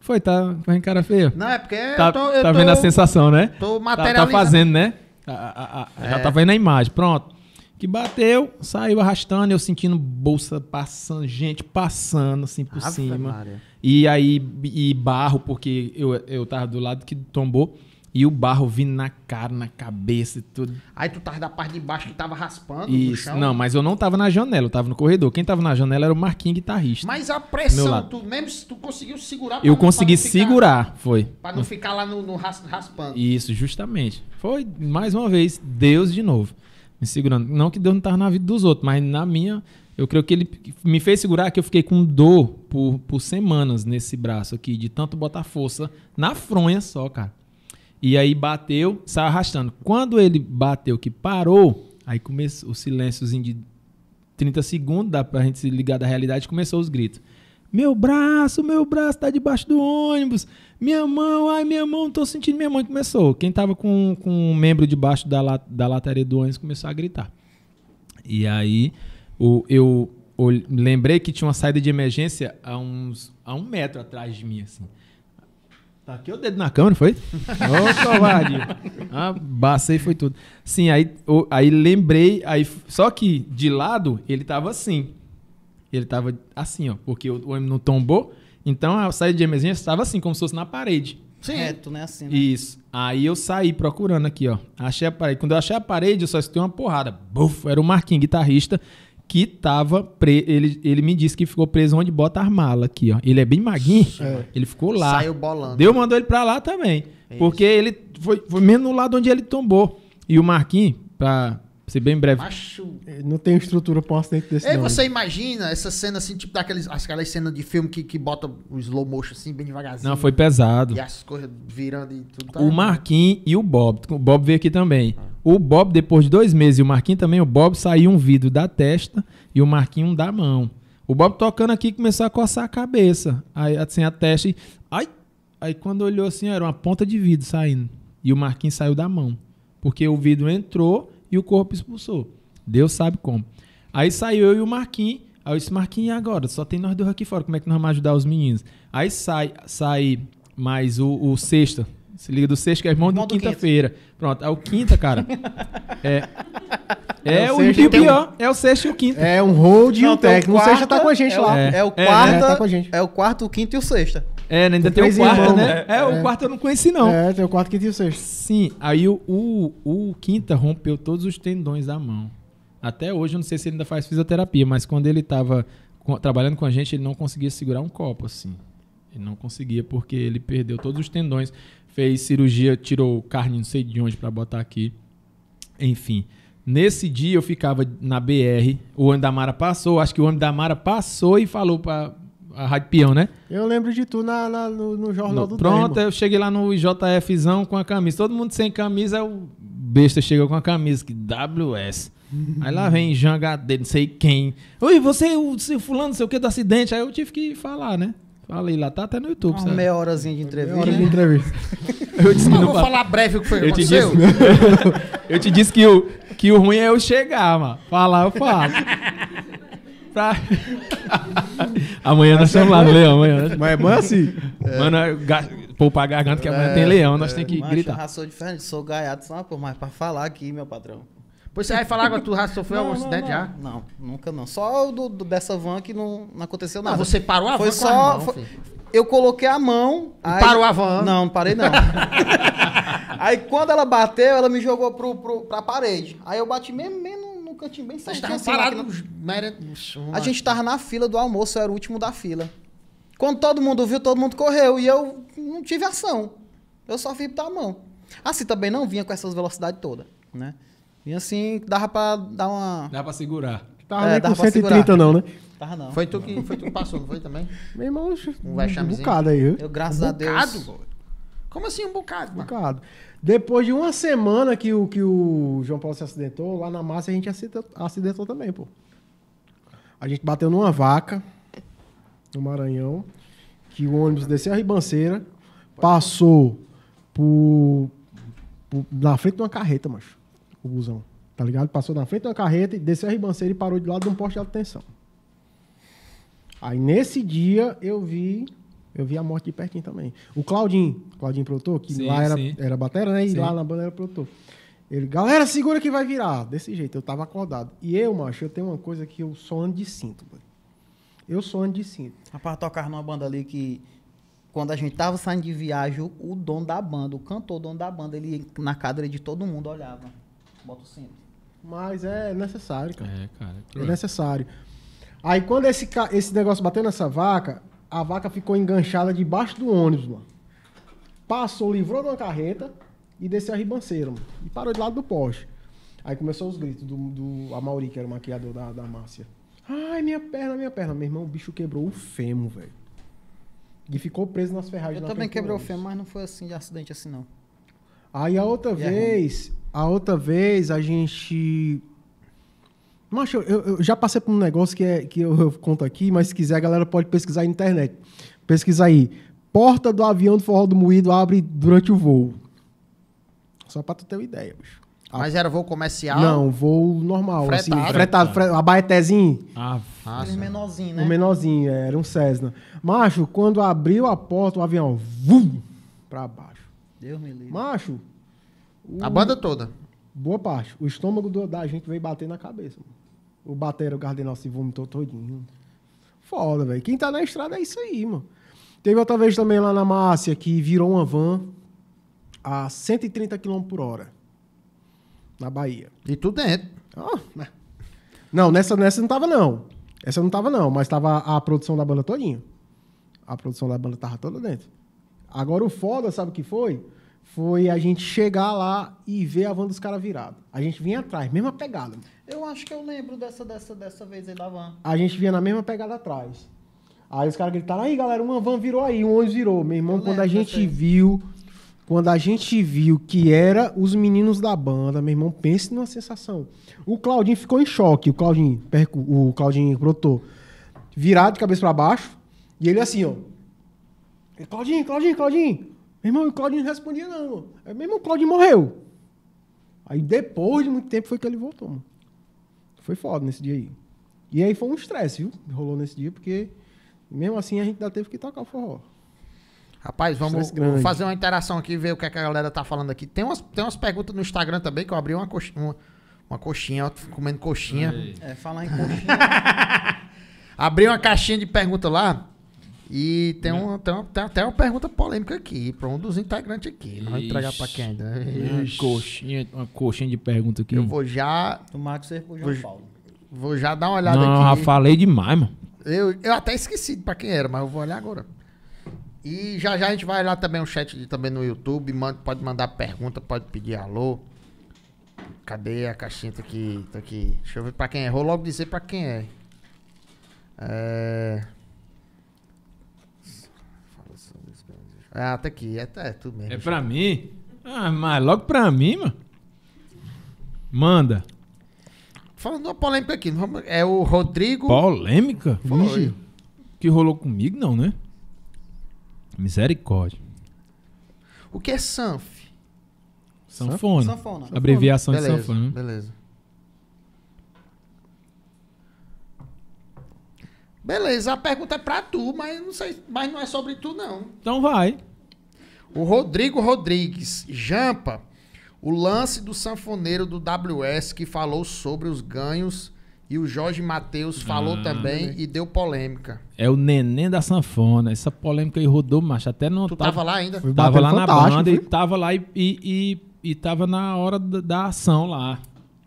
Foi, tá fazendo cara feia. Não, é porque tá, eu tô, eu tá tô, vendo a sensação, né? Tô materializando. Tá, tá fazendo, né? A, a, a, é. Já tá vendo a imagem, pronto. Que bateu, saiu arrastando, eu sentindo bolsa passando, gente passando assim por cima. E aí, e barro, porque eu, eu tava do lado que tombou. E o barro vindo na cara, na cabeça e tudo. Aí tu tava da parte de baixo que tava raspando Isso. chão. Não, mas eu não tava na janela, eu tava no corredor. Quem tava na janela era o Marquinhos guitarrista. Mas a pressão, tu mesmo tu conseguiu segurar Eu não, consegui ficar, segurar, foi. Pra não ficar lá no, no ras, raspando. Isso, justamente. Foi, mais uma vez, Deus de novo. Me segurando. Não que Deus não tava na vida dos outros, mas na minha, eu creio que ele me fez segurar que eu fiquei com dor por, por semanas nesse braço aqui, de tanto botar força na fronha só, cara. E aí bateu, saiu arrastando. Quando ele bateu, que parou, aí começou o silênciozinho de 30 segundos, dá pra gente se ligar da realidade, começou os gritos. Meu braço, meu braço tá debaixo do ônibus. Minha mão, ai, minha mão, tô sentindo minha mão. E começou. Quem tava com, com um membro debaixo da, da lataria do ônibus começou a gritar. E aí o, eu, eu lembrei que tinha uma saída de emergência a, uns, a um metro atrás de mim, assim tá aqui o dedo na câmera, foi? Ô, covarde. Ah, bacei, foi tudo. Sim, aí, aí lembrei, aí, só que de lado ele tava assim. Ele tava assim, ó, porque o, homem M não tombou, então a saída de emergência estava assim, como se fosse na parede. Sim. Reto, é, né? Assim, né? Isso. Aí eu saí procurando aqui, ó. Achei a parede. Quando eu achei a parede, eu só escutei uma porrada. Buf! Era o Marquinhos, guitarrista, que tava pre... ele, ele me disse que ficou preso onde bota as malas aqui, ó. Ele é bem maguinho, é. ele ficou lá. Saiu bolando. Deu, mandou ele para lá também, é porque ele foi, foi menos no lado onde ele tombou. E o Marquinhos, para ser bem breve. Acho... É, não tem estrutura para um acidente desse. Aí você imagina essa cena assim, tipo daqueles aquelas cenas de filme que, que bota o slow motion assim, bem devagarzinho. Não, foi pesado. E as coisas virando e tudo. Tá o Marquinhos e o Bob. O Bob veio aqui também. Ah. O Bob, depois de dois meses, e o Marquinhos também, o Bob saiu um vidro da testa e o Marquinhos um da mão. O Bob tocando aqui começou a coçar a cabeça. Aí, assim, a testa e. Ai! Aí quando olhou assim, era uma ponta de vidro saindo. E o Marquinhos saiu da mão. Porque o vidro entrou e o corpo expulsou. Deus sabe como. Aí saiu eu e o Marquinhos. Aí eu disse, Marquinhos, e agora? Só tem nós dois aqui fora. Como é que nós vamos ajudar os meninos? Aí sai, sai mais o, o sexta. Se liga do sexto que é irmão do quinta-feira. Pronto, é o quinta, cara. É, é, é o, sexto, o pior. Um... É o sexto e o quinto. É um hold e um técnico. O sexto tá com a gente é, lá. É, é o é, quarta. É, tá com a gente. é o quarto, o quinto e o sexta. É, né, ainda tem, tem o quarto, irmão, né? É, é, o é. quarto eu não conheci, não. É, tem o quarto, que tinha o sexto. Sim, aí o, o, o quinta rompeu todos os tendões da mão. Até hoje, eu não sei se ele ainda faz fisioterapia, mas quando ele estava trabalhando com a gente, ele não conseguia segurar um copo, assim. Ele não conseguia, porque ele perdeu todos os tendões. Fez cirurgia, tirou carne não sei de onde para botar aqui. Enfim. Nesse dia eu ficava na BR, o ônibus da Mara passou, acho que o ônibus da Mara passou e falou para a Rádio Peão, né? Eu lembro de tu na, na no, no, Jornal no, do Pronto, Demo. eu cheguei lá no JFzão com a camisa. Todo mundo sem camisa, o besta chegou com a camisa, que WS. Aí lá vem jangadeiro, não sei quem. Oi, você, o, o fulano, não sei o que, do acidente. Aí eu tive que falar, né? Falei lá, tá até no YouTube. Uma sabe? meia horazinha de entrevista. Meia hora de entrevista. eu disse não, não vou falar breve o que foi eu Te disse, eu te disse que o, que o ruim é eu chegar, mano. Falar, eu falo pra. Tá? amanhã nós estamos lá no leão, amanhã. Mas é assim. É. Mano, é poupar a garganta, que amanhã é, é, tem leão, nós é. temos que Macho, gritar. Eu sou diferente, sou gaiato, só uma mas pra falar aqui, meu patrão. Pois você vai falar agora, tu já sofreu algum acidente já? Não, nunca não. Só do, do, dessa van que não, não aconteceu ah, nada. Não, você parou a foi van só, a mão, foi, Eu coloquei a mão. Aí, parou a van? Não, não parei não. aí quando ela bateu, ela me jogou pro, pro, pra parede. Aí eu bati menos. mesmo num cantinho bem tá certinho. Nós assim, Na... A gente tava na fila do almoço, eu era o último da fila. Quando todo mundo viu, todo mundo correu. E eu não tive ação. Eu só fui a mão. Assim, também não vinha com essas velocidades todas, né? Vinha assim, dava pra dar uma... Dava pra segurar. É, tava é, nem com 130 segurar. não, né? Tava não. Foi tu que, foi tu que passou, não foi também? Meu irmão, um, um bocado aí. Eu, graças um a Deus... Bocado, como assim um bocado? Um bocado. Depois de uma semana que o, que o João Paulo se acidentou, lá na massa a gente acidentou, acidentou também, pô. A gente bateu numa vaca no Maranhão, que o ônibus desceu a ribanceira, passou por, por, na frente de uma carreta, macho, o busão. Tá ligado? Passou na frente de uma carreta, desceu a ribanceira e parou de lado de um poste de alta tensão. Aí nesse dia eu vi eu vi a morte de pertinho também. O Claudinho, Claudinho produtor, que sim, lá era, era batera, né? E sim. lá na banda era produtor. Ele, galera, segura que vai virar. Desse jeito, eu tava acordado. E eu, macho, eu tenho uma coisa que eu sou ando de cinto, mano. Eu sou ando de cinto. Rapaz, tocar numa banda ali que. Quando a gente tava saindo de viagem, o dono da banda, o cantor, o dono da banda, ele na cadeira de todo mundo olhava. Bota o cinto. Mas é necessário, cara. É, cara. É, é necessário. Aí quando esse, esse negócio bateu nessa vaca, a vaca ficou enganchada debaixo do ônibus, mano. Passou, livrou de uma carreta e desceu a ribanceira, mano. E parou do lado do poste. Aí começou os gritos do, do Amauri, que era o maquiador da, da Márcia. Ai, minha perna, minha perna. Meu irmão, o bicho quebrou o fêmur, velho. E ficou preso nas ferragens. Eu também quebrei o fêmur, mas não foi assim de acidente assim, não. Aí a outra e é vez, a outra vez a gente Macho, eu, eu, já passei por um negócio que, é, que eu, eu, conto aqui, mas se quiser a galera pode pesquisar na internet. Pesquisar aí. Porta do avião do Forró do Moído abre durante o voo. Só pra tu ter uma ideia, bicho. Mas era voo comercial? Não, voo normal. Fretado. Assim, fretado, fretado. A baetezinho. Ah, Um menorzinho, né? Um menorzinho, é, era um Cessna. Macho, quando abriu a porta, o avião... Vum, pra baixo. Deus me livre. Macho... O... A banda toda boa parte. O estômago do, da gente veio bater na cabeça. Mano. O bater o cardenal se vomitou todinho. Foda, velho. Quem tá na estrada é isso aí, mano. Teve outra vez também lá na Márcia que virou uma van a 130 km por hora. Na Bahia. E tudo dentro. Oh, né? Não, nessa, nessa não tava, não. Essa não tava, não. Mas tava a produção da banda todinha. A produção da banda tava toda dentro. Agora o foda, sabe o que foi? foi a gente chegar lá e ver a van dos caras virada. A gente vinha atrás, mesma pegada. Eu acho que eu lembro dessa, dessa, dessa vez aí da van. A gente vinha na mesma pegada atrás. Aí os caras gritaram, aí galera, uma van virou aí, um ônibus virou. Meu irmão, eu quando a gente vocês. viu, quando a gente viu que era os meninos da banda, meu irmão, pense numa sensação. O Claudinho ficou em choque, o Claudinho, o Claudinho brotou. Virado de cabeça para baixo, e ele assim, ó. Claudinho, Claudinho, Claudinho. Meu irmão, o Claudinho não respondia, não. Mano. É, meu irmão, o Claudinho morreu. Aí depois de muito tempo foi que ele voltou, mano. Foi foda nesse dia aí. E aí foi um estresse, viu? Rolou nesse dia, porque mesmo assim a gente ainda teve que tocar o forró. Rapaz, vamos fazer uma interação aqui, ver o que, é que, a galera tá falando aqui. Tem umas, tem umas perguntas no Instagram também, que eu abri uma coxinha, uma, uma coxinha comendo coxinha. Ei. É, falar em coxinha. abri uma caixinha de perguntas lá. E tem, né? um, tem, uma, tem, até uma pergunta polêmica aqui, para um dos integrantes aqui. Não vai entregar para quem ainda. coxinha, uma coxinha de pergunta aqui. Eu vou já. Do Marcos ou João vou, Paulo? Vou já dar uma olhada não, aqui. Não, já falei demais, mano. Eu, eu até esqueci para quem era, mas eu vou olhar agora. E já já a gente vai lá também o chat de, também no YouTube. Manda, pode mandar pergunta, pode pedir alô. Cadê a caixinha? Tá aqui, tá aqui. Deixa eu ver para quem é. Vou logo dizer para quem é. É. Ah, tá aqui. É, tá, é tudo mesmo. É pra mim? Ah, mas logo pra mim, mano. Manda. Falando de uma polêmica aqui. Vamos, é o Rodrigo. Polêmica? Foi. Que rolou comigo, não, né? Misericórdia. O que é SANF? Sanfona. Sanfona. Abreviação de sanfona. Né? Beleza. Beleza, a pergunta é pra tu, mas não, sei, mas não é sobre tu, não. Então vai. O Rodrigo Rodrigues, Jampa, o lance do sanfoneiro do WS que falou sobre os ganhos e o Jorge Matheus falou ah, também né? e deu polêmica. É o neném da sanfona. Essa polêmica aí rodou, macho. Até não tu tava, tava lá ainda? Tava, lá na banda foi? e tava lá e, e, e, e tava na hora da, da ação lá.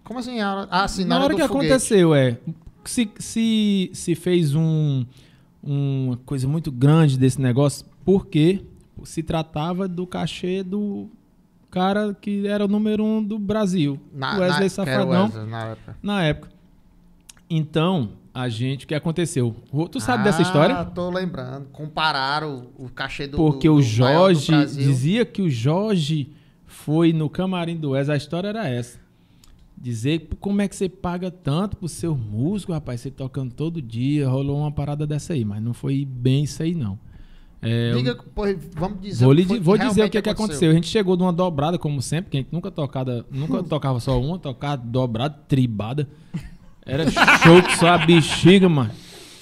Como assim? Ah, assim, na, na hora, hora que foguete. aconteceu, é se, se, se fez um, uma coisa muito grande desse negócio, porque se tratava do cachê do cara que era o número um do Brasil, na, Wesley na, Safadão, Wesley, na, época. na época. Então, a gente, o que aconteceu? Tu sabe ah, dessa história? Tô lembrando. Compararam o, cachê do Porque do, do o Jorge dizia que o Jorge foi no camarim do Wesley, a história era essa dizer como é que você paga tanto pro seu músico, rapaz, você tocando todo dia, rolou uma parada dessa aí, mas não foi bem isso aí, não. É, Diga, pô, vamos dizer Vou, lhe, que vou dizer o é que aconteceu. que aconteceu. A gente chegou de uma dobrada, como sempre, que a gente nunca tocava, nunca tocava só uma, tocava dobrada, tribada. Era show que só a bexiga, mano.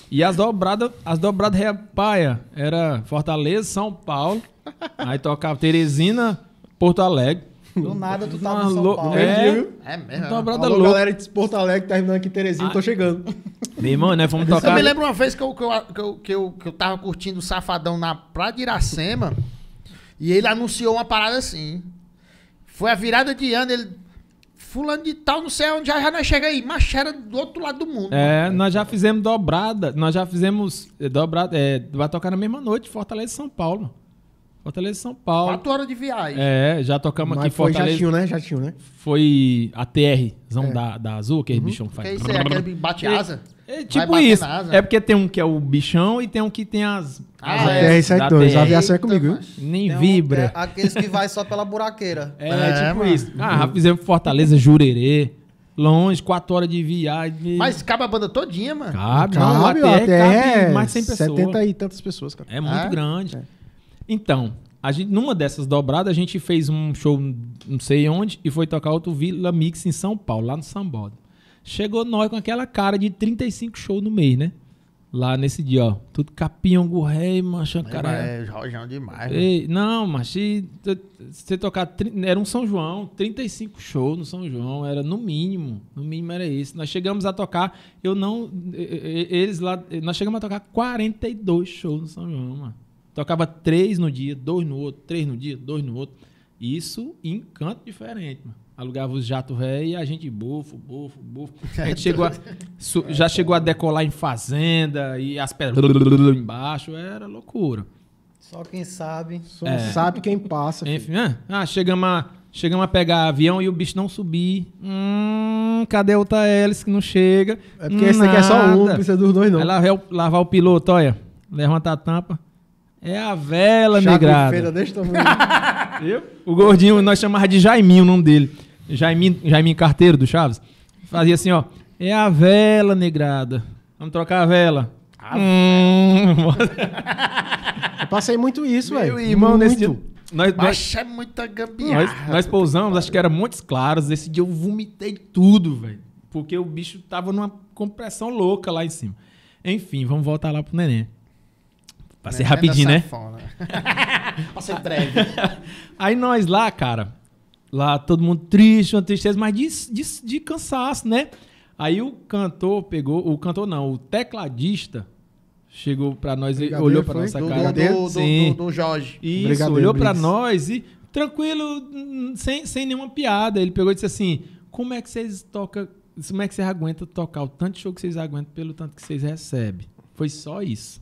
E as dobradas, as dobradas repaia, era Fortaleza, São Paulo. Aí tocava Teresina, Porto Alegre. Do nada tu tava em São Paulo. É, é, é mesmo. Uma brada louca. galera de Porto Alegre tá terminando aqui Terezinha, tô ah. chegando. Meu irmão, né? Vamos tocar. Eu me lembro uma vez que eu, que eu, que eu, que eu, que eu tava curtindo o Safadão na Praia de Iracema e ele anunciou uma parada assim. Foi a virada de ano, ele fulano de tal, não sei onde, já, já nós chega aí. Mas era do outro lado do mundo. É, mano. nós já fizemos dobrada. Nós já fizemos eh, dobrada. É, vai tocar na mesma noite, Fortaleza e São Paulo. Fortaleza e São Paulo. Quatro horas de viagem. É, já tocamos Mas aqui foi Fortaleza. Jatinho, né? Jatinho, né? Foi a TR, é. da, da Azul, aquele é uhum. bichão que faz. Que isso aí, aquele bate asa. É, é tipo isso. É porque tem um que é o bichão e tem um que tem as. Ah, é, é TR-72. A aviação é comigo, viu? Nem vibra. Um, é, aqueles que vai só pela buraqueira. É, é tipo é, mano. isso. Ah, já fizemos Fortaleza, Jurerê. Longe, quatro horas de viagem. Mas cabe a banda todinha, mano. Cabe, cabe, não, até, até mais 100 pessoas. 70 e tantas pessoas, cara. É muito grande. É. Então, a gente, numa dessas dobradas, a gente fez um show não sei onde e foi tocar outro Vila Mix em São Paulo, lá no Sambódromo. Chegou nós com aquela cara de 35 shows no mês, né? Lá nesse dia, ó. Tudo capinho, rei, mancha, cara. É, rojão demais. Ei, não, mas se você tocar. Era um São João, 35 shows no São João, era no mínimo. No mínimo era isso. Nós chegamos a tocar, eu não. Eles lá. Nós chegamos a tocar 42 shows no São João, mano. Tocava três no dia, dois no outro, três no dia, dois no outro. Isso em canto diferente, mano. Alugava os jato velho e a gente bofo, bofo, bofo. A gente chegou a, su, já chegou a decolar em fazenda e as pedras embaixo, era loucura. Só quem sabe. Só é. sabe quem passa. Enfim, é. ah, chegamos a, chegamos a pegar avião e o bicho não subir. Hum, cadê a outra hélice que não chega? É porque Nada. esse daqui é só um, não precisa dos dois não. Aí lá, lavar o piloto, olha. Levanta a tampa. É a vela negrada. migrada. Feira desse tamanho. eu, o gordinho, nós chamávamos de Jaiminho o nome dele. Jaiminho, Jaiminho Carteiro do Chaves. Fazia assim, ó. É a vela negrada. Vamos trocar a vela. Ah, hum, eu passei muito isso, velho. Irmão, muito. nesse dia. Nós, nós, é muita gambiarra. Nós, nós pousamos, acho que era Montes Claros. Esse dia eu vomitei tudo, velho. Porque o bicho tava numa compressão louca lá em cima. Enfim, vamos voltar lá pro neném. Pra né? ser é rapidinho, né? pra ser breve. Aí nós lá, cara, lá todo mundo triste, uma tristeza, mas de, de, de cansaço, né? Aí o cantor pegou, o cantor não, o tecladista chegou para nós e olhou para nossa do, cara. Do, do, Sim. do, do Jorge. Isso, olhou para nós e tranquilo, sem, sem nenhuma piada. Ele pegou e disse assim: Como é que vocês tocam? Como é que vocês aguentam tocar o tanto de show que vocês aguentam pelo tanto que vocês recebem? Foi só isso.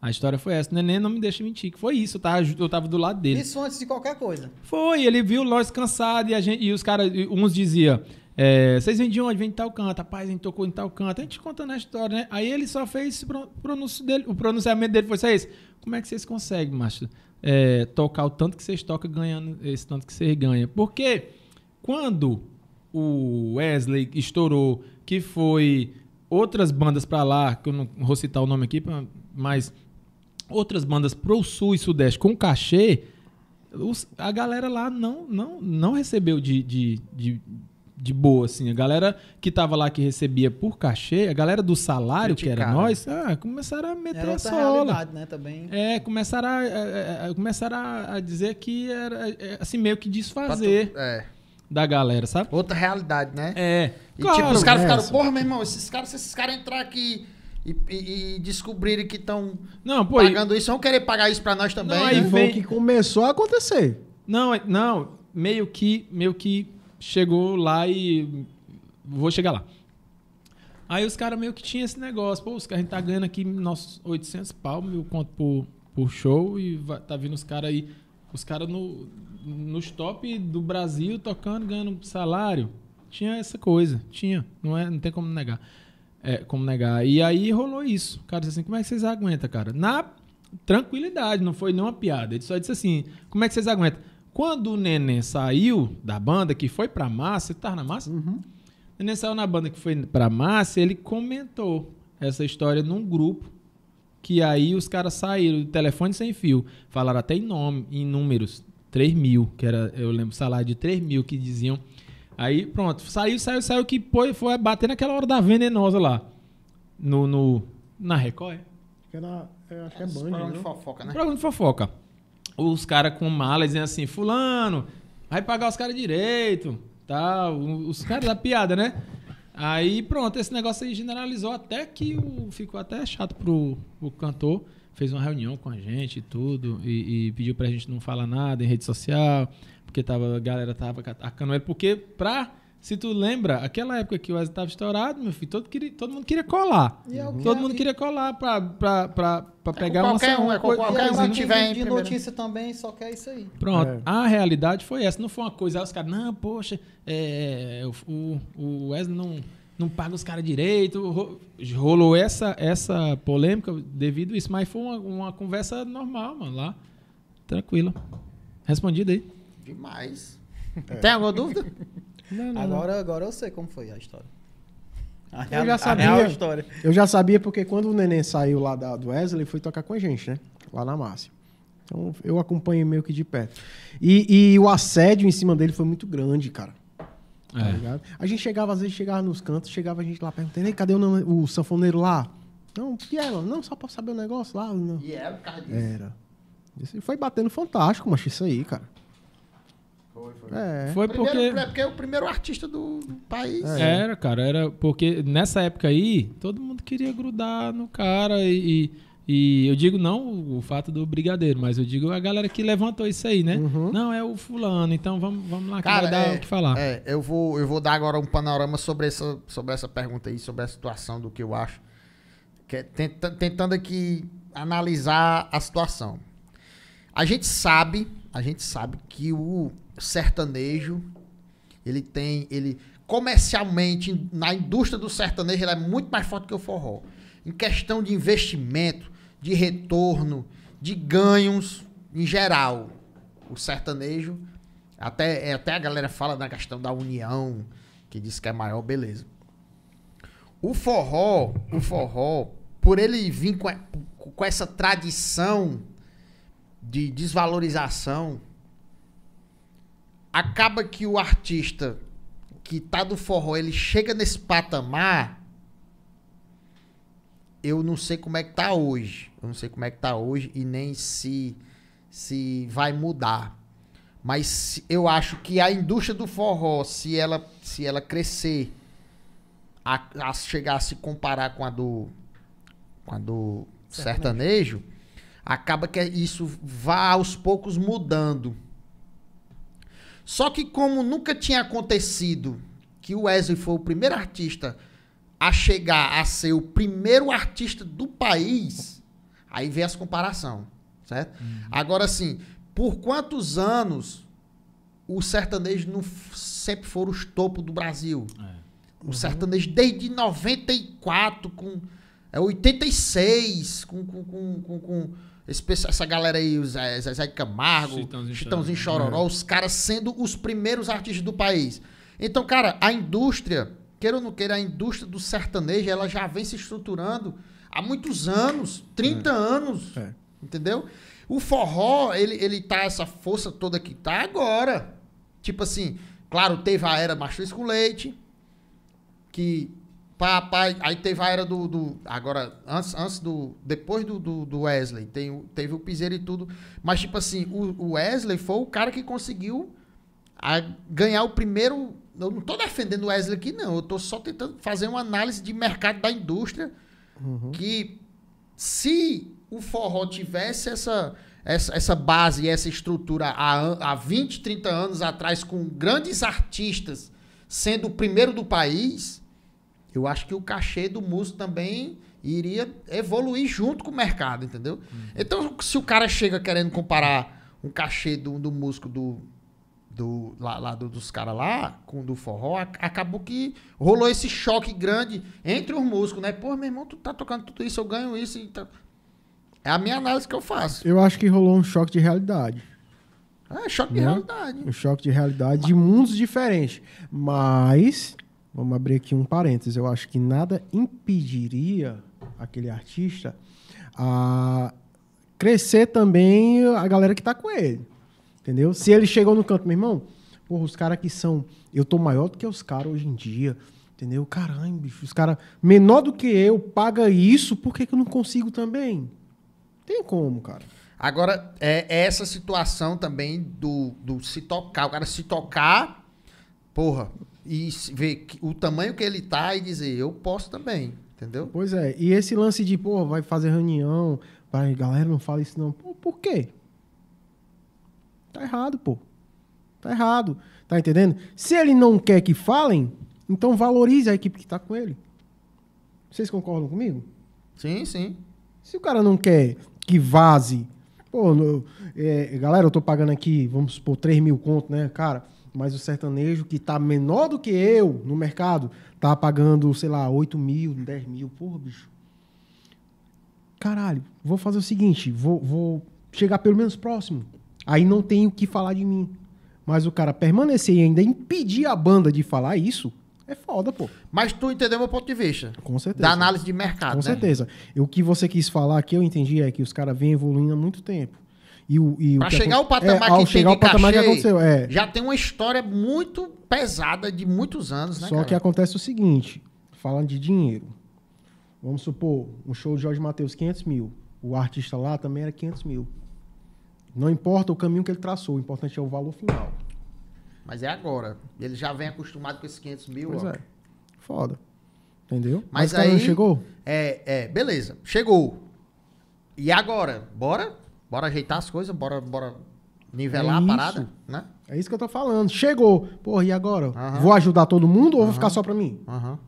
A história foi essa. O neném não me deixa mentir, que foi isso, Eu tava do lado dele. Isso antes de qualquer coisa. Foi, ele viu nós cansados e a gente. E os caras, uns diziam. É, vocês de onde? de tal canto, rapaz, a gente tocou em tal canto. A gente contando a história, né? Aí ele só fez pronúncio dele, o pronunciamento dele foi isso. Como é que vocês conseguem, macho, é, tocar o tanto que vocês tocam ganhando esse tanto que vocês ganham? Porque quando o Wesley estourou, que foi outras bandas para lá, que eu não vou citar o nome aqui, mas outras bandas pro sul e sudeste com cachê, os, a galera lá não, não, não recebeu de, de, de, de boa, assim. A galera que tava lá que recebia por cachê, a galera do salário, que era nós, ah, começaram a meter era a sola. Né, também. É, começaram a, é, começaram a dizer que era, é, é assim, meio que desfazer. Tu, é da galera, sabe? Outra realidade, né? É. E claro, tipo, os caras ficaram, porra, meu irmão, esses caras, se esses caras entrar aqui e, e, descobrirem que estão pagando e... isso, vão querer pagar isso para nós também. Não, aí né? vem... que começou a acontecer. Não, é, não, meio que, meio que chegou lá e vou chegar lá. Aí os caras meio que tinham esse negócio, pô, os caras tá ganhando aqui nossos 800 pau, mil conto por, por show e vai, tá vindo os caras aí, os caras no, nos top do Brasil tocando, ganhando salário. Tinha essa coisa, tinha, não, é, não tem como negar. É, como negar. E aí rolou isso. Cara, disse assim, como é que vocês aguentam, cara? Na tranquilidade, não foi nenhuma piada. Ele só disse assim, como é que vocês aguentam? Quando o Neném saiu da banda, que foi pra massa, ele tava na massa? Uhum. O Neném saiu na banda que foi pra massa, ele comentou essa história num grupo, que aí os caras saíram de telefone sem fio. Falaram até em nome, em números, 3 mil, que era, eu lembro, salário de 3 mil que diziam Aí pronto, saiu, saiu, saiu, que foi, foi bater naquela hora da venenosa lá. No, no, na Record, é? é, é acho que é, na, acho que é Band, programa de fofoca, né? Programa de fofoca. Os caras com mala dizendo assim, fulano, vai pagar os caras direito, tá? Os caras da piada, né? Aí pronto, esse negócio aí generalizou até que o, ficou até chato pro o cantor. Fez uma reunião com a gente e tudo, e, e pediu pra gente não falar nada em rede social. Porque tava, a galera tava atacando ele. Porque, pra, se tu lembra, aquela época que o Wesley tava estourado, meu filho, todo, queria, todo mundo queria colar. Uhum. Todo é mundo queria colar pra, pra, pra, pra é, pegar é uma qualquer um, é com qualquer um que tiver de, notícia também, só quer isso aí. Pronto, é. a realidade foi essa. Não foi uma coisa, os caras, não, poxa, é, o, o Wesley não não paga os caras direito. Rolou essa, essa polêmica devido a isso, mas foi uma, uma conversa normal, mano, lá. Tranquilo. Respondido aí. Demais. É. Tem alguma dúvida? Não, não, agora, não. agora eu sei como foi a história. A real, eu já sabia. A história. Eu já sabia porque quando o neném saiu lá da, do Wesley, foi tocar com a gente, né? Lá na Márcia. Então eu acompanhei meio que de perto. E, e o assédio em cima dele foi muito grande, cara. Tá é. ligado? A gente chegava, às vezes chegava nos cantos, chegava a gente lá perguntando, cadê o, o sanfoneiro lá? Não, que era é, Não, só pra saber o negócio lá. Não. E era é por causa disso. Era. Isso foi batendo fantástico, macho, isso aí, cara. Foi, foi. É. primeiro, é, porque... É o primeiro artista do, país. É. Era, cara, era porque nessa época aí, todo mundo queria grudar no cara e, e, e eu digo não o fato do brigadeiro, mas eu digo a galera que levantou isso aí, né? Uhum. Não, é o fulano, então vamos, vamos lá, cara, que é, o que falar. É, eu vou, eu vou dar agora um panorama sobre essa, sobre essa pergunta aí, sobre a situação do que eu acho. Que é, tenta, tentando aqui analisar a situação. A gente sabe a gente sabe que o sertanejo, ele tem, ele comercialmente, na indústria do sertanejo, ele é muito mais forte que o forró. Em questão de investimento, de retorno, de ganhos em geral, o sertanejo, até, é, até a galera fala na questão da união, que diz que é maior, beleza. O forró, o forró, por ele vir com, com essa tradição de desvalorização, acaba que o artista que tá do forró, ele chega nesse patamar, eu não sei como é que tá hoje. Eu não sei como é que tá hoje e nem se se vai mudar. Mas eu acho que a indústria do forró, se ela se ela crescer a, a chegar a se comparar com a do com a do sertanejo, sertanejo acaba que isso vá aos poucos mudando. Só que como nunca tinha acontecido que o Wesley foi o primeiro artista a chegar a ser o primeiro artista do país, aí vem as comparação, certo? Uhum. Agora sim, por quantos anos o sertanejo não sempre foram os topo do Brasil? É. O uhum. sertanejo desde 94 com é 86 com, com, com, com, com essa galera aí, o Zezé Camargo, Chitãozinho, Chitãozinho Chororó, é. os caras sendo os primeiros artistas do país. Então, cara, a indústria, queira ou não queira, a indústria do sertanejo, ela já vem se estruturando há muitos anos, 30 é. anos, é. entendeu? O forró, ele, ele tá essa força toda que tá agora. Tipo assim, claro, teve a era Mastruz com Leite, que papai aí teve a era do. do agora, antes, antes do. Depois do, do, do Wesley, tem, teve o Piseiro e tudo. Mas, tipo assim, o, o Wesley foi o cara que conseguiu a, ganhar o primeiro. Eu não estou defendendo o Wesley aqui, não. Eu estou só tentando fazer uma análise de mercado da indústria. Uhum. Que se o forró tivesse essa, essa, essa base essa estrutura há, há 20, 30 anos atrás, com grandes artistas sendo o primeiro do país eu acho que o cachê do músico também iria evoluir junto com o mercado, entendeu? Uhum. Então, se o cara chega querendo comparar um cachê do, do músico do, do lá, lá do, dos caras lá com do forró, acabou que rolou esse choque grande entre os músicos, né? Pô, meu irmão, tu tá tocando tudo isso, eu ganho isso. Então... É a minha análise que eu faço. Eu acho que rolou um choque de realidade. É, choque de Não? Né? realidade. Um choque de realidade Mas... de mundos diferentes. Mas Vamos abrir aqui um parênteses. Eu acho que nada impediria aquele artista a crescer também a galera que está com ele. Entendeu? Se ele chegou no canto, meu irmão, porra, os caras que são. Eu tô maior do que os caras hoje em dia. Entendeu? Caramba, bicho, os caras menor do que eu paga isso, por que, que eu não consigo também? Tem como, cara. Agora, é, é essa situação também do, do se tocar. O cara se tocar, porra, e ver o tamanho que ele tá e dizer, eu posso também, entendeu? Pois é, e esse lance de, pô, vai fazer reunião, vai, galera, não fala isso não. Pô, por quê? Tá errado, pô. Tá errado. Tá entendendo? Se ele não quer que falem, então valorize a equipe que tá com ele. Vocês concordam comigo? Sim, sim. Se o cara não quer que vaze, pô, no, é, galera, eu tô pagando aqui, vamos supor, 3 mil conto, né, cara? mas o sertanejo que está menor do que eu no mercado tá pagando, sei lá, 8 mil, 10 mil. Porra, bicho. Caralho, vou fazer o seguinte, vou, vou chegar pelo menos próximo. Aí não tem o que falar de mim. Mas o cara permanecer e ainda impedir a banda de falar isso, é foda, pô. Mas tu entendeu meu ponto de vista. Com certeza. Da análise de mercado, Com né? certeza. E o que você quis falar que eu entendi é que os caras vêm evoluindo há muito tempo. E o, e pra o chegar ao é, patamar é, que chegar tem patamar cachê, que aconteceu, é. já tem uma história muito pesada de muitos anos, né, Só cara? que acontece o seguinte, falando de dinheiro. Vamos supor, um show de Jorge Matheus, 500 mil. O artista lá também era 500 mil. Não importa o caminho que ele traçou, o importante é o valor final. Mas é agora. Ele já vem acostumado com esses 500 mil. Pois ó. é. Foda. Entendeu? Mas, Mas aí. Chegou? É, é, beleza. Chegou. E agora? Bora? Bora ajeitar as coisas, bora, bora nivelar é a parada, né? É isso que eu tô falando. Chegou. Porra, e agora? Vou ajudar todo mundo ou vou ficar só pra mim? Uhum.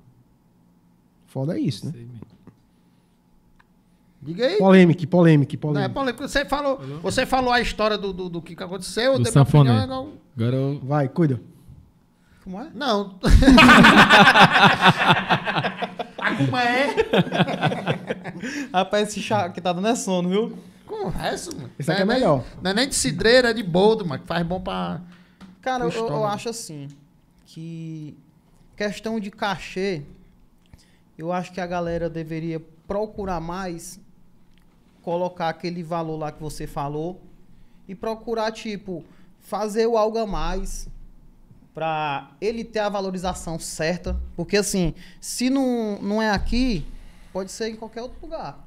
Foda é isso, né? Sei, Diga aí. Polêmica, polêmica, polêmica. Não, é polêmica. Você falou, você falou a história do, do, do que aconteceu. Do sanfone. Agora eu... Vai, cuida. Como é? Não. Ah, como é? Rapaz, esse chá que tá dando é sono, viu? o resto, Isso aqui é, é melhor. Nem, não é nem de cidreira, é de boldo, mano, que faz bom pra. Cara, eu, eu acho assim, que questão de cachê, eu acho que a galera deveria procurar mais colocar aquele valor lá que você falou e procurar, tipo, fazer o algo a mais para ele ter a valorização certa. Porque, assim, se não, não é aqui, pode ser em qualquer outro lugar.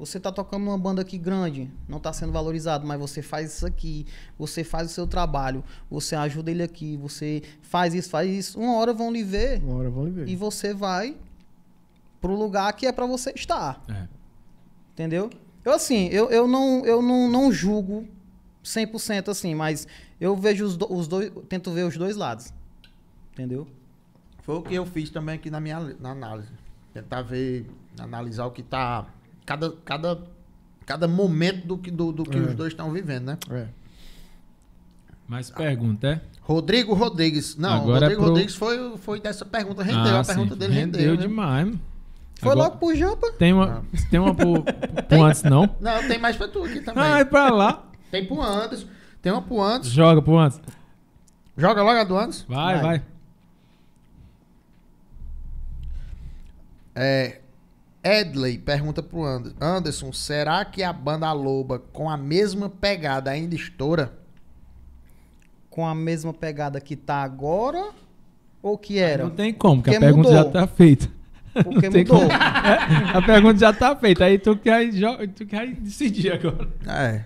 Você está tocando uma banda aqui grande, não está sendo valorizado, mas você faz isso aqui, você faz o seu trabalho, você ajuda ele aqui, você faz isso, faz isso. Uma hora vão lhe ver. Uma hora vão lhe ver. E você vai pro lugar que é para você estar. É. Entendeu? Eu assim, eu, eu, não, eu não, não julgo 100% assim, mas eu vejo os, do, os dois, tento ver os dois lados. Entendeu? Foi o que eu fiz também aqui na minha na análise. Tentar ver, analisar o que está cada, cada, cada momento do que, do, do que é. os dois estão vivendo, né? É. Mais pergunta, é? Rodrigo Rodrigues. Não, Agora é Rodrigo é pro... Rodrigues foi, foi dessa pergunta, rendeu. Ah, a pergunta sim. dele rendeu. Rendeu né? Foi Agora, logo pro Japa Tem uma, ah. tem uma pro, pro antes, não? Não, tem mais pra tu aqui também. Ah, é pra lá. Tem pro antes. Tem uma pro antes. Joga pro antes. Joga logo a do antes. Vai, vai. vai. É, Edley pergunta pro Anderson: será que a banda Loba com a mesma pegada ainda estoura? Com a mesma pegada que tá agora? Ou que era? Não tem como, porque, porque a pergunta mudou. já tá feita. Porque não mudou. É, a pergunta já tá feita. Aí tu quer, tu quer decidir agora. É.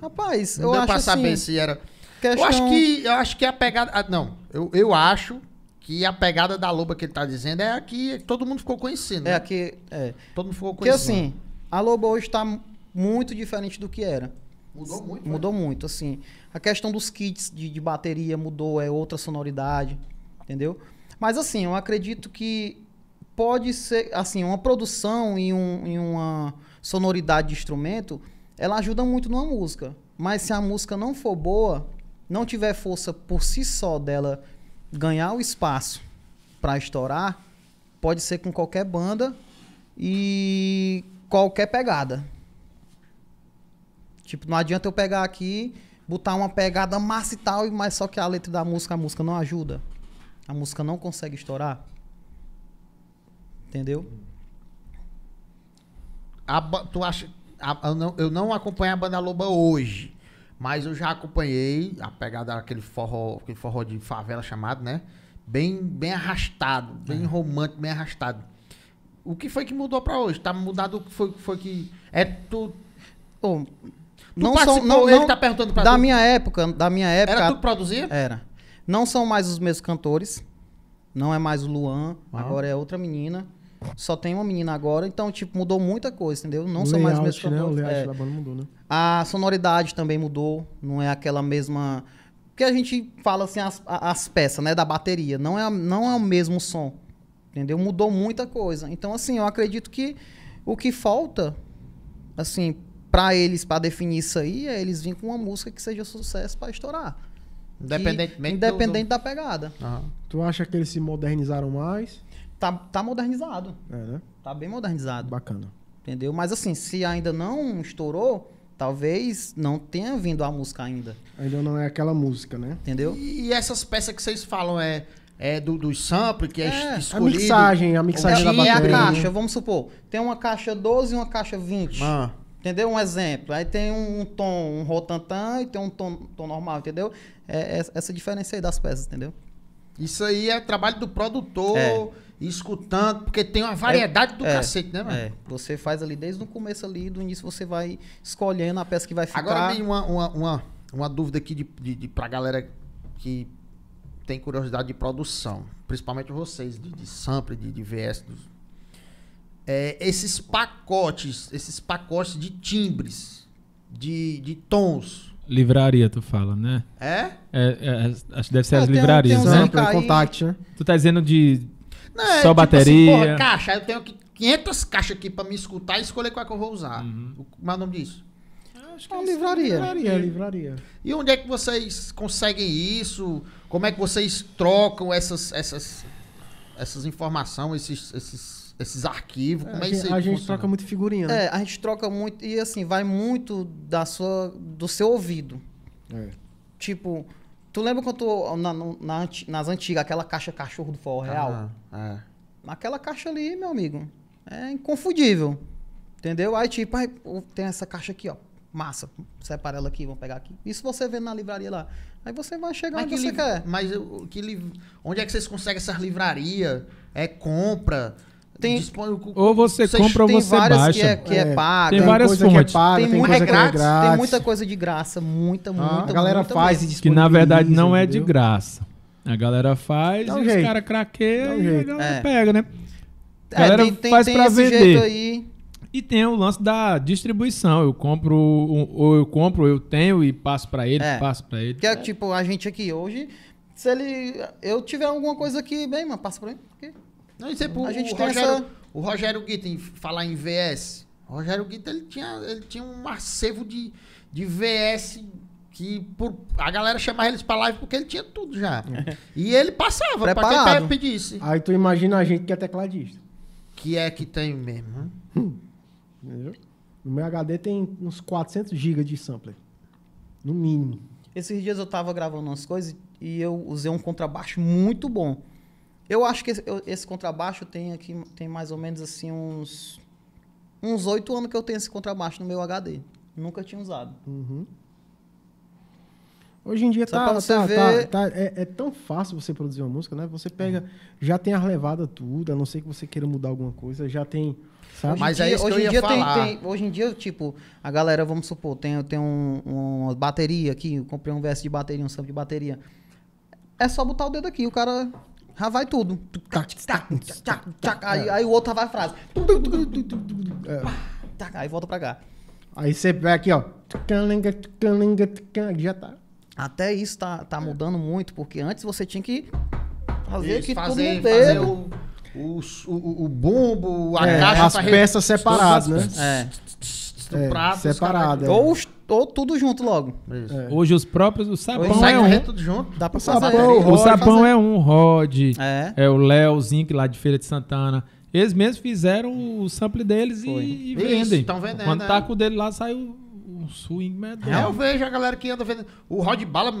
Rapaz, não eu deu acho pra assim, saber assim, se era. Questão... Eu acho que eu acho que a pegada. Ah, não, eu, eu acho que a pegada da loba que ele tá dizendo é a que todo mundo ficou conhecendo. É né? a que. É. Todo mundo ficou conhecendo. Porque assim, a loba hoje tá muito diferente do que era. Mudou muito. Mudou né? muito, assim. A questão dos kits de, de, bateria mudou, é outra sonoridade, entendeu? Mas assim, eu acredito que pode ser, assim, uma produção e, um, e uma sonoridade de instrumento, ela ajuda muito numa música. Mas se a música não for boa, não tiver força por si só dela ganhar o espaço para estourar pode ser com qualquer banda e qualquer pegada. Tipo, não adianta eu pegar aqui, botar uma pegada massa e tal, mas só que a letra da música, a música não ajuda. A música não consegue estourar. Entendeu? A, tu acha. A, eu, não, eu não acompanho a banda Loba hoje. Mas eu já acompanhei a pegada daquele forró, aquele forró de favela chamado, né? Bem, bem arrastado, bem é. romântico, bem arrastado. O que foi que mudou para hoje? Tá mudado o que foi, foi que. É tu. Oh, não são, não, ele não, tá perguntando pra da tu. minha época, da minha época. Era tu que produzia? Era. Não são mais os mesmos cantores. Não é mais o Luan, ah. agora é outra menina. Só tem uma menina agora, então, tipo, mudou muita coisa, entendeu? Não são mais os mesmos né? O é. da banda mudou, né? A sonoridade também mudou, não é aquela mesma... Porque a gente fala, assim, as, as peças, né, da bateria. Não é, não é o mesmo som, entendeu? Mudou muita coisa. Então, assim, eu acredito que o que falta, assim, para eles, para definir isso aí, é eles virem com uma música que seja sucesso para estourar. Independentemente que, independente do... da pegada. Uhum. Tu acha que eles se modernizaram mais? tá, tá modernizado. É, né? Tá bem modernizado. Bacana. Entendeu? Mas assim, se ainda não estourou, talvez não tenha vindo a música ainda. Ainda não é aquela música, né? Entendeu? E, e essas peças que vocês falam é. É do, do sample que é, é escolhido. A mixagem, a mixagem é, da bateria. E a caixa, vamos supor. Tem uma caixa 12 e uma caixa 20. Ah. Entendeu? Um exemplo. Aí tem um tom, um rotantã e tem um tom, tom normal, entendeu? É, é essa diferença aí das peças, entendeu? Isso aí é trabalho do produtor. É escutando, porque tem uma variedade é, do é, cacete, né, mano? É. Você faz ali desde o começo ali, do início você vai escolhendo a peça que vai ficar. Agora tem uma, uma, uma, uma dúvida aqui de, de, de, pra galera que tem curiosidade de produção, principalmente vocês, de, de sample, de, de VS. Dos... É, esses pacotes, esses pacotes de timbres, de, de tons, Livraria, tu fala, né? É? é, é acho que deve ser é, as livrarias, um, né? Sample, contact, né? Tu tá dizendo de não, né, Só tipo assim, bateria. Assim, porra, caixa, eu tenho 500 caixas aqui pra me escutar e escolher qual é que eu vou usar. Uhum. Como é o nome disso? Acho que é uma livraria. Livraria, livraria. E onde é que vocês conseguem isso? Como é que vocês trocam essas, essas, essas informações, esses, esses, esses arquivos? É, como é, isso aí? A gente troca muito figurinha. Né? É, a gente troca muito. E assim, vai muito da sua, do seu ouvido. É. Tipo, Tu lembra quando tu, na, na, nas antigas, aquela caixa cachorro do Forró Real? Ah, é. Aquela caixa ali, meu amigo, é inconfundível. Entendeu? Aí tipo, aí, tem essa caixa aqui, ó. Massa, separa ela aqui, vamos pegar aqui. Isso você vê na livraria lá. Aí você vai chegar mas onde que você quer. Mas que onde é que vocês conseguem essas livrarias? É compra? Tem, ou você compra ou você baixa. Que é, que é, é paga, tem, várias é fontes. É paga, tem, tem, muita, é grátis, é grátis, tem muita coisa de graça, muita, ah, muita. A galera muita faz e Que na verdade não entendeu? é de graça. A galera faz e os caras craqueiam e a galera pega, né? A galera faz para vender. E tem o lance da distribuição. Eu compro, ou eu compro, eu tenho e passo para ele, passo para ele. Que é, tipo, a gente aqui hoje, se ele. Eu tiver alguma coisa aqui, bem, mano, passa pra ele. Aqui. Não, isso é a gente o tem Rogério, essa... o Rogério falar em VS. O Rogério Guita, ele tinha, ele tinha um acervo de, de VS que por, a galera chamava eles pra live porque ele tinha tudo já. E ele passava Preparado. pra quem pedisse. Aí tu imagina a gente que é tecladista. Que é que tem mesmo. No meu HD tem uns 400 GB de sampler. No mínimo. Esses dias eu tava gravando umas coisas e eu usei um contrabaixo muito bom. Eu acho que esse, eu, esse contrabaixo tem aqui, tem mais ou menos assim uns uns oito anos que eu tenho esse contrabaixo no meu HD. Nunca tinha usado. Uhum. Hoje em dia tá, tá, tá, ver... tá, tá é, é, tão fácil você produzir uma música, né? Você pega, já tem a levada tudo, a não ser que você queira mudar alguma coisa, já tem, sabe? Mas é isso hoje em dia, hoje em dia tem, hoje em dia, tipo, a galera, vamos supor, tem, tem um, uma bateria aqui, eu comprei um verso de bateria, um sample de bateria. É só botar o dedo aqui, o cara já vai tudo. Aí, aí o outro vai a frase. É. Aí volta pra cá. Aí você vai aqui, ó. Já tá. Até isso tá, tá mudando muito, porque antes você tinha que fazer que tudo fazer o, o, o, o bumbo, a é, caixa. As peças separadas, né? É. é, separada. É. Ou os ou tudo junto logo. É. Hoje os próprios, o sabão Hoje é um. Tudo junto. Dá pra fazer. Sabão, o, o fazer. é um, Rod, é, é o Léo Zinc lá de Feira de Santana. Eles mesmos fizeram o sample deles e, e, vendem. Estão vendendo. Quando né? tá com o dele lá, saiu um swing medonho. É, eu vejo a galera que anda vendendo. O Rod Bala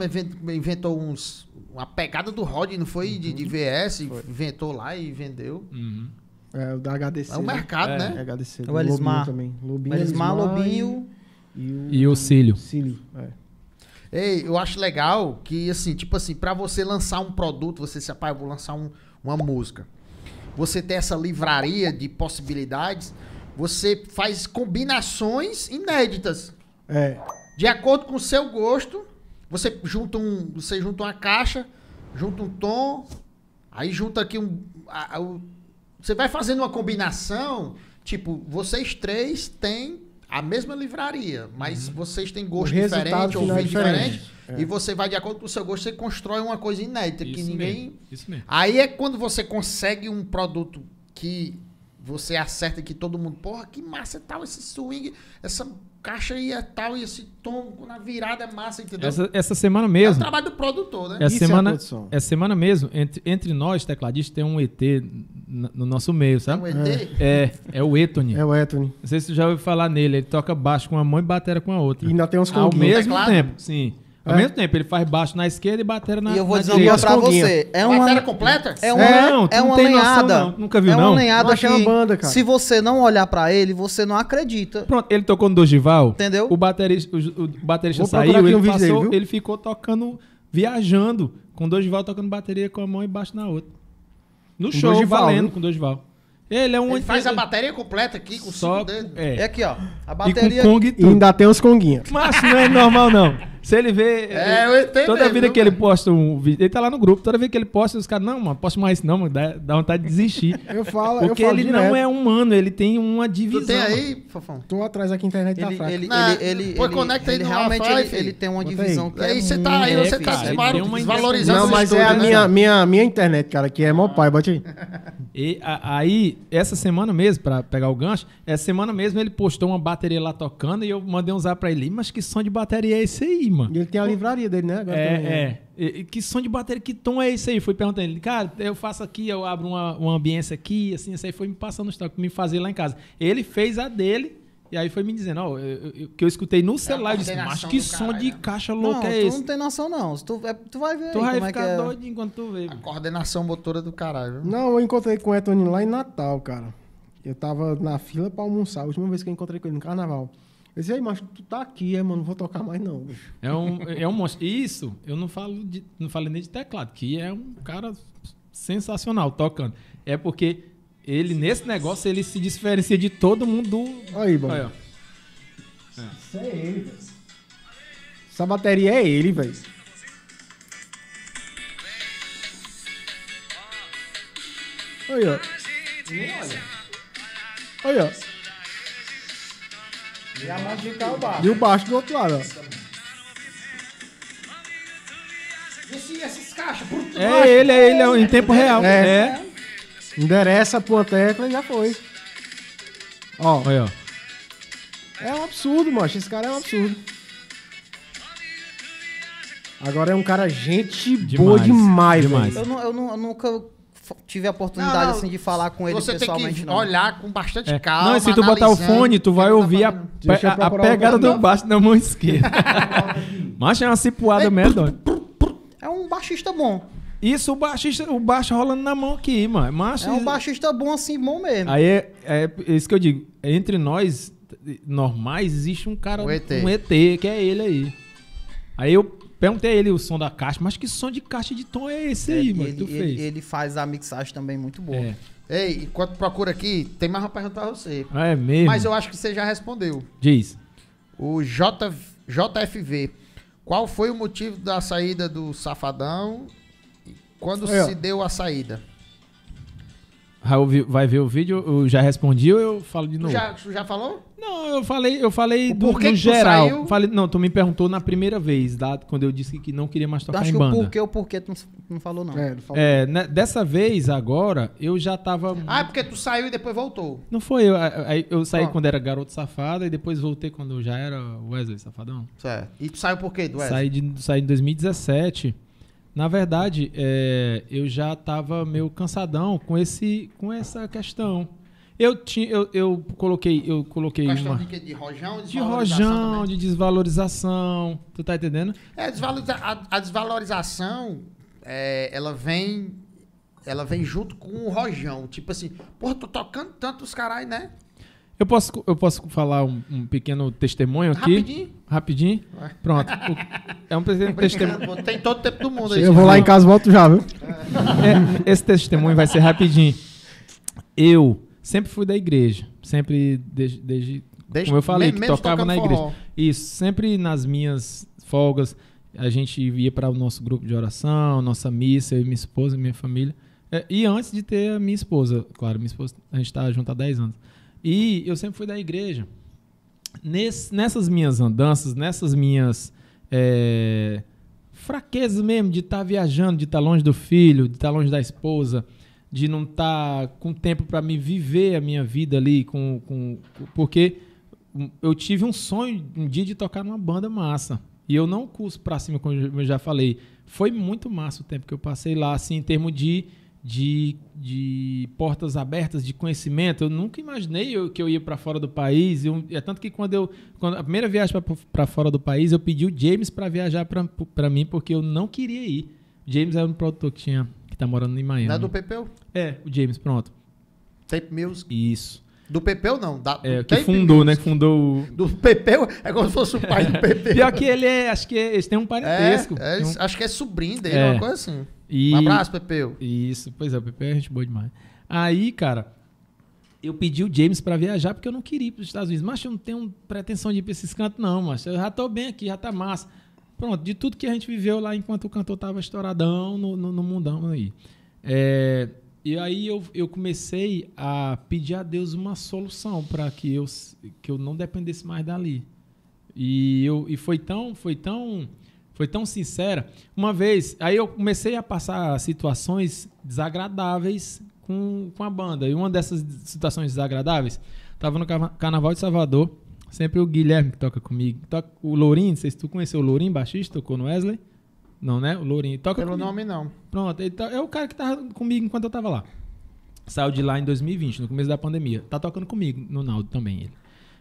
inventou uns. Uma pegada do Rod, não foi? Uhum. De, de, uhum. VS, foi. inventou lá e vendeu. Uhum. É, o da HDC. É o né? mercado, é. né? né? É, HDC. O Elismar. Lobinho também. Lobinho, o Elismar, Elismar Lobinho. E... E o, e o cílio. cílio é. Ei, eu acho legal que, assim, tipo assim, para você lançar um produto, você se apaga, vou lançar um, uma música. Você tem essa livraria de possibilidades, você faz combinações inéditas. É. De acordo com o seu gosto, você junta um, você junta uma caixa, junta um tom, aí junta aqui um, a, a, o, você vai fazendo uma combinação, tipo, vocês três têm a mesma livraria, mas uhum. vocês têm gosto diferente, é ouvir diferente, é. e você vai de acordo com o seu gosto, você constrói uma coisa inédita Isso que ninguém. Mesmo. Isso mesmo. Aí é quando você consegue um produto que você acerta que todo mundo, porra, que massa tal esse swing, essa caixa ia é tal, e esse tom na virada é massa, entendeu? Essa, essa semana mesmo. É o trabalho do produtor, né? Essa é semana, é essa semana mesmo, entre, entre nós, tecladistas, tem um ET no nosso meio, sabe? É um ET? É, é o Etony. É o Etony. Não sei se você já ouviu falar nele, ele toca baixo com uma mão e batera com a outra. E ainda tem uns Ao mesmo teclado? tempo, sim. Ao é. mesmo tempo, ele faz baixo na esquerda e bater na, e eu vou dizer direita. pra você. É uma bateria completa? É uma, é, não, é, é uma não lenhada. Noção, não. Nunca viu, não? É uma lenhada não que, uma banda, cara. se você não olhar pra ele, você não acredita. Pronto, ele tocou no Dojival. Entendeu? O baterista, o, baterista saiu, ele, um passou, dele, ele ficou tocando, viajando, com o Dojival tocando bateria com a mão embaixo na outra. No com show, Dogival, valendo viu? com o Dojival. Ele é um. Ele faz a bateria completa aqui com Só, cinco dedos. É. é aqui, ó. A bateria. E com Kong e ainda tem uns conguinhos. Mas não é normal, não. Se ele vê. É, ele, toda vida que ele posta um vídeo. Ele tá lá no grupo, toda vez que ele posta, os caras, não, mano, posso mais não, mano, dá, dá vontade de desistir. Eu falo, Porque eu falo ele não é humano, ele tem uma divisão. Tu tem aí, Fofão? Tô atrás aqui, internet tá ele, tá Ele, não, ele, ele, Pô, conecta ele, realmente ele, ele, tem uma divisão. Aí, aí você tá aí, é, você é, tá desvalorizando Não, mas é a tá minha, minha, minha internet, cara, que é meu pai, bote aí. E a, aí, essa semana mesmo, pra pegar o gancho, essa semana mesmo ele postou uma bateria lá tocando e eu mandei um pra ele, mas que som de bateria é esse aí, e ele tem a livraria dele, né? Agora é, né? é. que som de bateria, que tom é esse aí? Fui perguntando ele, cara, eu faço aqui, eu abro uma, uma ambiência aqui, assim, isso aí foi me passando os toques, me fazer lá em casa. Ele fez a dele, e aí foi me dizendo, ó, oh, que eu escutei no é celular, acho disse, mas que som cara, de né? caixa louca é esse? Não, tu não tem noção não, tu, é, tu vai ver Tu aí, vai é ficar é doido é... enquanto tu vê. A coordenação motora do caralho. Não, eu encontrei com o Anthony lá em Natal, cara. Eu tava na fila pra almoçar, a última vez que eu encontrei com ele no carnaval. Eu disse, aí, mas tu tá aqui, é, mano, não vou tocar mais não. É um, é um monstro. Isso, eu não falo de, não falei nem de teclado, que é um cara sensacional tocando. É porque ele, nesse negócio, ele se diferencia de todo mundo do... Aí, mano. Aí, ó. É. Isso é ele, velho. Essa bateria é ele, velho. Aí, ó. Olha. ó. E a mão de cá é o baixo. E o baixo do outro lado, ó. Esse, esses caixas, É ele, é ele, é em tempo é. real. É. é. Endereça a tua tecla e já foi. Ó. Aí, ó. É um absurdo, mano Esse cara é um absurdo. Agora é um cara gente demais, boa demais. demais. Eu, não, eu, não, eu nunca tive a oportunidade não, não, assim, de falar com ele pessoalmente. Tem que não. olhar com bastante é. calma. Não, e se tu botar o fone, tu vai tá ouvir tá a, pe a, pegada do baixo na mão esquerda. Mas é uma cipuada merda. É um baixista bom. Isso, o baixista, o baixo rolando na mão aqui, mano. É Macho... É um baixista bom assim, bom mesmo. Aí é, é, é isso que eu digo. Entre nós, normais, existe um cara, um ET. um ET, que é ele aí. Aí eu Perguntei a ele o som da caixa, mas que som de caixa de tom é esse aí, é, mano? Ele, tu fez? Ele, ele, faz a mixagem também muito boa. É. Ei, enquanto procura aqui, tem mais uma pergunta pra você. Ah, é mesmo? Mas eu acho que você já respondeu. Diz. O J, JFV. Qual foi o motivo da saída do Safadão? Quando é. se deu a saída? Raul Vai ver o vídeo, eu já respondi ou eu falo de novo? Já, tu já falou? Não, eu falei, eu falei do do, do que geral. Saiu? Falei, não, tu me perguntou na primeira vez, da, quando eu disse que não queria mais tocar Acho em banda. Acho que o porquê, o porquê tu não, falou não. É, não falou. é né, dessa vez agora eu já tava Ah, é porque tu saiu e depois voltou. Não foi eu, eu, eu saí ah. quando era garoto safado e depois voltei quando eu já era Wesley safadão. Certo. E tu saiu por quê do Wesley? Saí de saí em 2017. Na verdade, é, eu já estava meio cansadão com, esse, com essa questão. Eu, tinha, eu, eu coloquei, eu coloquei questão uma... de, de rojão, de rojão, também. de desvalorização. Tu tá entendendo? É, desvaloriza, a, a desvalorização, é, ela vem ela vem junto com o rojão. Tipo assim, porra, tô tocando tanto os carai, né? Eu posso, eu posso falar um, um pequeno testemunho aqui? Rapidinho. Rapidinho? Vai. Pronto. O, é um pequeno testemunho. Tem todo o tempo do mundo aí. Eu vou lá em casa volto já, viu? É, esse testemunho vai ser rapidinho. Eu sempre fui da igreja. Sempre, desde, desde Desde, como eu falei, que tocava na igreja. Forró. Isso, sempre nas minhas folgas, a gente ia para o nosso grupo de oração, nossa missa, eu e minha esposa, minha família. É, e antes de ter a minha esposa, claro, minha esposa, a gente estava tá junto há 10 anos. E eu sempre fui da igreja. Ness, nessas minhas andanças, nessas minhas é, fraquezas mesmo de estar tá viajando, de estar tá longe do filho, de estar tá longe da esposa, de não estar tá com tempo para me viver a minha vida ali, com, com, porque eu tive um sonho um dia de tocar numa banda massa. E eu não curso pra cima, como eu já falei. Foi muito massa o tempo que eu passei lá, assim, em termos de de, de portas abertas de conhecimento. Eu nunca imaginei eu, que eu ia para fora do país. Eu, é tanto que quando eu quando a primeira viagem para fora do país, eu pedi o James para viajar para mim porque eu não queria ir. James era um produtor que tinha que tá morando em Miami. Não é do Pepeu? É, o James, pronto. Tape Music. Isso. Do Pepeu, não. Da, é, que fundou, né? Music. né? Que fundou o... Do Pepeu? É como se fosse o pai do Pepeu. Pior que ele é, acho que é, eles têm um parentesco. É, é, um... Acho que é sobrinho dele, é. uma coisa assim. E... Um abraço, Pepeu. Isso, pois é, o Pepeu é gente boa demais. Aí, cara, eu pedi o James para viajar porque eu não queria ir para os Estados Unidos. Mas eu não tenho pretensão de ir para esses cantos, não, mas eu já tô bem aqui, já tá massa. Pronto, de tudo que a gente viveu lá enquanto o cantor tava estouradão no, no, no mundão aí. É, e aí eu, eu comecei a pedir a Deus uma solução para que eu, que eu não dependesse mais dali. E, eu, e foi tão foi tão foi tão sincera. Uma vez, aí eu comecei a passar situações desagradáveis com, com a banda. E uma dessas situações desagradáveis, tava no Carnaval de Salvador. Sempre o Guilherme que toca comigo. Toca, o Lourinho, não sei se tu conheceu o Lourinho, baixista, tocou no Wesley. Não, né? O Lourinho. Toca Pelo comigo. nome, não. Pronto, ele to... é o cara que tava tá comigo enquanto eu tava lá. Saiu de lá em 2020, no começo da pandemia. Tá tocando comigo no Naldo também, ele.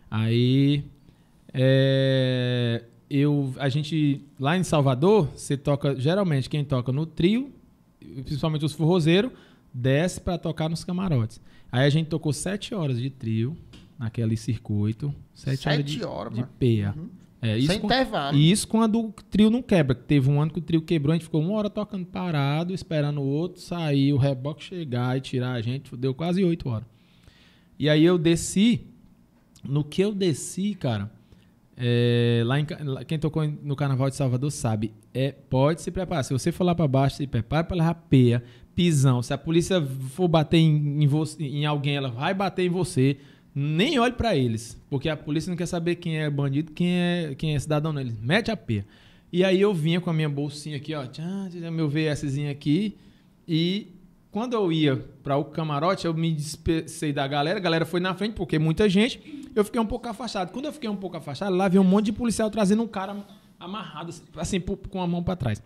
Aí... É eu, a gente, lá em Salvador, você toca, geralmente quem toca no trio, principalmente os forrozeiros, desce para tocar nos camarotes. Aí a gente tocou sete horas de trio, naquele circuito. Sete, sete horas de, horas, de Uhum. É, Sem intervalo. E isso quando o trio não quebra. Teve um ano que o trio quebrou, a gente ficou uma hora tocando parado, esperando o outro sair, o reboque chegar e tirar a gente. Deu quase oito horas. E aí eu desci. No que eu desci, cara, é, lá em, quem tocou no Carnaval de Salvador sabe, é pode se preparar. Se você for lá para baixo, se prepara para rapeia, pisão. Se a polícia for bater em, em, você, em alguém, ela vai bater em você. Nem olhe para eles, porque a polícia não quer saber quem é bandido, quem é, quem é cidadão, não. Eles mete a pia. E aí eu vinha com a minha bolsinha aqui, ó, meu VSzinho aqui, e quando eu ia para o camarote, eu me dispensei da galera, a galera foi na frente, porque muita gente, eu fiquei um pouco afastado. Quando eu fiquei um pouco afastado, lá vi um monte de policial trazendo um cara amarrado, assim, assim com a mão para trás.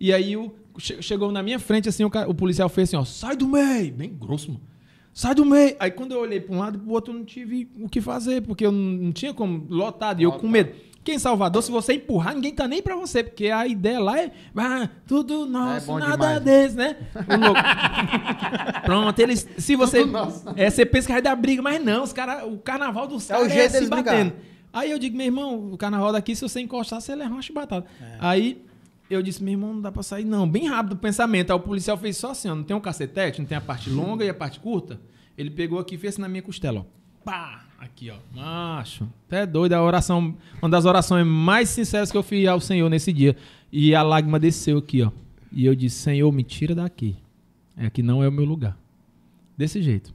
E aí o, chegou na minha frente, assim, o, o, policial fez assim, ó, sai do meio, bem grosso, mano. Sai do meio. Aí quando eu olhei para um lado e pro outro, eu não tive o que fazer, porque eu não, não tinha como lotado, e eu com medo. Porque em é Salvador, se você empurrar, ninguém tá nem pra você, porque a ideia lá é ah, tudo é nosso, é nada desse, né? né? Pronto, eles. Se você. É, você pensa que vai dar briga, mas não, os cara, o carnaval do céu é, o é jeito é se batendo. Brigar. Aí eu digo, meu irmão, o carnaval daqui, se você encostar, você leva uma chibatada. É. Aí eu disse, meu irmão, não dá pra sair, não. Bem rápido o pensamento. Aí o policial fez só assim, ó, não tem um cacetete, não tem a parte longa e a parte curta. Ele pegou aqui e fez assim na minha costela, ó. Pá! Aqui, ó. Macho, até doido. A oração, uma das orações mais sinceras que eu fiz ao Senhor nesse dia. E a lágrima desceu aqui, ó. E eu disse: Senhor, me tira daqui. É que não é o meu lugar. Desse jeito.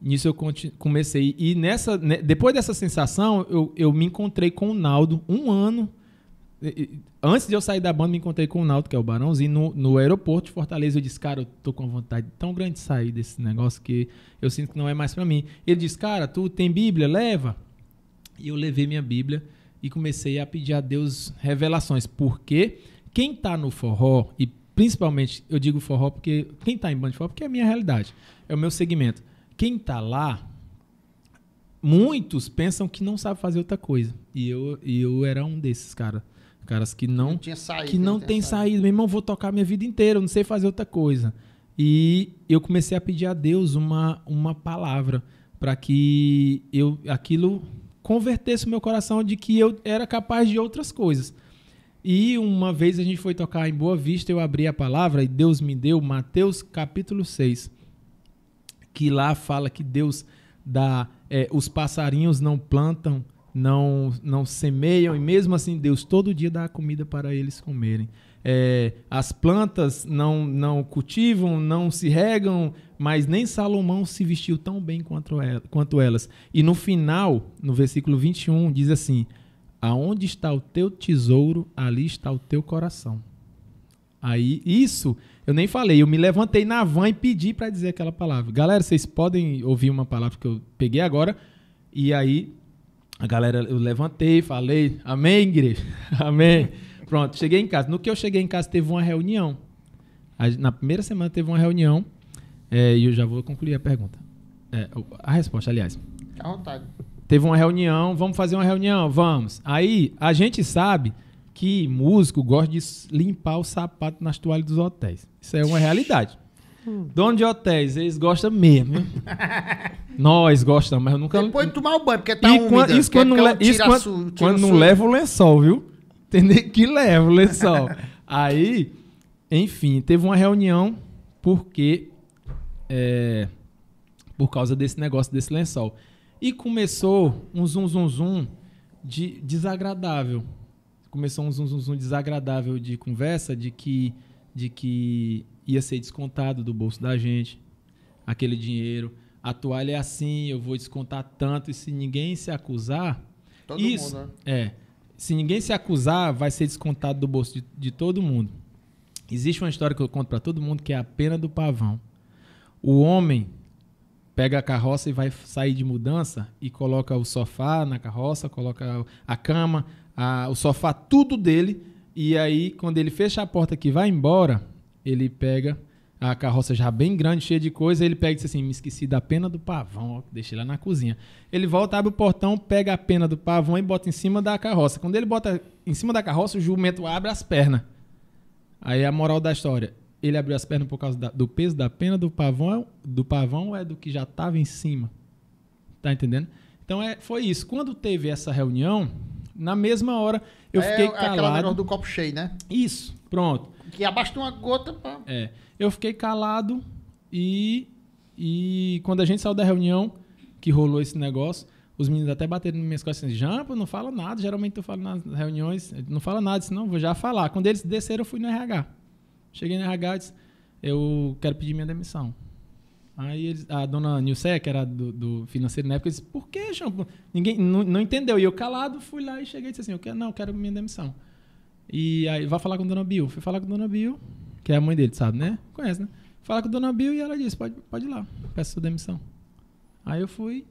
Nisso eu comecei. E nessa, né, depois dessa sensação, eu, eu me encontrei com o Naldo um ano Antes de eu sair da banda, me encontrei com o Nauto, que é o Barãozinho, no, no aeroporto de Fortaleza. Eu disse, cara, eu tô com uma vontade tão grande de sair desse negócio que eu sinto que não é mais para mim. Ele disse, cara, tu tem Bíblia? Leva. E eu levei minha Bíblia e comecei a pedir a Deus revelações. Porque quem tá no forró, e principalmente eu digo forró porque quem tá em banda de forró, porque é a minha realidade, é o meu segmento. Quem tá lá, muitos pensam que não sabe fazer outra coisa. E eu, e eu era um desses, cara. Caras que não, não tinha saído, que não tem saído. Meu irmão, vou tocar minha vida inteira, não sei fazer outra coisa. E eu comecei a pedir a Deus uma, uma palavra para que eu aquilo convertesse o meu coração de que eu era capaz de outras coisas. E uma vez a gente foi tocar em Boa Vista, eu abri a palavra e Deus me deu Mateus capítulo 6, que lá fala que Deus dá é, os passarinhos não plantam, não, não semeiam, e mesmo assim Deus todo dia dá comida para eles comerem. É, as plantas não, não cultivam, não se regam, mas nem Salomão se vestiu tão bem quanto, ela, é, quanto elas. E no final, no versículo 21, diz assim: Aonde está o teu tesouro, ali está o teu coração. Aí, isso, eu nem falei, eu me levantei na van e pedi para dizer aquela palavra. Galera, vocês podem ouvir uma palavra que eu peguei agora, e aí a galera, eu levantei, falei, amém, igreja? amém. Pronto, cheguei em casa. No que eu cheguei em casa, teve uma reunião. Na primeira semana teve uma reunião, é, e eu já vou concluir a pergunta. É, a resposta, aliás. À vontade. Teve uma reunião, vamos fazer uma reunião, vamos. Aí, a gente sabe que músico gosta de limpar o sapato nas toalhas dos hotéis. Isso é uma realidade. Hum. Dono de hotéis, eles gostam mesmo. Nós gostamos, mas eu nunca. Depois de tomar o banho, porque tá e úmida. Quando, isso quando, não, le... isso quando, su... quando não leva o lençol, viu? Entendeu? Que leva o lençol. Aí, enfim, teve uma reunião porque. É, por causa desse negócio desse lençol. E começou um zum zum zum de desagradável. Começou um zum zum zum desagradável de conversa de que de que ia ser descontado do bolso da gente, aquele dinheiro. A toalha é assim, eu vou descontar tanto, e se ninguém se acusar. Todo isso, mundo, né? É. Se ninguém se acusar, vai ser descontado do bolso de, de todo mundo. Existe uma história que eu conto para todo mundo que é a pena do pavão. O homem pega a carroça e vai sair de mudança e coloca o sofá na carroça, coloca a cama, a, o sofá, tudo dele. E aí, quando ele fecha a porta que vai embora, ele pega a carroça já bem grande, cheia de coisa, ele pega e diz assim: me esqueci da pena do pavão, ó, deixei lá na cozinha. Ele volta, abre o portão, pega a pena do pavão e bota em cima da carroça. Quando ele bota em cima da carroça, o jumento abre as pernas. Aí a moral da história: ele abriu as pernas por causa da, do peso da pena do pavão, é do pavão é do que já estava em cima. Tá entendendo? Então é, foi isso. Quando teve essa reunião, na mesma hora eu é, fiquei calado. É aquela do copo cheio, né? Isso, pronto. Que abasta uma gota pra... É. Eu fiquei calado e, e quando a gente saiu da reunião, que rolou esse negócio, os meninos até bateram nas minhas costas assim, Jampa, não fala nada. Geralmente eu falo nas reuniões, não fala nada, senão vou já falar. Quando eles desceram, eu fui no RH. Cheguei no RH e disse, eu quero pedir minha demissão. Aí eles, a dona Nilce, que era do, do, financeiro na época, disse, por que, Jampa? Ninguém não, não, entendeu. E eu calado, fui lá e cheguei e disse assim, eu quero, não, eu quero minha demissão. E aí, vai falar com a dona Bill. Fui falar com a dona Bill, que é a mãe dele, sabe, né? Conhece, né? Falar com a dona Bill e ela disse: pode, pode ir lá, peço sua demissão. Aí eu fui,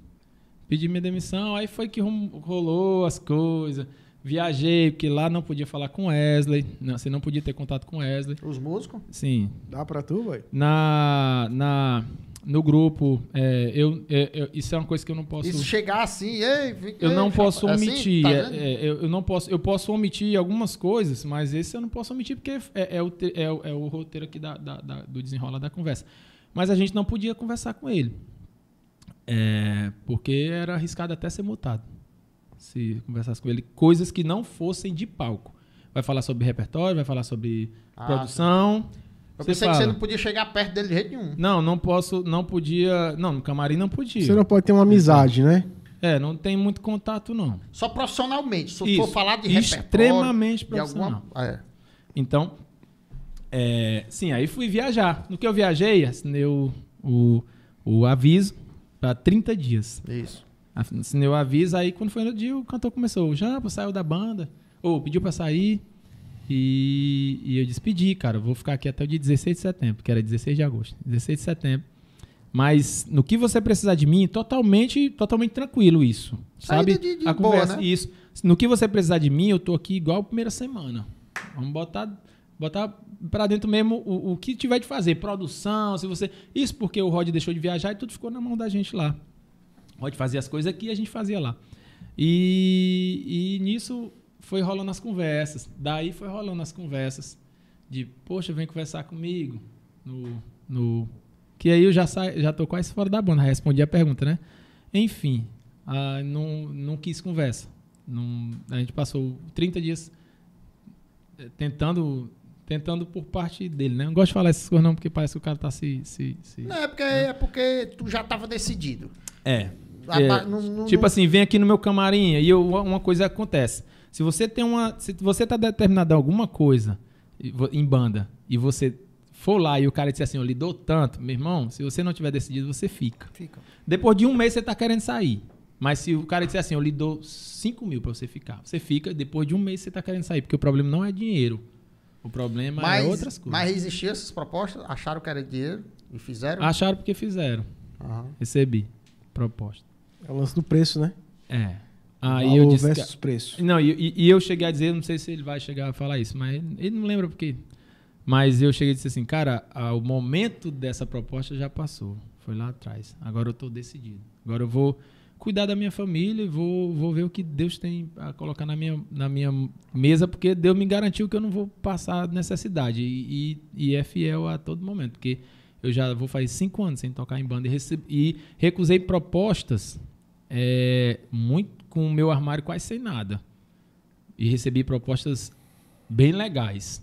pedi minha demissão, aí foi que rolou as coisas. Viajei, porque lá não podia falar com Wesley, não, você assim, não podia ter contato com Wesley. Os músicos? Sim. Dá pra tu, velho? Na, na, no grupo. É, eu, é, é, isso é uma coisa que eu não posso. Isso chegar assim, ei, ei eu não posso assim, omitir. Tá é, é, eu, eu, não posso. Eu posso omitir algumas coisas, mas esse eu não posso omitir porque é, é, o, é, o roteiro aqui da, da, da, do desenrolar da conversa. Mas a gente não podia conversar com ele, porque era arriscado até ser multado se conversasse com ele coisas que não fossem de palco. Vai falar sobre repertório, vai falar sobre ah, produção. Sim eu pensei que você não podia chegar perto dele de jeito nenhum. Não, não posso, não podia. Não, no camarim não podia. Você não pode ter uma amizade, né? É, não tem muito contato, não. Só profissionalmente, se Isso. for falar de Extremamente profissional. Alguma... Ah, é. Então, é, sim, aí fui viajar. No que eu viajei, assinei o, o, o aviso para 30 dias. Isso. Assinei o aviso, aí quando foi no dia, o cantor começou. O Jampa saiu da banda, ou pediu para sair. E, e eu despedi, cara, vou ficar aqui até o dia 16 de setembro, que era 16 de agosto. 16 de setembro. Mas no que você precisar de mim, totalmente, totalmente tranquilo isso. sabe? De, de a boa, conversa, né? isso. No que você precisar de mim, eu tô aqui igual a primeira semana. Vamos botar botar para dentro mesmo o, o, que tiver de fazer, produção, se você, isso porque o Rod deixou de viajar e tudo ficou na mão da gente lá. O Rod fazia as coisas aqui, e a gente fazia lá. E, e nisso foi rolando as conversas. Daí foi rolando as conversas de, poxa, vem conversar comigo no, no que aí eu já sa... já tô quase fora da banda, respondi a pergunta, né? Enfim, ah, não, não quis conversa. Não, a gente passou 30 dias eh, tentando tentando por parte dele, né? Não gosto de falar essas coisas não, porque parece que o cara tá se... se, se não, é porque, né? é porque tu já tava decidido. É. Ah, tá, é. tipo assim, vem aqui no meu camarim e eu, uma coisa acontece. Se você tem uma. Se você está determinado a alguma coisa em banda e você for lá e o cara disser assim, eu lhe dou tanto, meu irmão, se você não tiver decidido, você fica. fica. Depois de um mês você está querendo sair. Mas se o cara disser assim, eu lhe dou 5 mil para você ficar, você fica, depois de um mês você está querendo sair, porque o problema não é dinheiro. O problema é mas, é outras coisas. Mas resistiram essas propostas, acharam que era dinheiro e fizeram? Acharam porque fizeram. Uhum. Recebi proposta. É o lance do preço, né? É. Aí ah, Valor eu disse versus que, preço. Não, e, e, eu cheguei a dizer, não sei se ele vai chegar a falar isso, mas ele não lembra porque. Mas eu cheguei a dizer assim, cara, o momento dessa proposta já passou. Foi lá atrás. Agora eu estou decidido. Agora eu vou cuidar da minha família e vou, vou ver o que Deus tem a colocar na minha, na minha mesa, porque Deus me garantiu que eu não vou passar necessidade. E, e, e é fiel a todo momento, porque eu já vou fazer cinco anos sem tocar em banda e, e recusei propostas é, muito com o meu armário quase sem nada. E recebi propostas bem legais.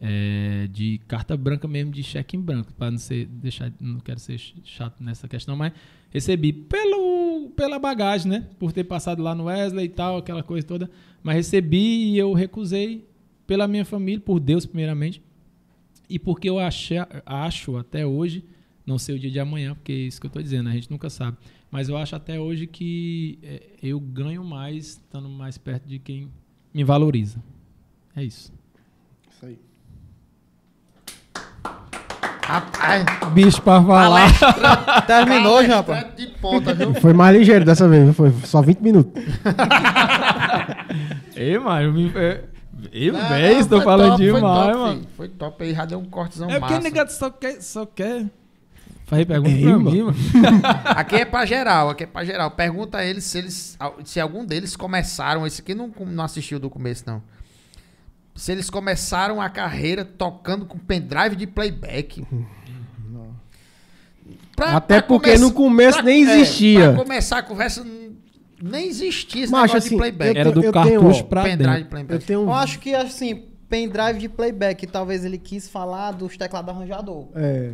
É, de carta branca mesmo, de cheque em branco, para não ser deixar, não quero ser chato nessa questão, mas recebi pelo pela bagagem, né? Por ter passado lá no Wesley e tal, aquela coisa toda, mas recebi e eu recusei pela minha família, por Deus primeiramente, e porque eu achei, acho até hoje, não sei o dia de amanhã, porque é isso que eu estou dizendo, a gente nunca sabe, mas eu acho até hoje que é, eu ganho mais estando mais perto de quem me valoriza. É isso. Isso aí. Rapaz, bicho pra falar. Terminou já, rapaz. De ponta, viu? Foi mais ligeiro dessa vez, foi só 20 minutos. Ei, mano, eu me. Eu não, bem, estou falando top, demais, top, mano. Filho, foi top aí, já deu um cortezão É porque o negado só quer, só quer Falei, pergunta é pra mim, mano. aqui é pra geral, aqui é pra geral. Pergunta a eles se eles. Se algum deles começaram. Esse aqui não, não assistiu do começo, não. Se eles começaram a carreira tocando com pendrive de playback. Uhum. Pra, Até pra porque no começo pra, nem existia. É, pra começar a conversa, nem existia esse Mas, assim, de playback. Era do eu cartucho tenho, pra pendrive de playback. Eu, tenho... eu acho que assim, pendrive de playback, talvez ele quis falar dos teclados arranjador. É.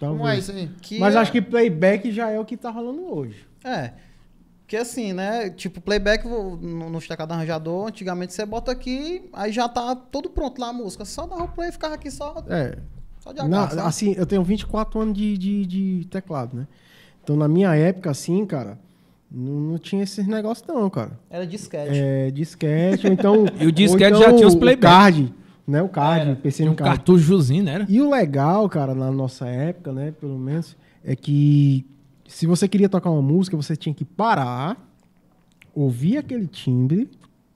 Talvez. É que Mas é- acho que playback já é o que tá rolando hoje. É. que assim, né? Tipo, playback no, estacado arranjador, antigamente você bota aqui, aí já tá todo pronto lá a música. Só dava o play e ficava aqui só. É. Só de na, Assim, eu tenho 24 anos de, de, de, teclado, né? Então na minha época, assim, cara. Não, não tinha esses negócios não, cara. Era disquete. É, disquete, então... e o disquete então, já tinha os playback. O card, né? O card, PC no um card. cartuchozinho, né? E o legal, cara, na nossa época, né, pelo menos, é que se você queria tocar uma música, você tinha que parar, ouvir aquele timbre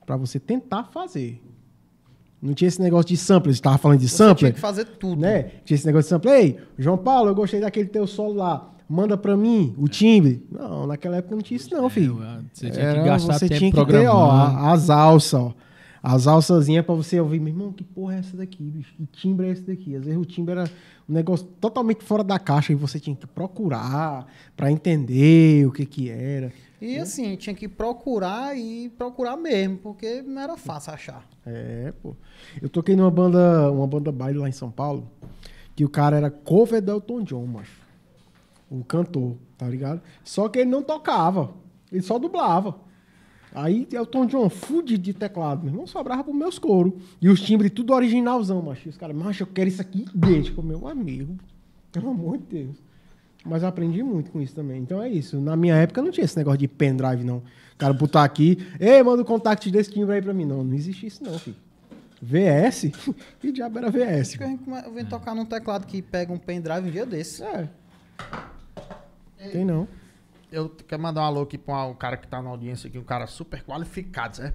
para você tentar fazer. Não tinha esse negócio de sampler, você tava falando de você sampler. Tinha que fazer tudo. Né? Tinha esse negócio de sampler. Ei, João Paulo, eu gostei daquele teu solo lá. Manda pra mim o timbre. Não, naquela época não tinha isso, não, é, filho. você tinha que gastar Era, você tinha que ter, ó, as alças, ó. As alçazinhas pra você ouvir, meu irmão, que porra é essa daqui, bicho? Que timbre é esse daqui? Às vezes o timbre era um negócio totalmente fora da caixa e você tinha que procurar para entender o que que era. E né? assim, tinha que procurar e procurar mesmo, porque não era fácil achar. É, pô. Eu toquei numa banda, uma banda baile lá em São Paulo, que o cara era cover do Elton John, macho. O cantor, tá ligado? Só que ele não tocava, ele só dublava. Aí é o Tom John Food de teclado, meu irmão, sobrava os meus couro. E os timbres tudo originalzão, macho. Os caras, macho, eu quero isso aqui idêntico, meu amigo. Pelo amor de Deus. Mas eu aprendi muito com isso também. Então é isso. Na minha época não tinha esse negócio de pendrive, não. O cara botar aqui, ei, manda o contato desse timbre aí pra mim. Não, não existia isso não, filho. VS? que diabo era VS? Eu vim tocar num teclado que pega um pendrive um dia desse. É. Tem não eu quero mandar um alô aqui pra um cara que está na audiência aqui, um cara super qualificado, né?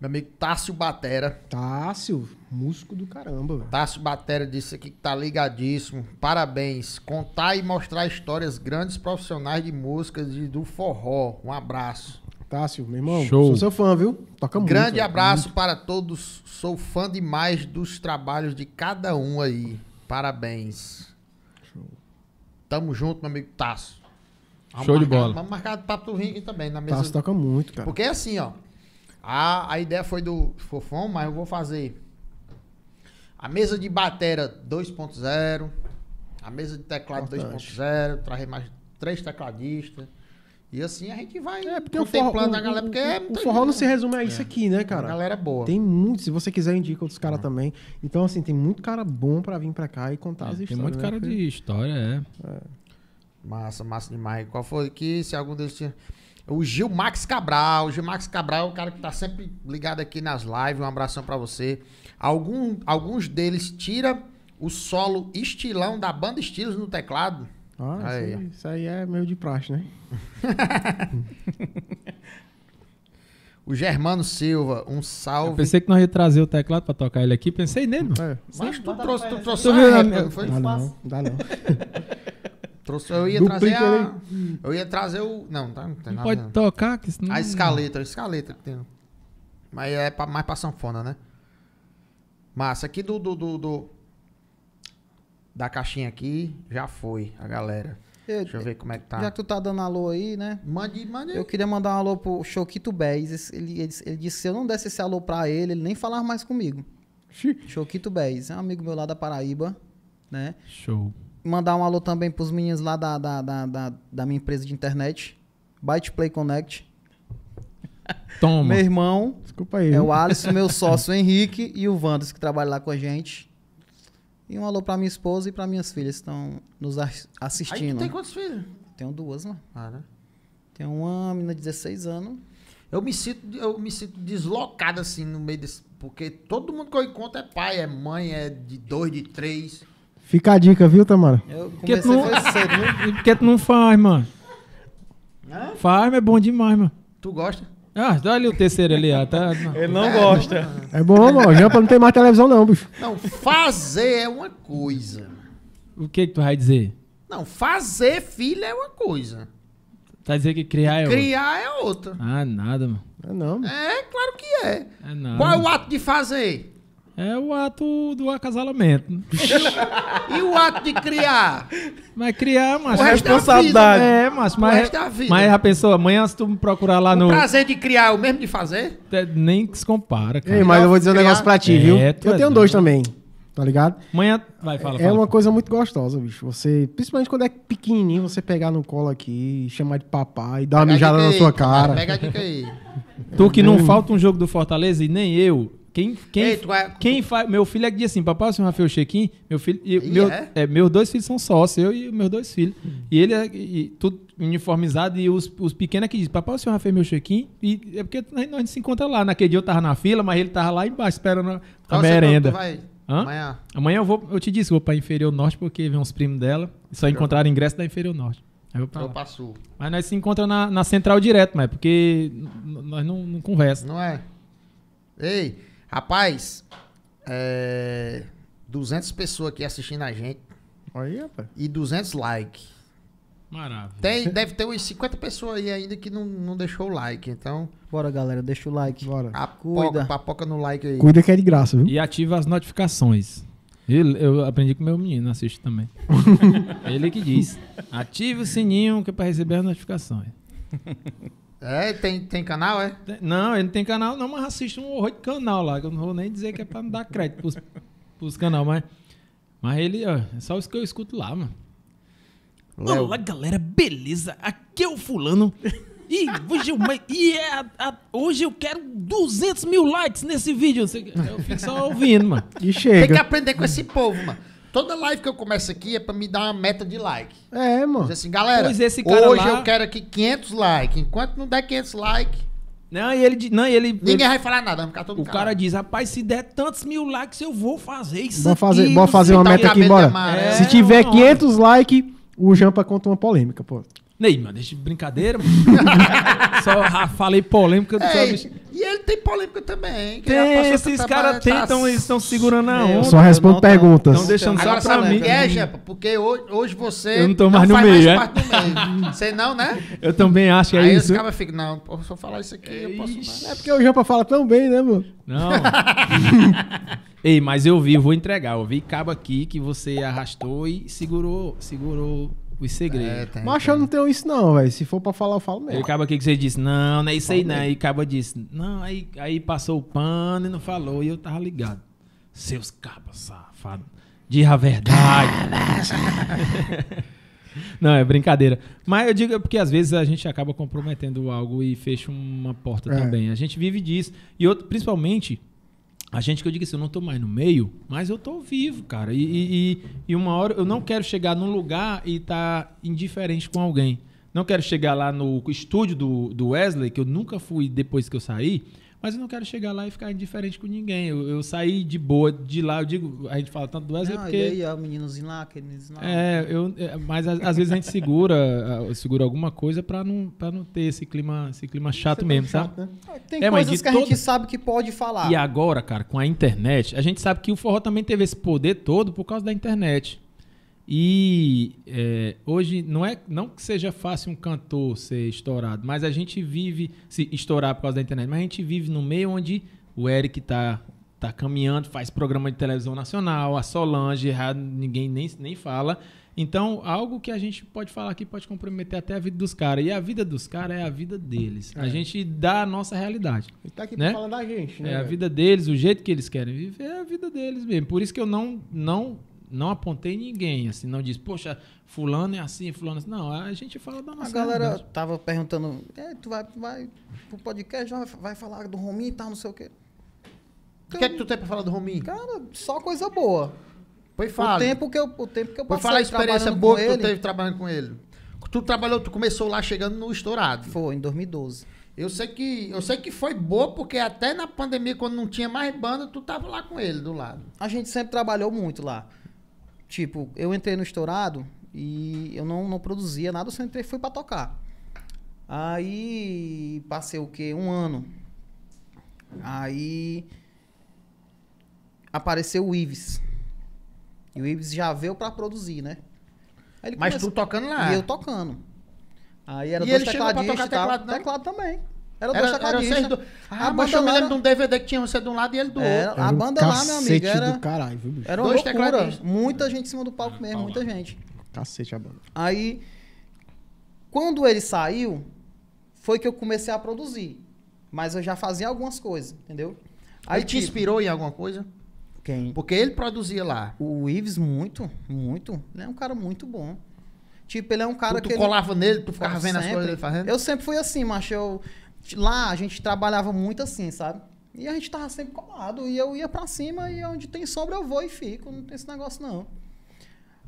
Meu amigo Tássio Batera. Tássio, músico do caramba. Véio. Tássio Batera disse aqui que tá ligadíssimo. Parabéns. Contar e mostrar histórias grandes profissionais de músicas e do forró. Um abraço. Tássio, meu irmão, Show. sou seu fã, viu? Toca muito. Grande abraço muito. para todos. Sou fã demais dos trabalhos de cada um aí. Parabéns. Show. Tamo junto, meu amigo Tássio. Vamos Show marcar, de bola. Vamos marcar papo do ringue também na tá, mesa. Tá, toca muito, cara. Porque é assim, ó. A, a ideia foi do Fofão, mas eu vou fazer a mesa de batera 2.0, a mesa de teclado 2.0, trazer mais três tecladistas. E assim a gente vai é, porque contemplando forró, a galera. Porque o, é o forró gente, não se resume a né? isso aqui, né, é cara? A galera é boa. Tem muito, se você quiser, indica outros caras é. também. Então, assim, tem muito cara bom pra vir pra cá e contar é, as histórias. Tem muito né? cara de história, é. é. Massa, massa demais. Qual foi que se algum deles tinha. O Gil Max Cabral. O Gil Max Cabral é o cara que tá sempre ligado aqui nas lives. Um abração para você. Algum, alguns deles tira o solo estilão da banda Estilos no teclado. Ah, aí. Isso, aí, isso aí é meio de praxe, né? O Germano Silva, um salve. Eu pensei que nós ia trazer o teclado pra tocar ele aqui, pensei nele. É. Mas tu trouxe, tu trouxe, tu trouxe. Não, não, dá não. Trouxe, eu ia trazer a, Eu ia trazer o. Não, tá, não tem nada. Pode não. tocar, que senão. A escaleta, a escaleta que tem. Mas é pra, mais pra sanfona, né? Massa, aqui do, do, do, do, Da caixinha aqui, já foi a galera. É, Deixa eu ver como é que tá. Já que tu tá dando alô aí, né? Mande, mande. Eu queria mandar um alô pro Choquito Bez. Ele, ele, ele disse que se eu não desse esse alô pra ele, ele nem falava mais comigo. Choquito Bez, é um amigo meu lá da Paraíba, né? Show. Mandar um alô também pros meninos lá da, da, da, da, da minha empresa de internet, Byte Play Connect. Toma. Meu irmão. Desculpa aí. É o Alisson, meu sócio Henrique e o Vandas, que trabalha lá com a gente. E um alô pra minha esposa e pra minhas filhas que estão nos assistindo. Aí tem quantos filhos? Tenho duas, mano. Ah, né? Tenho uma menina de 16 anos. Eu me sinto, eu me sinto deslocado assim no meio desse. Porque todo mundo que eu encontro é pai, é mãe, é de dois, de três. Fica a dica, viu, Tamara? Eu tu não... Né? Por que tu não faz, mano? Faz, mas é bom demais, mano. Tu gosta? Ah, dá ali o terceiro ali, ó. Tá, Ele não é, gosta. Não, é bom, mano. Jampa não tem mais televisão, não, bicho. Não, fazer é uma coisa. O que que tu vai dizer? Não, fazer filho é uma coisa. Tá dizendo que criar é criar outra? Criar é outra. Ah, nada, mano. É não, mano. É, claro que é. É Qual é o ato de fazer? É o ato do acasalamento. e o ato de criar? Mas criar, mas responsabilidade. É, vida, é, mas, mas, resto da vida. mas a pessoa amanhã se tu me procurar lá o no. O prazer de criar é o mesmo de fazer? É, nem se compara, cara. Ei, mas eu vou dizer criar... um negócio pra ti, é, viu? Eu é tenho doido. dois também, tá ligado? Amanhã. Vai, falar. É fala. uma coisa muito gostosa, bicho. Você, principalmente quando é pequenininho, você pegar no colo aqui, chamar de papai, dar uma pega mijada na aí, sua cara. Pega a dica aí. Tu que não hum. falta um jogo do Fortaleza e nem eu quem, quem, Ei, é... quem faz. Meu filho é que diz assim: papai, o Rafael Chequim, meu filho. E, meu, é? é? meus dois filhos são sócios, eu e meus dois filhos. Hum. E ele é e, tudo uniformizado, e os, os pequenos é que dizem: papai, o senhor Rafael meu Chequim. E é porque nós se encontra lá. Naquele dia eu tava na fila, mas ele tava lá embaixo esperando a, Qual merenda. vai? Hã? Amanhã. Amanhã eu vou, eu te disse, vou pra Inferior Norte, porque vem uns primos dela. Só encontraram ingresso da Inferior Norte. Aí eu pra eu então passo. Mas nós se encontramos na, na central direto, mas é porque nós não, não conversamos. Não é? Ei, Rapaz, é, 200 pessoas aqui assistindo a gente. Olha, rapaz. E 200 likes. Maravilha. Tem, deve ter uns 50 pessoas aí ainda que não, não deixou o like, então. Bora, galera, deixa o like. Bora. Apoca, Cuida. Papoca no like aí. Cuida que é de graça, viu? E ativa as notificações. eu aprendi com meu menino, assiste também. Ele que diz: ative o sininho que é pra receber as notificações. É, tem, tem canal, é? Não, ele não tem canal, não, mas assiste um horror de canal lá, que eu não vou nem dizer que é pra não dar crédito pros, pros canal, mas. Mas ele, ó, é só os que eu escuto lá, mano. Olá, galera, beleza? Aqui é o Fulano. E hoje eu, e é a, a, hoje eu quero 200 mil likes nesse vídeo. Eu fico só ouvindo, mano. E chega. Tem que aprender com esse povo, mano. Toda live que eu começo aqui é pra me dar uma meta de like. É, mano. Diz assim, galera, pois esse cara hoje lá... eu quero aqui 500 likes. Enquanto não der 500 likes... Não, e ele... Não, e ele Ninguém ele, vai falar nada, vai ficar todo O cara. cara diz, rapaz, se der tantos mil likes, eu vou fazer isso Vou fazer, aqui, vou fazer uma meta aqui, bora. É, se tiver 500 likes, o Jampa conta uma polêmica, pô. Ney, mano, deixa de brincadeira. Só falei polêmica do Ei, é, seu E ele tem polêmica também. Tem, tá esses caras tá tentam, eles estão segurando a onda. Só respondo perguntas. Estão deixando Agora, só pra mim. É, né? Jepa, porque hoje, hoje você. Eu não tô mais não no meio, é? Sei não, né? Eu também acho que é Aí isso. Aí os caras ficam, não, se eu falar isso aqui, eu posso. Mais. É porque o Jepa fala tão bem, né, mano? Não. Ei, mas eu vi, eu vou entregar. Eu vi cabo aqui que você arrastou e segurou, segurou os segredos. É, tem, Mas tem. eu não tenho isso, não, velho. Se for pra falar, eu falo mesmo. Ele acaba aqui que você disse, não, não é isso aí, não. Aí acaba disse, não, aí, aí passou o pano e não falou. E eu tava ligado. Seus cabas, safado. Diga a verdade. Não, é brincadeira. Mas eu digo é porque às vezes a gente acaba comprometendo algo e fecha uma porta é. também. A gente vive disso. E outro, principalmente a gente que eu digo assim, eu não tô mais no meio, mas eu tô vivo, cara. E, e, e uma hora eu não quero chegar num lugar e estar tá indiferente com alguém. Não quero chegar lá no estúdio do, do Wesley, que eu nunca fui depois que eu saí, mas eu não quero chegar lá e ficar indiferente com ninguém. Eu, eu saí de boa de lá. Eu digo, a gente fala tanto do Wesley não, porque... E aí, ó, meninozinho lá, aqueles lá. É, eu, é, mas às vezes a gente segura, segura alguma coisa para não, pra não ter esse clima, esse clima chato tá mesmo, chato, sabe? Né? Ah, tem é, coisas que a gente sabe que pode falar. E agora, cara, com a internet, a gente sabe que o forró também teve esse poder todo por causa da internet. E é, hoje não é não que seja fácil um cantor ser estourado, mas a gente vive se estourar por causa da internet, mas a gente vive no meio onde o Eric tá tá caminhando, faz programa de televisão nacional, a Solange, ninguém nem, nem fala. Então, algo que a gente pode falar aqui pode comprometer até a vida dos caras. E a vida dos caras é a vida deles. É. A gente dá a nossa realidade. Ele tá aqui né? falando da gente, né? É a vida deles, o jeito que eles querem viver é a vida deles mesmo. Por isso que eu não, não não apontei ninguém, assim, não disse, poxa, fulano é assim, fulano é assim. Não, a gente fala da nossa. A galera realidade. tava perguntando, é, tu vai, vai pro podcast, vai, vai falar do Rominho e tal, não sei o quê. O que é que tu tem pra falar do Rominho? Cara, só coisa boa. Foi fala. O tempo que eu, o tempo que eu passei falar a experiência boa que tu teve trabalhando com ele. Tu trabalhou, tu começou lá chegando no estourado. Foi, em 2012. Eu sei que, eu sei que foi boa, porque até na pandemia, quando não tinha mais banda, tu tava lá com ele do lado. A gente sempre trabalhou muito lá. Tipo, eu entrei no estourado e eu não, não produzia nada, eu só entrei e fui pra tocar. Aí passei o quê? Um ano. Aí apareceu o Ives. E o Ives já veio para produzir, né? Mas começou... tu tocando lá? E eu tocando. Aí era e dois ele tecladistas. Teclado, teclado, teclado também. Era dois tecladistas. Ah, mas eu me lembro de um DVD que tinha você de um lado e ele do era, outro. Era a banda lá, meu amigo, era... Do caralho, viu, era dois tecladistas. Muita gente em cima do palco mesmo, muita gente. Cacete a banda. Aí, quando ele saiu, foi que eu comecei a produzir. Mas eu já fazia algumas coisas, entendeu? Aí ele te tipo, inspirou em alguma coisa? Quem? Porque ele produzia lá. O Ives, muito, muito. Ele é um cara muito bom. Tipo, ele é um cara tu, que. Tu ele... colava nele, tu ficava vendo sempre. as coisas dele fazendo? Eu sempre fui assim, macho. Eu, Lá a gente trabalhava muito assim, sabe? E a gente tava sempre colado. E eu ia pra cima e onde tem sombra eu vou e fico. Não tem esse negócio, não.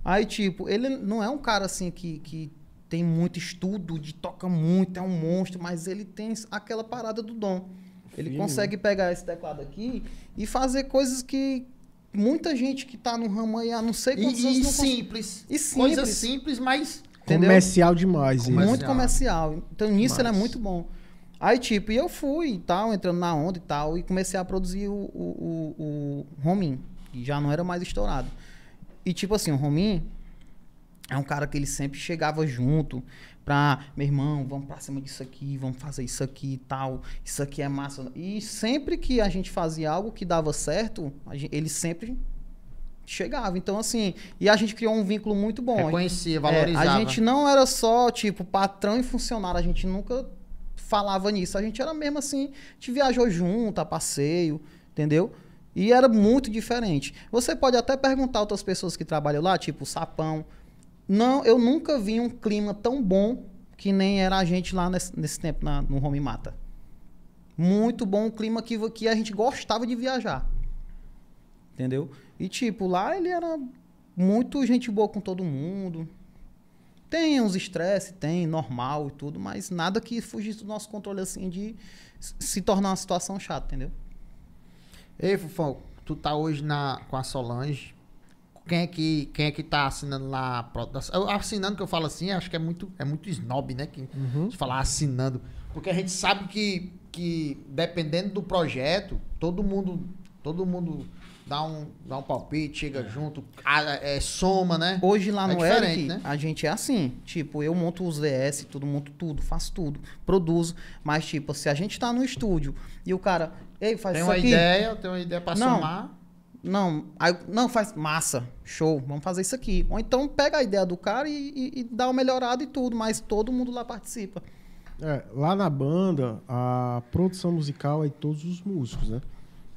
Aí, tipo, ele não é um cara assim que, que tem muito estudo, de toca muito, é um monstro, mas ele tem aquela parada do dom. Ele consegue né? pegar esse teclado aqui e fazer coisas que muita gente que tá no ramo aí a não sei quantos e, anos e não simples. E simples. Coisa simples, mas Entendeu? comercial demais. Comercial. Muito né? comercial. Então nisso mas... ele é muito bom. Aí, tipo, e eu fui e tal, entrando na onda e tal, e comecei a produzir o, o, o, o Romin, que já não era mais estourado. E, tipo assim, o Romin é um cara que ele sempre chegava junto pra, meu irmão, vamos pra cima disso aqui, vamos fazer isso aqui e tal, isso aqui é massa. E sempre que a gente fazia algo que dava certo, gente, ele sempre chegava. Então, assim, e a gente criou um vínculo muito bom. Reconhecia, é, valorizava. É, a gente não era só, tipo, patrão e funcionário, a gente nunca falava nisso. A gente era mesmo assim, a gente viajou junto, a passeio, entendeu? E era muito diferente. Você pode até perguntar a outras pessoas que trabalham lá, tipo o Sapão. Não, eu nunca vi um clima tão bom que nem era a gente lá nesse, nesse tempo na, no Home Mata. Muito bom o clima que, que a gente gostava de viajar. Entendeu? E tipo, lá ele era muito gente boa com todo mundo. Tem uns estresse, tem, normal e tudo, mas nada que fugisse do nosso controle, assim, de se tornar uma situação chata, entendeu? Ei, Fufão, tu tá hoje na, com a Solange. Quem é que, quem é que tá assinando lá? Assinando que eu falo assim, acho que é muito, é muito snob, né? Que, uhum. falar assinando. Porque a gente sabe que, que, dependendo do projeto, todo mundo. Todo mundo dá um, dá um palpite, chega é. junto, é, soma, né? Hoje lá é no Eric, né? a gente é assim. Tipo, eu monto os VS, tudo, monto tudo, faço tudo, produzo. Mas, tipo, se a gente tá no estúdio e o cara, ei, faz tem isso aqui. Tem uma ideia, tem uma ideia pra não, somar. Não, aí, não, faz massa, show, vamos fazer isso aqui. Ou então pega a ideia do cara e, e, e dá uma melhorada e tudo, mas todo mundo lá participa. É, lá na banda, a produção musical é de todos os músicos, né?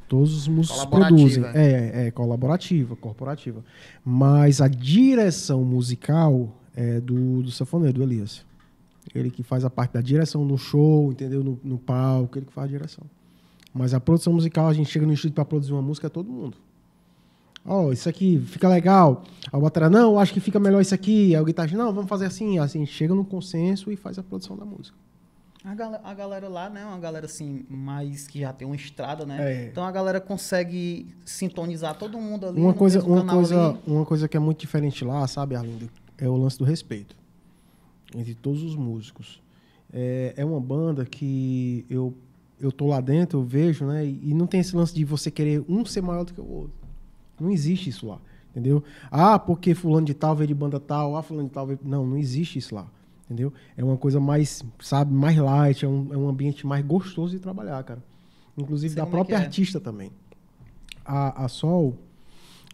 todos os músicos produzem. Né? É, é, colaborativa, corporativa. Mas a direção musical é do, do sanfoneiro, do Elias. Ele que faz a parte da direção no show, entendeu? No, no palco, ele que faz a direção. Mas a produção musical, a gente chega no estúdio para produzir uma música, é todo mundo. Ó, oh, isso aqui fica legal. A batera, não, acho que fica melhor isso aqui. a guitarra não, vamos fazer assim. Assim, chega no consenso e faz a produção da música. A galera, a galera lá, né? É uma galera assim, mais que já tem uma estrada, né? É. Então a galera consegue sintonizar todo mundo ali. Uma coisa, uma coisa, ali. uma coisa que é muito diferente lá, sabe, Arlindo? É o lance do respeito entre todos os músicos. É, é uma banda que eu eu tô lá dentro, eu vejo, né? E não tem esse lance de você querer um ser maior do que o outro. Não existe isso lá, entendeu? Ah, porque fulano de tal veio de banda tal, ah, fulano de tal veio... Não, não existe isso lá entendeu? É uma coisa mais, sabe, mais light, é um, é um ambiente mais gostoso de trabalhar, cara. Inclusive Sei da é própria é. artista também. A, a Sol,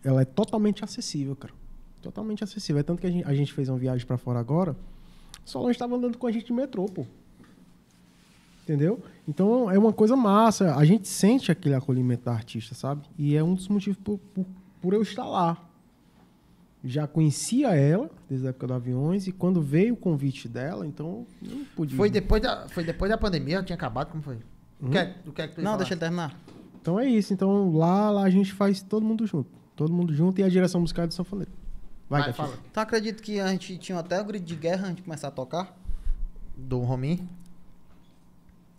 ela é totalmente acessível, cara. Totalmente acessível. É tanto que a gente, a gente fez uma viagem para fora agora, Solange estava andando com a gente de metrô, pô. Entendeu? Então é uma coisa massa. A gente sente aquele acolhimento da artista, sabe? E é um dos motivos por, por, por eu estar lá, já conhecia ela desde a época do Aviões e quando veio o convite dela, então não podia. Foi depois da, foi depois da pandemia, tinha acabado, como foi? Hum? O que, é, o que, é que tu Não, falar? deixa ele terminar. Então é isso, então lá, lá a gente faz todo mundo junto. Todo mundo junto e a direção musical é do Sanfoneiro. Vai, Vai fala. Então acredito que a gente tinha até o grito de guerra antes de começar a tocar. Do Romim.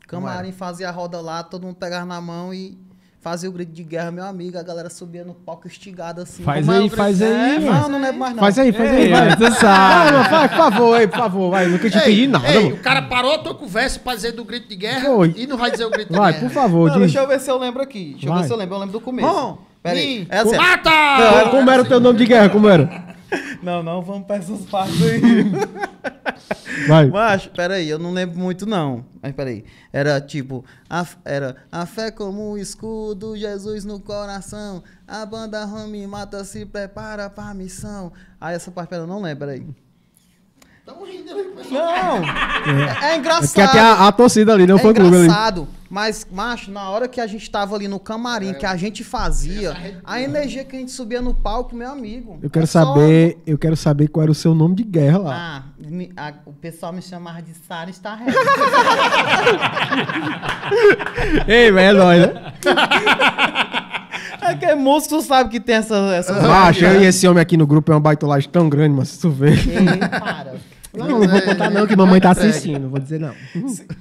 Camarim fazia a roda lá, todo mundo pegava na mão e Fazer o grito de guerra, meu amigo, a galera subia no palco estigada assim. Faz é aí, faz aí. Não, não mais não. Faz aí, faz aí. Vai, dançar. Não, faz, por favor, aí, por favor. Vai, não te pedir nada. Ei, o cara parou a tua conversa pra dizer do grito de guerra e não vai dizer o grito de guerra. Vai, por favor. Não, deixa eu ver se eu lembro aqui. Deixa eu ver se eu lembro. Eu lembro do começo. Bom, peraí. É assim. Mata! Como era o teu nome de guerra? Como era? Não, não vamos pra essas partes aí. Vai. Mas, peraí, eu não lembro muito, não. Mas peraí. Era tipo, a, era a fé como o escudo, Jesus no coração. A banda Rami mata, se prepara pra missão. Aí ah, essa parte, eu não lembro, peraí. Tamo rindo pessoal. Né? Não! É, é engraçado. É que até a, a torcida ali, não né? é foi é ali. engraçado. Mas, macho, na hora que a gente tava ali no camarim, é, que a gente fazia, a energia que a gente subia no palco, meu amigo. Eu quero saber, eu quero saber qual era o seu nome de guerra lá. Ah, me, a, o pessoal me chamava de Sara Starrett. Ei, velho, é nóis, né? É que é moço, tu sabe que tem essa. essa Macho, eu e esse homem aqui no grupo é uma baitolagem tão grande, mas se tu vê. Ei, para. Não, não vou é, contar é, não que é, mamãe tá assistindo, vou dizer não.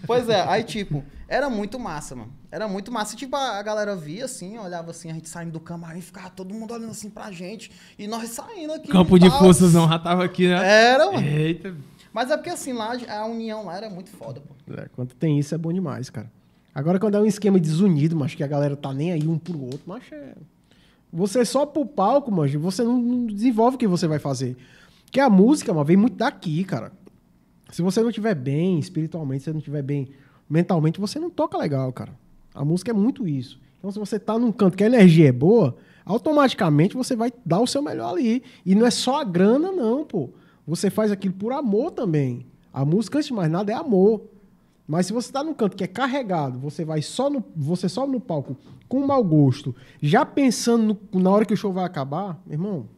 Pois é, aí tipo, era muito massa, mano. Era muito massa. Tipo, a galera via assim, olhava assim, a gente saindo do camarim, ficava todo mundo olhando assim pra gente. E nós saindo aqui. Campo de forças não, já tava aqui, né? Era, mano. Eita. Mas é porque assim, lá a união lá era muito foda, pô. É, quando tem isso é bom demais, cara. Agora, quando é um esquema desunido, mas que a galera tá nem aí um pro outro, mas é. Você é só pro palco, mas você não, desenvolve o que você vai fazer. Que a música, mano, vem muito daqui, cara. Se você não tiver bem espiritualmente, se você não tiver bem mentalmente, você não toca legal, cara. A música é muito isso. Então, se você tá num canto que a energia é boa, automaticamente você vai dar o seu melhor ali. E não é só a grana, não, pô. Você faz aquilo por amor também. A música, antes de mais nada, é amor. Mas se você está num canto que é carregado, você vai só no, você só no palco com mau gosto, já pensando no, na hora que o show vai acabar, irmão.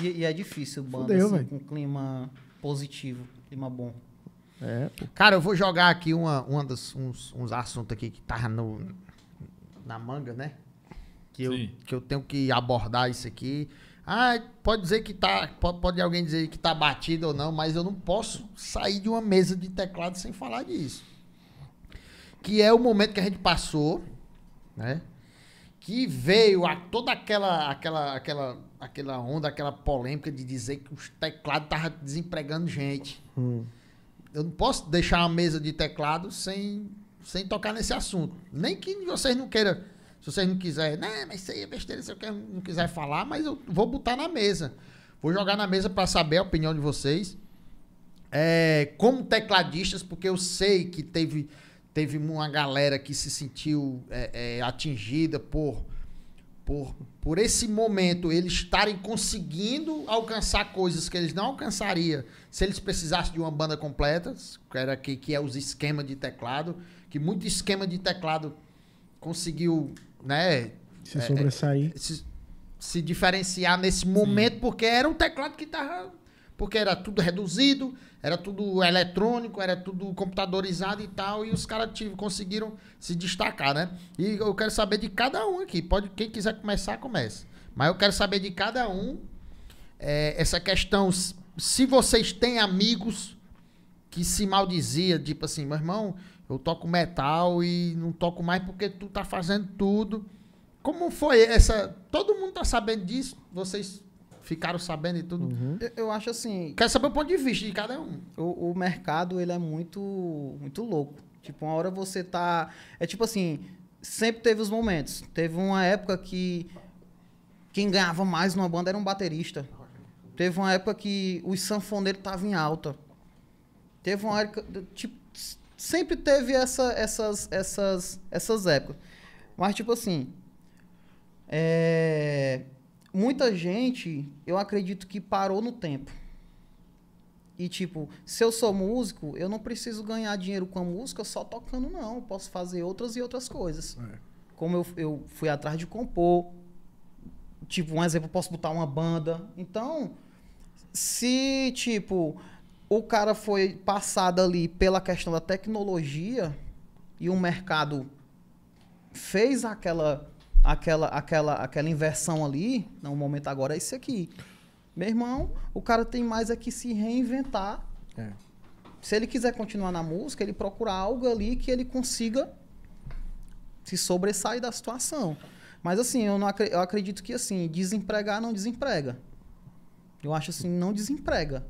E, e é difícil, banda, Fudeu, assim, um clima positivo, clima bom. É, Cara, eu vou jogar aqui uma, uma das, uns, uns assuntos aqui que tá no, na manga, né? Que Sim. eu, que eu tenho que abordar isso aqui. Ah, pode dizer que tá. Pode, pode alguém dizer que tá batido ou não, mas eu não posso sair de uma mesa de teclado sem falar disso que é o momento que a gente passou, né? Que veio a toda aquela aquela aquela aquela onda, aquela polêmica de dizer que os teclados estavam desempregando gente. Hum. Eu não posso deixar uma mesa de teclado sem, sem tocar nesse assunto. Nem que vocês não queiram, se vocês não quiserem, né, mas isso aí é besteira, se eu não quiser falar, mas eu vou botar na mesa. Vou jogar na mesa para saber a opinião de vocês. É, como tecladistas, porque eu sei que teve teve uma galera que se sentiu é, é, atingida por, por, por esse momento, eles estarem conseguindo alcançar coisas que eles não alcançariam se eles precisassem de uma banda completa, que, era que, que é os esquemas de teclado, que muito esquema de teclado conseguiu né, se sobressair. É, é se, se, diferenciar nesse momento, Sim. porque era um teclado que estava porque era tudo reduzido, era tudo eletrônico, era tudo computadorizado e tal, e os caras conseguiram se destacar, né? E eu quero saber de cada um aqui. Pode, quem quiser começar, comece. Mas eu quero saber de cada um é, essa questão. Se vocês têm amigos que se maldizia, tipo assim, meu irmão, eu toco metal e não toco mais porque tu tá fazendo tudo. Como foi essa. Todo mundo tá sabendo disso? Vocês ficaram sabendo e tudo. Uhum. Eu, eu, acho assim. Quero saber o ponto de vista de cada um. O, o, mercado ele é muito, muito louco. Tipo, uma hora você tá. É tipo assim, sempre teve os momentos. Teve uma época que quem ganhava mais numa banda era um baterista. Teve uma época que os sanfoneiros estavam em alta. Teve uma época. Tipo, sempre teve essa, essas, essas, essas épocas. Mas, tipo assim. É muita gente, eu acredito que parou no tempo. E tipo, se eu sou músico, eu não preciso ganhar dinheiro com a música só tocando, não. Eu posso fazer outras e outras coisas. É. Como eu, eu fui atrás de compor. Tipo, um exemplo, eu posso botar uma banda. Então, se tipo, o cara foi passado ali pela questão da tecnologia e o mercado fez aquela aquela, aquela, aquela inversão ali, no momento agora é isso aqui. Meu irmão, o cara tem mais é que se reinventar. É. Se ele quiser continuar na música, ele procura algo ali que ele consiga se sobressair da situação. Mas assim, eu, não ac eu acredito que assim, desempregar não desemprega. Eu acho assim, não desemprega.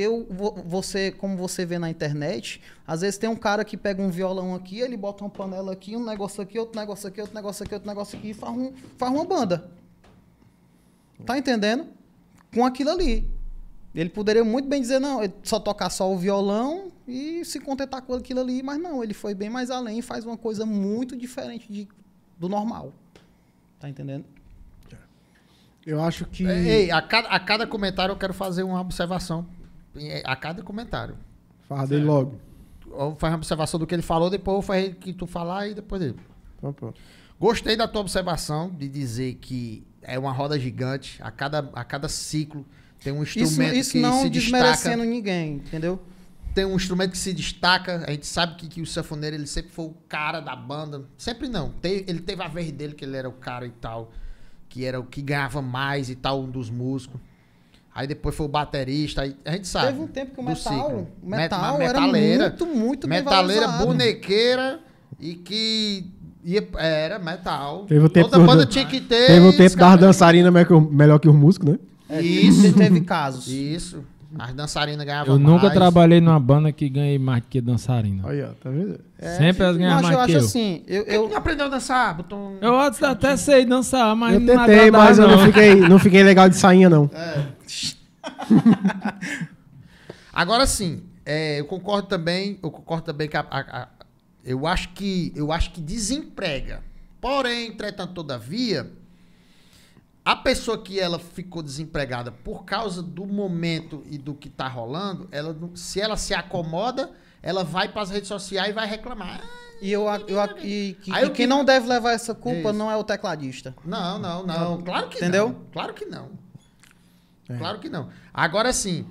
Porque eu, você, como você vê na internet, às vezes tem um cara que pega um violão aqui, ele bota uma panela aqui, um negócio aqui, outro negócio aqui, outro negócio aqui, outro negócio aqui, e faz, um, faz uma banda. Tá entendendo? Com aquilo ali. Ele poderia muito bem dizer, não, só tocar só o violão e se contentar com aquilo ali, mas não, ele foi bem mais além e faz uma coisa muito diferente de, do normal. Tá entendendo? Eu acho que. É, ei, a cada, a cada comentário eu quero fazer uma observação a cada comentário. Fala dele logo. Ou faz uma observação do que ele falou, depois eu o que tu falar e depois ele. pronto. Gostei da tua observação de dizer que é uma roda gigante, a cada, a cada ciclo tem um instrumento isso, isso que não se desmerecendo destaca. ninguém, entendeu? Tem um instrumento que se destaca, a gente sabe que, que o sanfoneiro ele sempre foi o cara da banda, sempre não, tem ele teve a vez dele que ele era o cara e tal, que era o que ganhava mais e tal, um dos músicos. Aí depois foi o baterista, aí a gente sabe. Teve um tempo que o metal, metal Met, era muito, muito Metaleira, bonequeira e que era metal. Teve um tempo Toda banda tinha que ter. Teve um tempo das dançarinas melhor que os músicos, né? É, Isso. Teve casos. Isso. As dançarinas ganhavam Eu nunca mais. trabalhei numa banda que ganhei mais que dançarina. Aí, tá vendo? É, Sempre elas ganham mas eu acho eu. assim, eu, eu... não aprendeu a dançar, botão. Eu até sei dançar, mas Eu não tentei, mas eu não. não fiquei, não fiquei legal de sainha, não. É. Agora sim, é, eu concordo também, eu concordo também que a, a, a, eu acho que eu acho que desemprega. Porém, entretanto, todavia, a pessoa que ela ficou desempregada por causa do momento e do que está rolando, ela, se ela se acomoda, ela vai para as redes sociais e vai reclamar. E, eu, eu, e, que, Aí, e quem que... não deve levar essa culpa Isso. não é o tecladista. Não, não, não. Então, claro que Entendeu? não. Claro que não. É. Claro que não. Agora sim,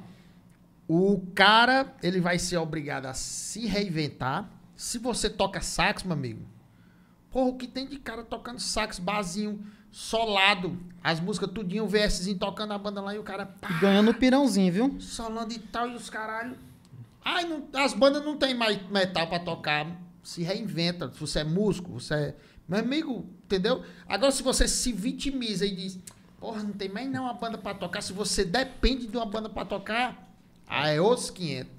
o cara ele vai ser obrigado a se reinventar. Se você toca sax, meu amigo, porra, o que tem de cara tocando sax, basinho solado. As músicas tudinho, o VSzinho tocando a banda lá e o cara. Pá, Ganhando pirãozinho, viu? Solando e tal, e os caralho. Ai, não, as bandas não tem mais metal pra tocar. Se reinventa. Se você é músico, você é. Meu amigo, entendeu? Agora, se você se vitimiza e diz, porra, não tem mais não uma banda pra tocar. Se você depende de uma banda pra tocar, aí ah, é outros 500.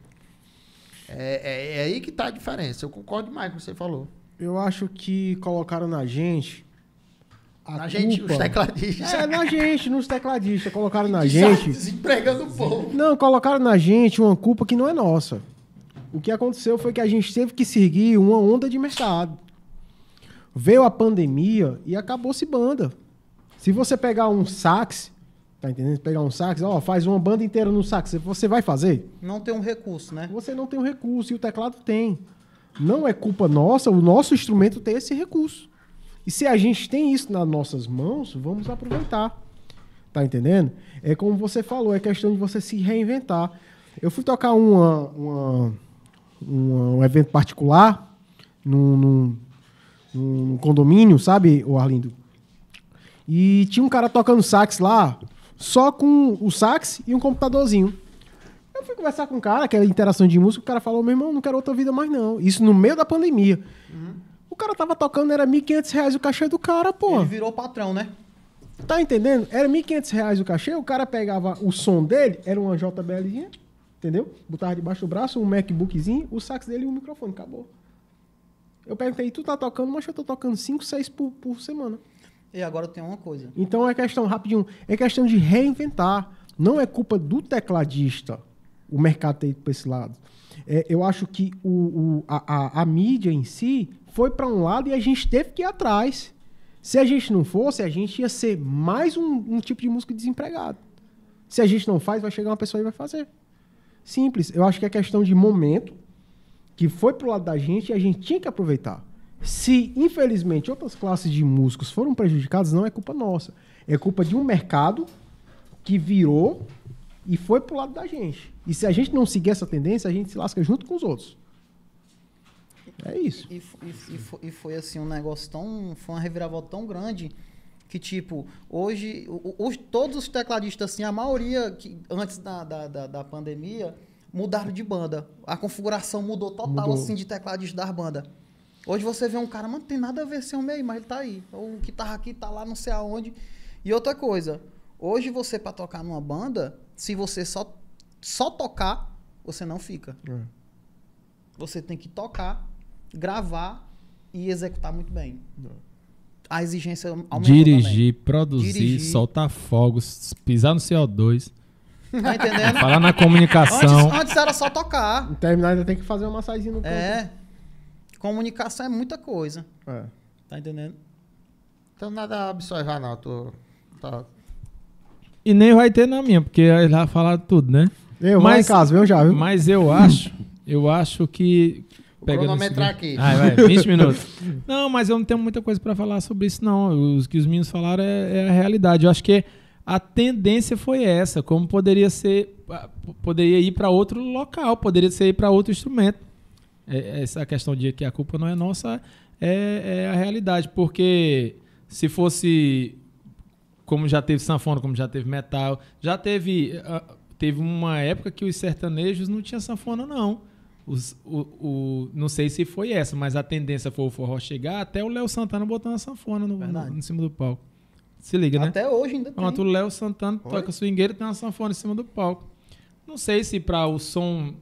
É, é, é aí que tá a diferença. Eu concordo mais com o que você falou. Eu acho que colocaram na gente a na culpa... gente, os tecladistas. É, na gente, nos tecladistas. Colocaram na gente. Desempregando o povo. Não, colocaram na gente uma culpa que não é nossa. O que aconteceu foi que a gente teve que seguir uma onda de mercado. Veio a pandemia e acabou-se banda. Se você pegar um sax, tá entendendo? Pegar um sax, ó, faz uma banda inteira no sax, você vai fazer? Não tem um recurso, né? Você não tem um recurso e o teclado tem. Não é culpa nossa, o nosso instrumento tem esse recurso. E se a gente tem isso nas nossas mãos, vamos aproveitar. Tá entendendo? É como você falou, é questão de você se reinventar. Eu fui tocar uma, uma, uma um evento particular num, num, num condomínio, sabe, o Arlindo? E tinha um cara tocando sax lá, só com o sax e um computadorzinho. Eu fui conversar com o cara, aquela interação de música, o cara falou, meu irmão, não quero outra vida mais não. Isso no meio da pandemia. Uhum cara tava tocando, era 1.500 reais o cachê do cara, pô. Ele virou patrão, né? Tá entendendo? Era 1.500 reais o cachê, o cara pegava o som dele, era uma JBLzinha, entendeu? Botava debaixo do braço, um MacBookzinho, o sax dele e um microfone, acabou. Eu perguntei, tu tá tocando, mas eu tô tocando 5, 6 por, por semana. E agora tem uma coisa. Então é questão, rapidinho, é questão de reinventar. Não é culpa do tecladista o mercado ter ido pra esse lado. É, eu acho que o, o a, a, a mídia em si foi para um lado e a gente teve que ir atrás. Se a gente não fosse, a gente ia ser mais um, um tipo de músico desempregado. Se a gente não faz, vai chegar uma pessoa e vai fazer. Simples. Eu acho que é questão de momento que foi pro lado da gente e a gente tinha que aproveitar. Se, infelizmente, outras classes de músicos foram prejudicadas, não é culpa nossa. É culpa de um mercado que virou e foi pro lado da gente. E se a gente não seguir essa tendência, a gente se lasca junto com os outros. É isso. E, e, e, foi, e, foi assim um negócio tão. Foi uma reviravolta tão grande que, tipo, hoje. todos os tecladistas, assim, a maioria que, antes da, da, da, da pandemia, mudaram de banda. A configuração mudou total, mudou. assim, de tecladista da banda. Hoje você vê um cara, mano, não tem nada a ver seu meio, mas ele tá aí. o que tava tá aqui, tá lá, não sei aonde. E outra coisa, hoje você, para tocar numa banda, se você só, só tocar, você não fica. É. Você tem que tocar gravar e executar muito bem. É. A exigência aumentou Dirigir, também. produzir, Dirigir. soltar fogos, pisar no CO2. Tá entendendo? Falar na comunicação. Antes, antes, era só tocar. No terminal ainda tem que fazer uma massagem no é. canto. É. Comunicação é muita coisa. É. Tá entendendo? Então nada a observar, não. Tô, tá. E nem vai ter na minha, porque eles já falaram tudo, né? Eu, mas, em casa, eu já, viu? Mas eu acho, eu acho que Pegando cronometrar aqui. Ai, vai, 20 minutos. não, mas eu não tenho muita coisa para falar sobre isso, não. Os que os meninos falaram é, é, a realidade. Eu acho que a tendência foi essa. Como poderia ser. Poderia ir para outro local, poderia ser ir para outro instrumento. É, é essa questão de que a culpa não é nossa é, é a realidade. Porque se fosse. Como já teve sanfona, como já teve metal, já teve. Ah, teve uma época que os sertanejos não tinha sanfona, não. Os, o, o, não sei se foi essa, mas a tendência foi o forró chegar até o Léo Santana botando a sanfona no, no, no cima do palco. Se liga, né? Até hoje ainda Pronto, tem. o Léo Santana Oi? toca swingueiro e tem uma sanfona em cima do palco. Não sei se para o som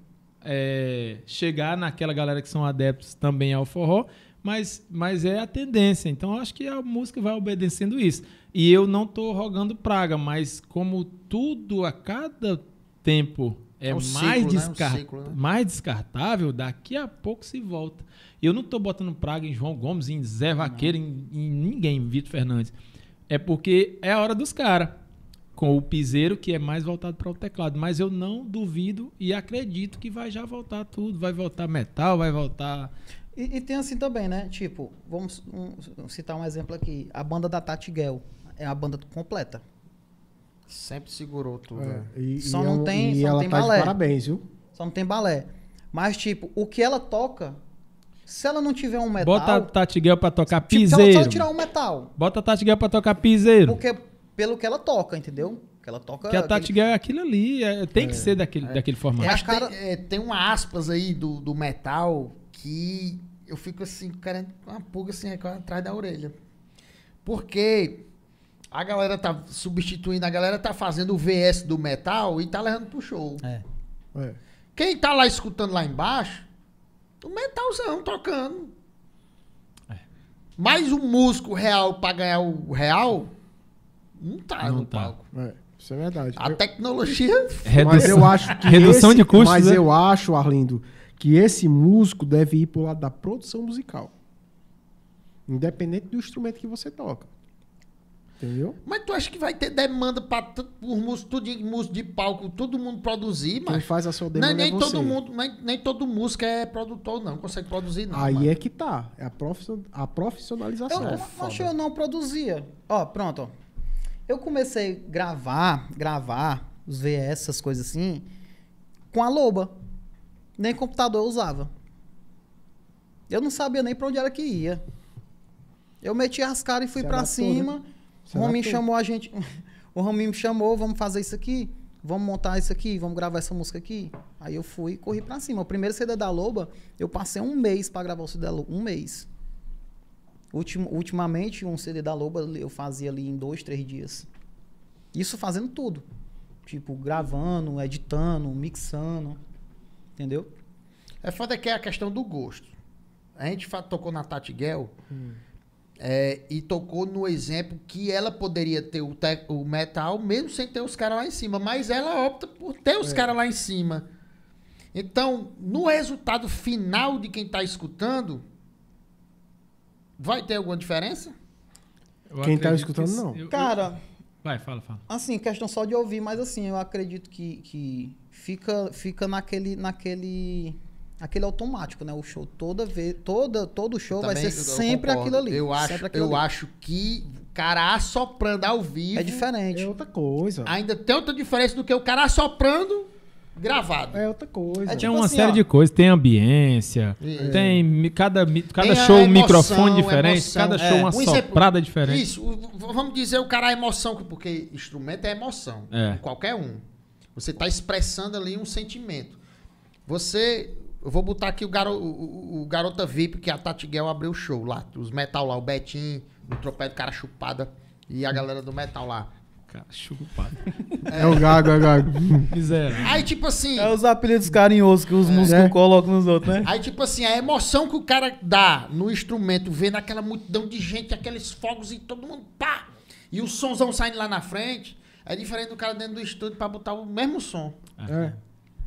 é, chegar naquela galera que são adeptos também ao forró, mas, mas é a tendência. Então eu acho que a música vai obedecendo isso. E eu não estou rogando praga, mas como tudo a cada tempo é, é, um mais, ciclo, descart... né? um ciclo, né? mais descartável, daqui a pouco se volta. Eu não estou botando praga em João Gomes, em Zé Vaqueiro, em, em, ninguém, em Vitor Fernandes. É porque é a hora dos caras. Com o piseiro que é mais voltado para o teclado. Mas eu não duvido e acredito que vai já voltar tudo. Vai voltar metal, vai voltar. E, e tem assim também, né? Tipo, vamos um, citar um exemplo aqui. A banda da Tati Gell é a banda completa. Sempre segurou tudo. É. Né? E, só e não tem, e só ela não tem tá balé. parabéns, viu? Só não tem balé. Mas, tipo, o que ela toca, se ela não tiver um metal. Bota a Tati pra tocar tipo, piseiro. Se ela, tirar um metal. Bota a Tati pra tocar piseiro. Porque, pelo que ela toca, entendeu? Que ela toca. Que a Tati aquele... é aquilo ali. É, tem que é, ser daquele, é. daquele formato. É cara... tem, tem uma aspas aí do, do metal que eu fico assim, cara, uma pulga assim, atrás da orelha. Porque a galera tá substituindo, a galera tá fazendo o VS do metal e tá levando pro show. É. é. Quem tá lá escutando lá embaixo, o metalzão tocando. É. Mas o músico real pra ganhar o real, não tá não no tá. palco. É. Isso é verdade. A eu... tecnologia. É redução, mas eu acho que redução esse, de custos. Mas né? eu acho, Arlindo, que esse músico deve ir pro lado da produção musical. Independente do instrumento que você toca. Entendeu? Mas tu acha que vai ter demanda para por músicos tudo de, músico de palco, todo mundo produzir, mas. faz a sua é demanda não, é nem, é todo mundo, nem, nem, todo músico é produtor, não, consegue produzir, não. Aí mano. é que tá. É a, a profissionalização. Eu, é acho eu não produzia. Ó, pronto. Eu comecei a gravar, gravar, os VS, essas coisas assim, com a loba. Nem computador eu usava. Eu não sabia nem para onde era que ia. Eu meti as caras e fui para né? cima. Tudo, né? Será o Rominho que... chamou a gente. o Rominho me chamou, vamos fazer isso aqui? Vamos montar isso aqui? Vamos gravar essa música aqui? Aí eu fui e corri pra cima. O primeiro CD da Loba, eu passei um mês para gravar o CD da Loba. Um mês. Ultim, ultimamente, um CD da Loba eu fazia ali em dois, três dias. Isso fazendo tudo. Tipo, gravando, editando, mixando. Entendeu? É foda que é a questão do gosto. A gente tocou na Tati Gell. Hum. É, e tocou no exemplo que ela poderia ter o, te o metal mesmo sem ter os caras lá em cima, mas ela opta por ter os é. caras lá em cima. Então, no resultado final de quem está escutando, vai ter alguma diferença? Eu quem está escutando, não. Eu, eu, cara. Vai, fala, fala. Assim, questão só de ouvir, mas assim, eu acredito que, que fica, fica naquele, naquele aquele automático, né? O show toda vez, toda todo show Também vai ser sempre aquilo ali. Eu acho, eu ali. acho que o cara assoprando ao vivo é diferente. É outra coisa. Ainda tem outra diferença do que o cara assoprando gravado. É outra coisa. É, tipo tem uma assim, série ó. de coisas, tem ambiência, é. tem cada, cada tem show um microfone diferente, emoção, cada é. show é. uma soprada diferente. Isso, vamos dizer o cara a é emoção, porque instrumento é emoção, é. qualquer um. Você está expressando ali um sentimento. Você eu vou botar aqui o, garo, o, o Garota VIP, que é a Tatiguel abriu o show lá. Os metal lá, o Betinho, o Tropé do Cara Chupada e a galera do metal lá. Cara chupada. É. é o gago, é o gago. Miséria. Aí, tipo assim. É os apelidos carinhosos que os é, músicos é. colocam nos outros, né? Aí, tipo assim, a emoção que o cara dá no instrumento, vendo aquela multidão de gente, aqueles fogos e todo mundo pá! E o somzão saindo lá na frente, é diferente do cara dentro do estúdio pra botar o mesmo som. É. é.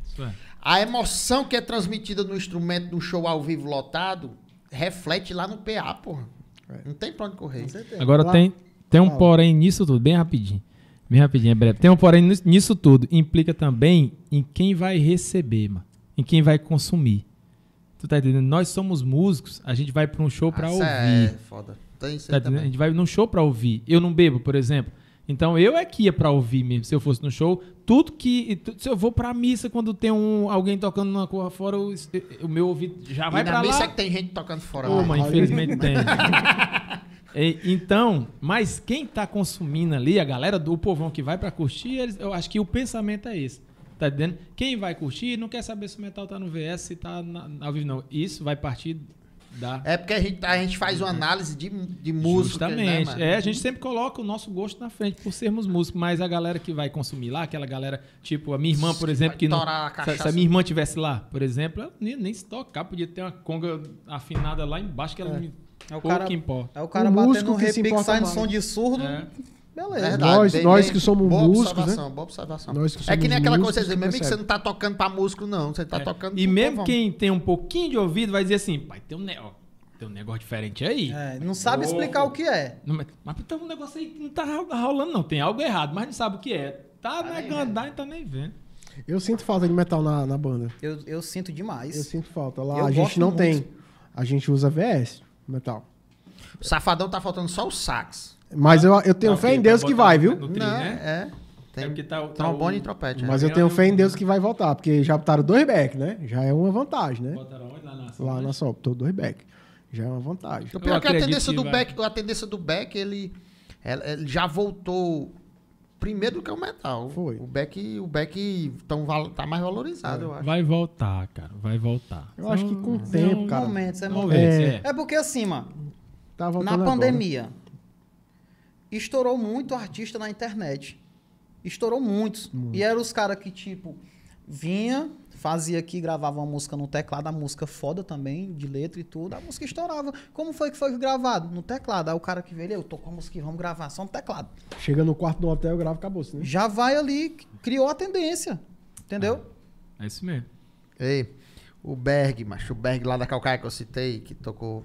Isso é. A emoção que é transmitida no instrumento do show ao vivo lotado reflete lá no PA, porra. É. Não tem pra onde correr. Agora tem, tem um porém nisso tudo, bem rapidinho. Bem rapidinho, é breve. Tem um porém nisso tudo. Implica também em quem vai receber, mano. Em quem vai consumir. Tu tá entendendo? Nós somos músicos, a gente vai pra um show pra ah, ouvir. É, foda. Tem isso tá A gente vai num show pra ouvir. Eu não bebo, por exemplo. Então eu é que ia pra ouvir mesmo, se eu fosse no show. Tudo que. Se eu vou pra missa quando tem um, alguém tocando numa cor fora, o meu ouvido já vai para lá. na missa é que tem gente tocando fora. Pô, infelizmente tem. e, então, mas quem tá consumindo ali, a galera do povão que vai pra curtir, eles, eu acho que o pensamento é esse. Tá entendendo? Quem vai curtir não quer saber se o metal tá no VS, se tá na, ao vivo, não. Isso vai partir Dá. É porque a gente, tá, a gente faz uma análise de, de música. Né, Justamente. Né, é, a gente sempre coloca o nosso gosto na frente por sermos músicos, mas a galera que vai consumir lá, aquela galera, tipo a minha irmã, por exemplo, que não. Se, se, a minha irmã tivesse lá, por exemplo, nem, nem se tocar, podia ter uma conga afinada lá embaixo que ela é. me. É o, cara, que importa. É o cara o batendo um repique, saindo som de surdo. É. Beleza. Verdade, nós, bem, nós que somos boa músicos, né? observação, né? Boa observação. Nós que somos é que nem aquela coisa você tá mesmo que você não tá tocando pra músico, não. Você tá é. tocando E mesmo quem tem um pouquinho de ouvido vai dizer assim, pai, tem um, ne tem um negócio diferente aí. É, não sabe explicar o que é. Não, mas, mas tem um negócio aí que não tá rolando, não. Tem algo errado, mas não sabe o que é. Tá aí, tá negando, é. tá nem vendo. Eu sinto falta de metal na, na banda. Eu, eu sinto demais. Eu sinto falta. Lá eu a gente não muito. tem. A gente usa VS, metal. O Safadão tá faltando só o sax. Mas eu, eu tenho não, fé em Deus que vai, viu? tri, não, né? É. Tem é porque tá, tá trombone o... e trompete. Mas é. eu tenho fé em Deus que vai voltar, porque já botaram dois back, né? Já é uma vantagem, né? Botaram Lá na Lá né? na dois back. Já é uma vantagem. O então, pior é que a tendência do back, a tendência do back, ele, ele já voltou primeiro do que o metal. Foi. O back, o back tão, tá mais valorizado, é. eu acho. Vai voltar, cara. Vai voltar. Eu acho que com o tempo, cara. Momentos, é, momentos, é. é porque assim, mano. Tá na pandemia. Agora estourou muito artista na internet. Estourou muitos. Muito. E eram os caras que, tipo, vinha, fazia aqui, gravava uma música no teclado, a música foda também, de letra e tudo, a música estourava. Como foi que foi gravado? No teclado. Aí o cara que veio, eu tô com a música, vamos gravar só no teclado. Chega no quarto do hotel, grava, acabou né? Já vai ali, criou a tendência. Entendeu? Ah, é isso mesmo. Ei, o Berg, macho, o Berg lá da Calcaia que eu citei, que tocou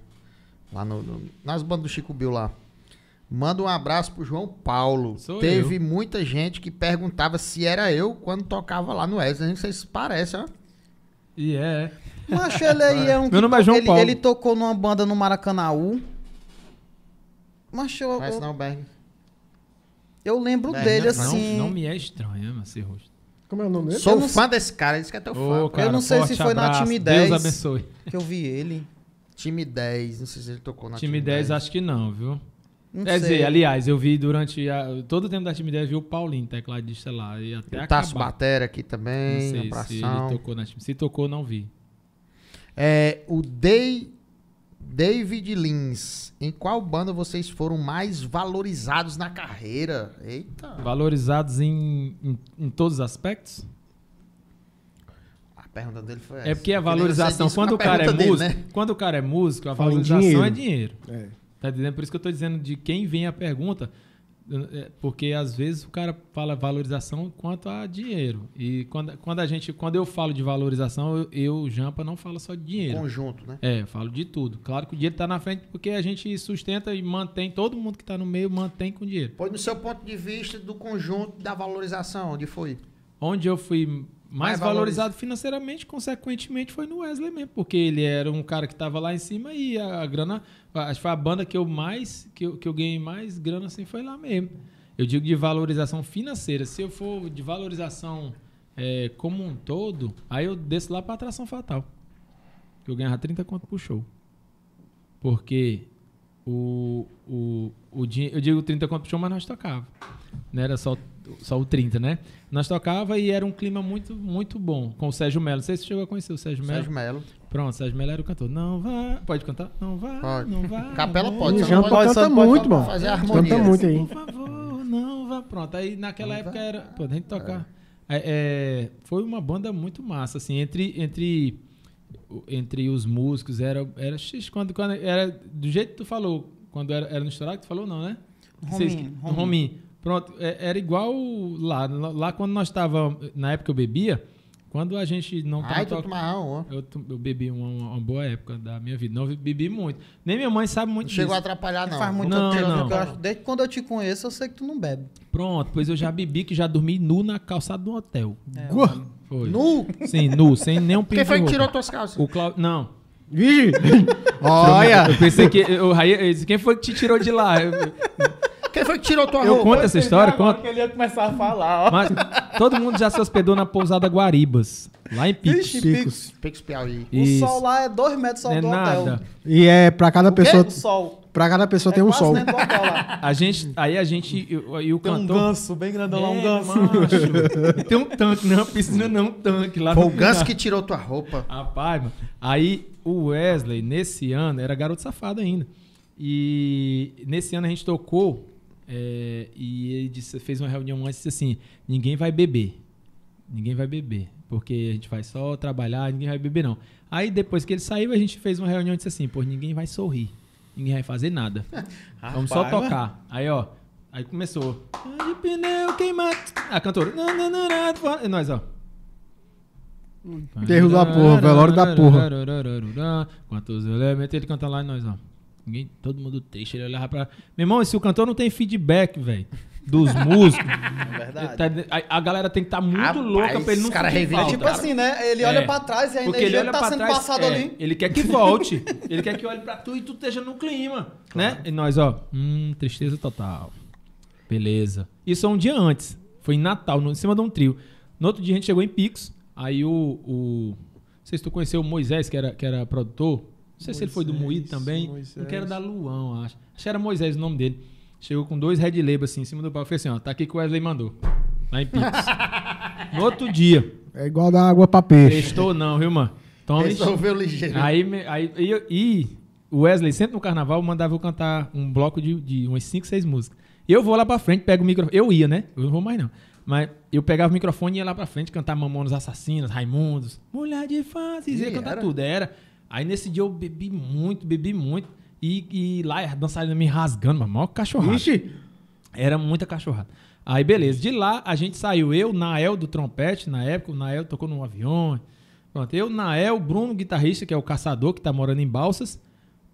lá no, no nas bandas do Chico Bill lá. Manda um abraço pro João Paulo. Sou Teve eu. muita gente que perguntava se era eu quando tocava lá no Wesley. Não sei se parece, ó. E yeah. é. é. Mas ele aí é um. Meu nome é João ele, Paulo. Ele tocou numa banda no Maracanãú. Mas eu. Mas não, Berg. Eu lembro Berg, dele não, assim. Não, não me é estranho esse rosto. Como é o nome dele? Sou fã sei. desse cara, disse que é teu fã. cara, eu não sei se foi abraço, na Time 10. Deus abençoe. Que eu vi ele. Time 10, não sei se ele tocou na Time, Time 10. Time 10 acho que não, viu? Não Quer sei. dizer, aliás, eu vi durante a, todo o tempo da Time 10, vi o Paulinho, tecladista lá. E até o Tasso Batera aqui também, não sei, se ele tocou na time. Se tocou, não vi. É, o Day, David Lins, em qual banda vocês foram mais valorizados na carreira? Eita! Valorizados em, em, em todos os aspectos? A pergunta dele foi é essa. É porque a valorização, quando o cara é dele, músico, né? quando o cara é músico, a valorização é dinheiro. é dinheiro. É. Tá entendendo? Por isso que eu tô dizendo de quem vem a pergunta, é, porque às vezes o cara fala valorização quanto a dinheiro. E quando, quando a gente, quando eu falo de valorização, eu, eu Jampa não falo só de dinheiro. Conjunto, né? É, eu falo de tudo. Claro que o dinheiro está na frente porque a gente sustenta e mantém todo mundo que está no meio mantém com dinheiro. Pois no seu ponto de vista do conjunto da valorização, onde foi? Onde eu fui mais, mais valorizado financeiramente, consequentemente, foi no Wesley mesmo, porque ele era um cara que estava lá em cima e a, a grana acho que foi a banda que eu mais que eu, que eu ganhei mais grana assim foi lá mesmo. Eu digo de valorização financeira. Se eu for de valorização é, como um todo, aí eu desço lá para atração fatal. Eu ganhava 30 conto por show. Porque o, o, o eu digo 30 conto por show, mas nós tocava. Não era só, só o 30, né? Nós tocava e era um clima muito, muito bom com o Sérgio Melo. Não sei se você chegou a conhecer o Sérgio Melo. Sérgio Melo. Pronto, Sérgio Melo era o cantor. Não vá. Pode cantar? Não vá. Pode. Não vá. Capela não pode. Jean canta muito, mano. Fazer harmonia. Canta muito assim. aí. Por favor, não vá. Pronto. Aí naquela não época era. Pô, a gente tocar. É. é. É, foi uma banda muito massa, assim, entre. entre entre os músicos era era x quando, quando era do jeito que tu falou quando era, era no Estourado que tu falou não né Romin rominho pronto é, era igual lá lá quando nós estávamos na época eu bebia quando a gente não Ai, tava to... um, eu, eu, bebi uma, uma, boa época da minha vida. Não bebi muito. Nem minha mãe sabe muito não disso. Chegou a atrapalhar, não. Faz muito não, tempo. Não. Eu, acho, desde quando eu te conheço, eu sei que tu não bebe. Pronto, pois eu já bebi que já dormi nu na calçada do hotel. É, foi. Nu? Sim, nu, sem nenhum pinto. Quem foi que tirou tuas calças? O Clau... Não. Vixe! Olha! Eu pensei que. Eu, eu, quem foi que te tirou de lá? Eu, quem foi que tirou tua eu roupa? Eu conto essa história. conta. Porque ele ia começar a falar, ó. Mas todo mundo já se hospedou na pousada Guaribas. Lá em Picos. Ixi, Picos. Picos Piauí. Isso. O sol lá é dois metros do sol é do nada. hotel. E é pra cada o pessoa... O sol. Pra cada pessoa é tem um sol. A gente, aí a gente. E o tem cantor. um ganso bem grandão é, lá, um é, ganso. Macho. tem um tanque, não, é piscina não, um tanque lá. Foi o ganso que tirou tua roupa. Rapaz, mano. Aí o Wesley, nesse ano, era garoto safado ainda. E nesse ano a gente tocou é, e ele disse, fez uma reunião antes disse assim: ninguém vai beber. Ninguém vai beber. Porque a gente vai só trabalhar, ninguém vai beber, não. Aí depois que ele saiu, a gente fez uma reunião e disse assim: pô, ninguém vai sorrir. Ninguém vai fazer nada. Vamos só tocar. Aí, ó. Aí começou. De pneu queimado. A cantora. E nós, ó. Enterro da porra, velório da porra. Quantos elementos ele canta lá e nós, ó. Ninguém, todo mundo triste, ele olhava pra. Meu irmão, se o cantor não tem feedback, velho, dos é músicos. É verdade. Tá, a, a, galera tem que estar tá muito Rapaz, louca pra ele não cara sentir É tipo assim, né? Ele olha é. pra trás e a Porque energia ele olha tá sendo passado passada é, ali. Ele quer que volte. ele quer que olhe pra tu e tu esteja no clima. Né? Claro. Né? E nós, ó, hum, tristeza total. Beleza. Isso é um dia antes. Foi em Natal, no, em cima de um trio. No outro dia a gente chegou em Picos. Aí o. o não sei se tu conheceu o Moisés, que era, que era produtor não sei Moisés, se ele foi do Moído também. Moisés. Não quero dar Luão, acho. Acho que era Moisés o nome dele. Chegou com dois red label assim em cima do pau. Falei assim, ó, tá aqui que o Wesley mandou. Lá em Pix. no outro dia. É igual da água pra peixe. Estou não, viu, mano? Toma. Resolveu ligeiro. Aí, aí, aí, e o Wesley, sempre no carnaval, mandava eu cantar um bloco de, de umas 5, 6 músicas. Eu vou lá pra frente, pego o microfone. Eu ia, né? Eu não vou mais, não. Mas eu pegava o microfone e ia lá pra frente cantar Mamonos Assassinos, Raimundos, Mulher de Fases, ia cantar era? tudo. Era. Aí nesse dia eu bebi muito, bebi muito. E, e lá a dançarina me rasgando, mas maior cachorrada. Ixi. Era muita cachorrada. Aí beleza, de lá a gente saiu, eu, Nael do trompete, na época, o Nael tocou no avião. Pronto, eu, Nael, Bruno, guitarrista, que é o caçador, que tá morando em Balsas.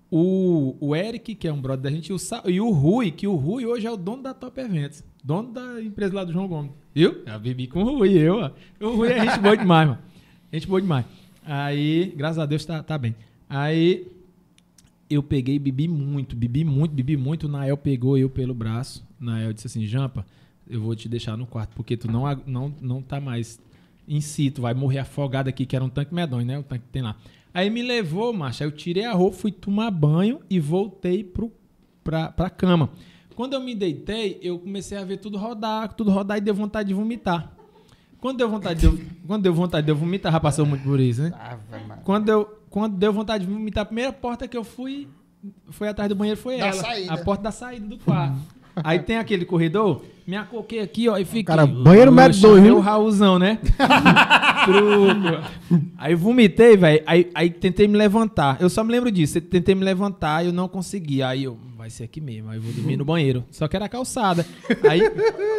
O, o Eric, que é um brother da gente, e o, e o Rui, que o Rui hoje é o dono da Top Events, dono da empresa lá do João Gomes. Viu? Eu bebi com o Rui, eu, ó. O Rui é gente boa demais, mano. Gente boa demais. Aí, graças a Deus, tá, tá bem. Aí eu peguei bebi muito, bebi muito, bebi muito. Nael pegou eu pelo braço. Nael disse assim: Jampa, eu vou te deixar no quarto, porque tu não, não, não tá mais em si, tu vai morrer afogado aqui, que era um tanque medonho, né? O tanque que tem lá. Aí me levou, macho. Aí eu tirei a roupa, fui tomar banho e voltei pro, pra, pra cama. Quando eu me deitei, eu comecei a ver tudo rodar, tudo rodar e deu vontade de vomitar. Quando deu vontade de eu, quando deu vontade de eu vomitar, já passou muito por isso, né? Quando, eu, quando deu vontade de vomitar, a primeira porta que eu fui foi atrás do banheiro foi da ela. Saída. A porta da saída do quarto. Uhum. Aí tem aquele corredor, me acoquei aqui, ó, e fiquei. Cara, banheiro médio do Rio. o Raulzão, né? Aí vomitei, velho. Aí, aí tentei me levantar. Eu só me lembro disso. Eu tentei me levantar e eu não consegui. Aí eu, vai ser aqui mesmo. Aí eu vou dormir no banheiro. Só que era calçada. Aí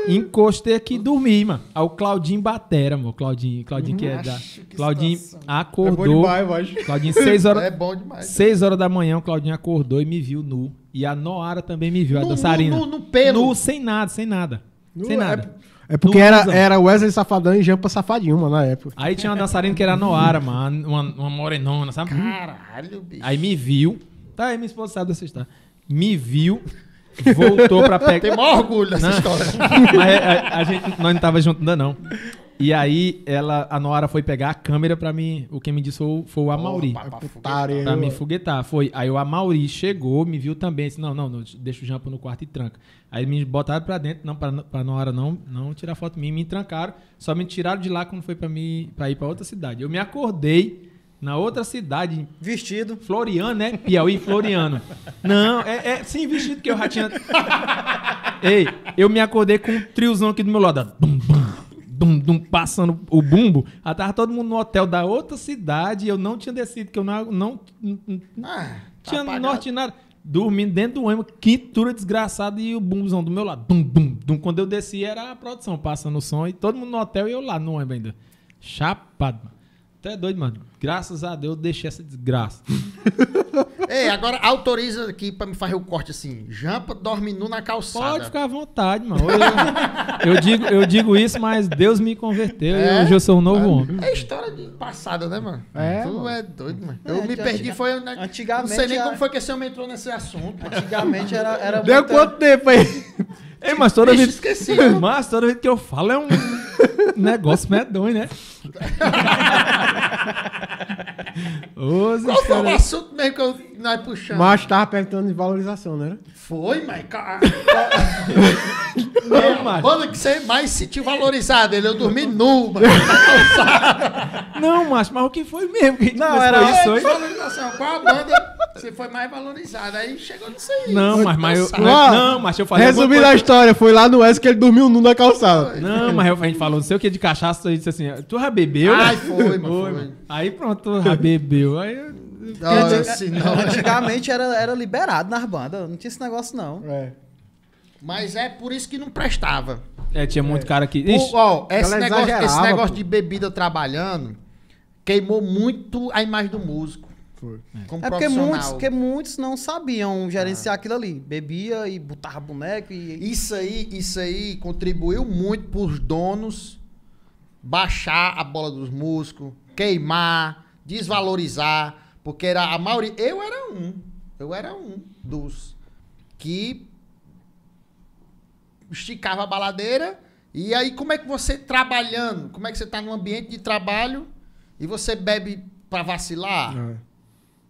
encostei aqui e dormi, mano. Aí o Claudinho batera, mano. Claudinho, Claudinho que é da. Claudinho acordou. É bom demais, eu acho. Claudinho, 6 horas. É bom demais. 6 horas da manhã, o Claudinho acordou e me viu nu. E a Noara também me viu, a dançarina. nu, no, pelo. Nu, sem nada, sem nada. Nu, sem é nada. É porque era, era Wesley Safadão e Jampa Safadinho, mano, na época. Aí tinha uma dançarina que era a Noara, mano. Uma, uma morenona, sabe? Caralho, bicho. Aí me viu. Tá aí, minha esposa sabe dessa história me viu, voltou pra pegar. Tem maior orgulho dessa história. Mas é, a, a, gente, nós não tava junto ainda, não. E aí, ela, a Noara foi pegar a câmera pra mim. O que me disse foi, foi o Amauri. Oh, pra, me foguetar. Foi. Aí o Amauri chegou, me viu também. Disse: Não, não, não deixa o jampo no quarto e tranca. Aí me botaram pra dentro, não, pra, pra Noara não, não tirar foto minha. Me trancaram. Só me tiraram de lá quando foi pra, mim, pra ir pra outra cidade. Eu me acordei na outra cidade. Vestido. Floriano, né? Piauí, Floriano. Não, é, é sim, vestido que eu já tinha. Ei, eu me acordei com um triozão aqui do meu lado. Bum, bum, dum, dum, passando o bumbo. Ela tava todo mundo no hotel da outra cidade. Eu não tinha descido, que eu não. não, não ah, tinha tá apagado. norte nada. Dormindo dentro do ônibus, quintura desgraçada e o bumbuzão do meu lado. Bum, bum, bum. Quando eu desci, era a produção passando o som e todo mundo no hotel e eu lá no ônibus ainda. Chapado até doido, mano. Graças a Deus deixei essa desgraça. Ei, agora autoriza aqui pra me fazer o corte assim. Jampa dorme nu na calçada. Pode ficar à vontade, mano. Eu, eu digo, eu digo isso, mas Deus me converteu é? e hoje eu sou um novo é homem. É história de passada, né, mano? É. Tu mano. é doido, mano. É, eu é, me perdi, antiga... foi. Né? Antigamente. Não sei nem era... como foi que esse homem entrou nesse assunto. Antigamente era. era Deu muita... quanto tempo aí? Ei, mas toda vez. Esqueci, mas toda vez que eu falo é um negócio medonho, né? Os Qual foi o assunto mesmo que eu nós puxamos. Mas tava perguntando de valorização, né? Foi, mas. Não, mas... Mano, que você mais se sentiu valorizado. Ele, eu dormi nu, mano. não, mas, mas o que foi mesmo? Que não, era isso aí. Valorização. Qual a banda você foi mais valorizado? Aí chegou nisso aí. Não, mas, mas eu, ah, não, mas eu falei. Resumindo a história, foi lá no S que ele dormiu nu na calçada. Não, mas eu, a gente falou, não sei o que de cachaça, a gente disse assim: tu já bebeu? Ai, foi, mano. Foi. Foi. Aí pronto, tu já bebeu. Aí. Não, ah, assim, não. Antigamente era, era liberado nas bandas, não tinha esse negócio, não. É. Mas é por isso que não prestava. É, tinha muito é. cara que. Ixi, o, ó, esse negócio, esse negócio pô. de bebida trabalhando queimou muito a imagem do músico. Como é porque muitos, porque muitos não sabiam gerenciar ah. aquilo ali. Bebia e botava boneco e. Isso aí, isso aí contribuiu muito para os donos baixar a bola dos músicos, queimar, desvalorizar. Porque era a maioria. Eu era um. Eu era um dos que esticava a baladeira. E aí, como é que você trabalhando? Como é que você tá num ambiente de trabalho e você bebe para vacilar? É.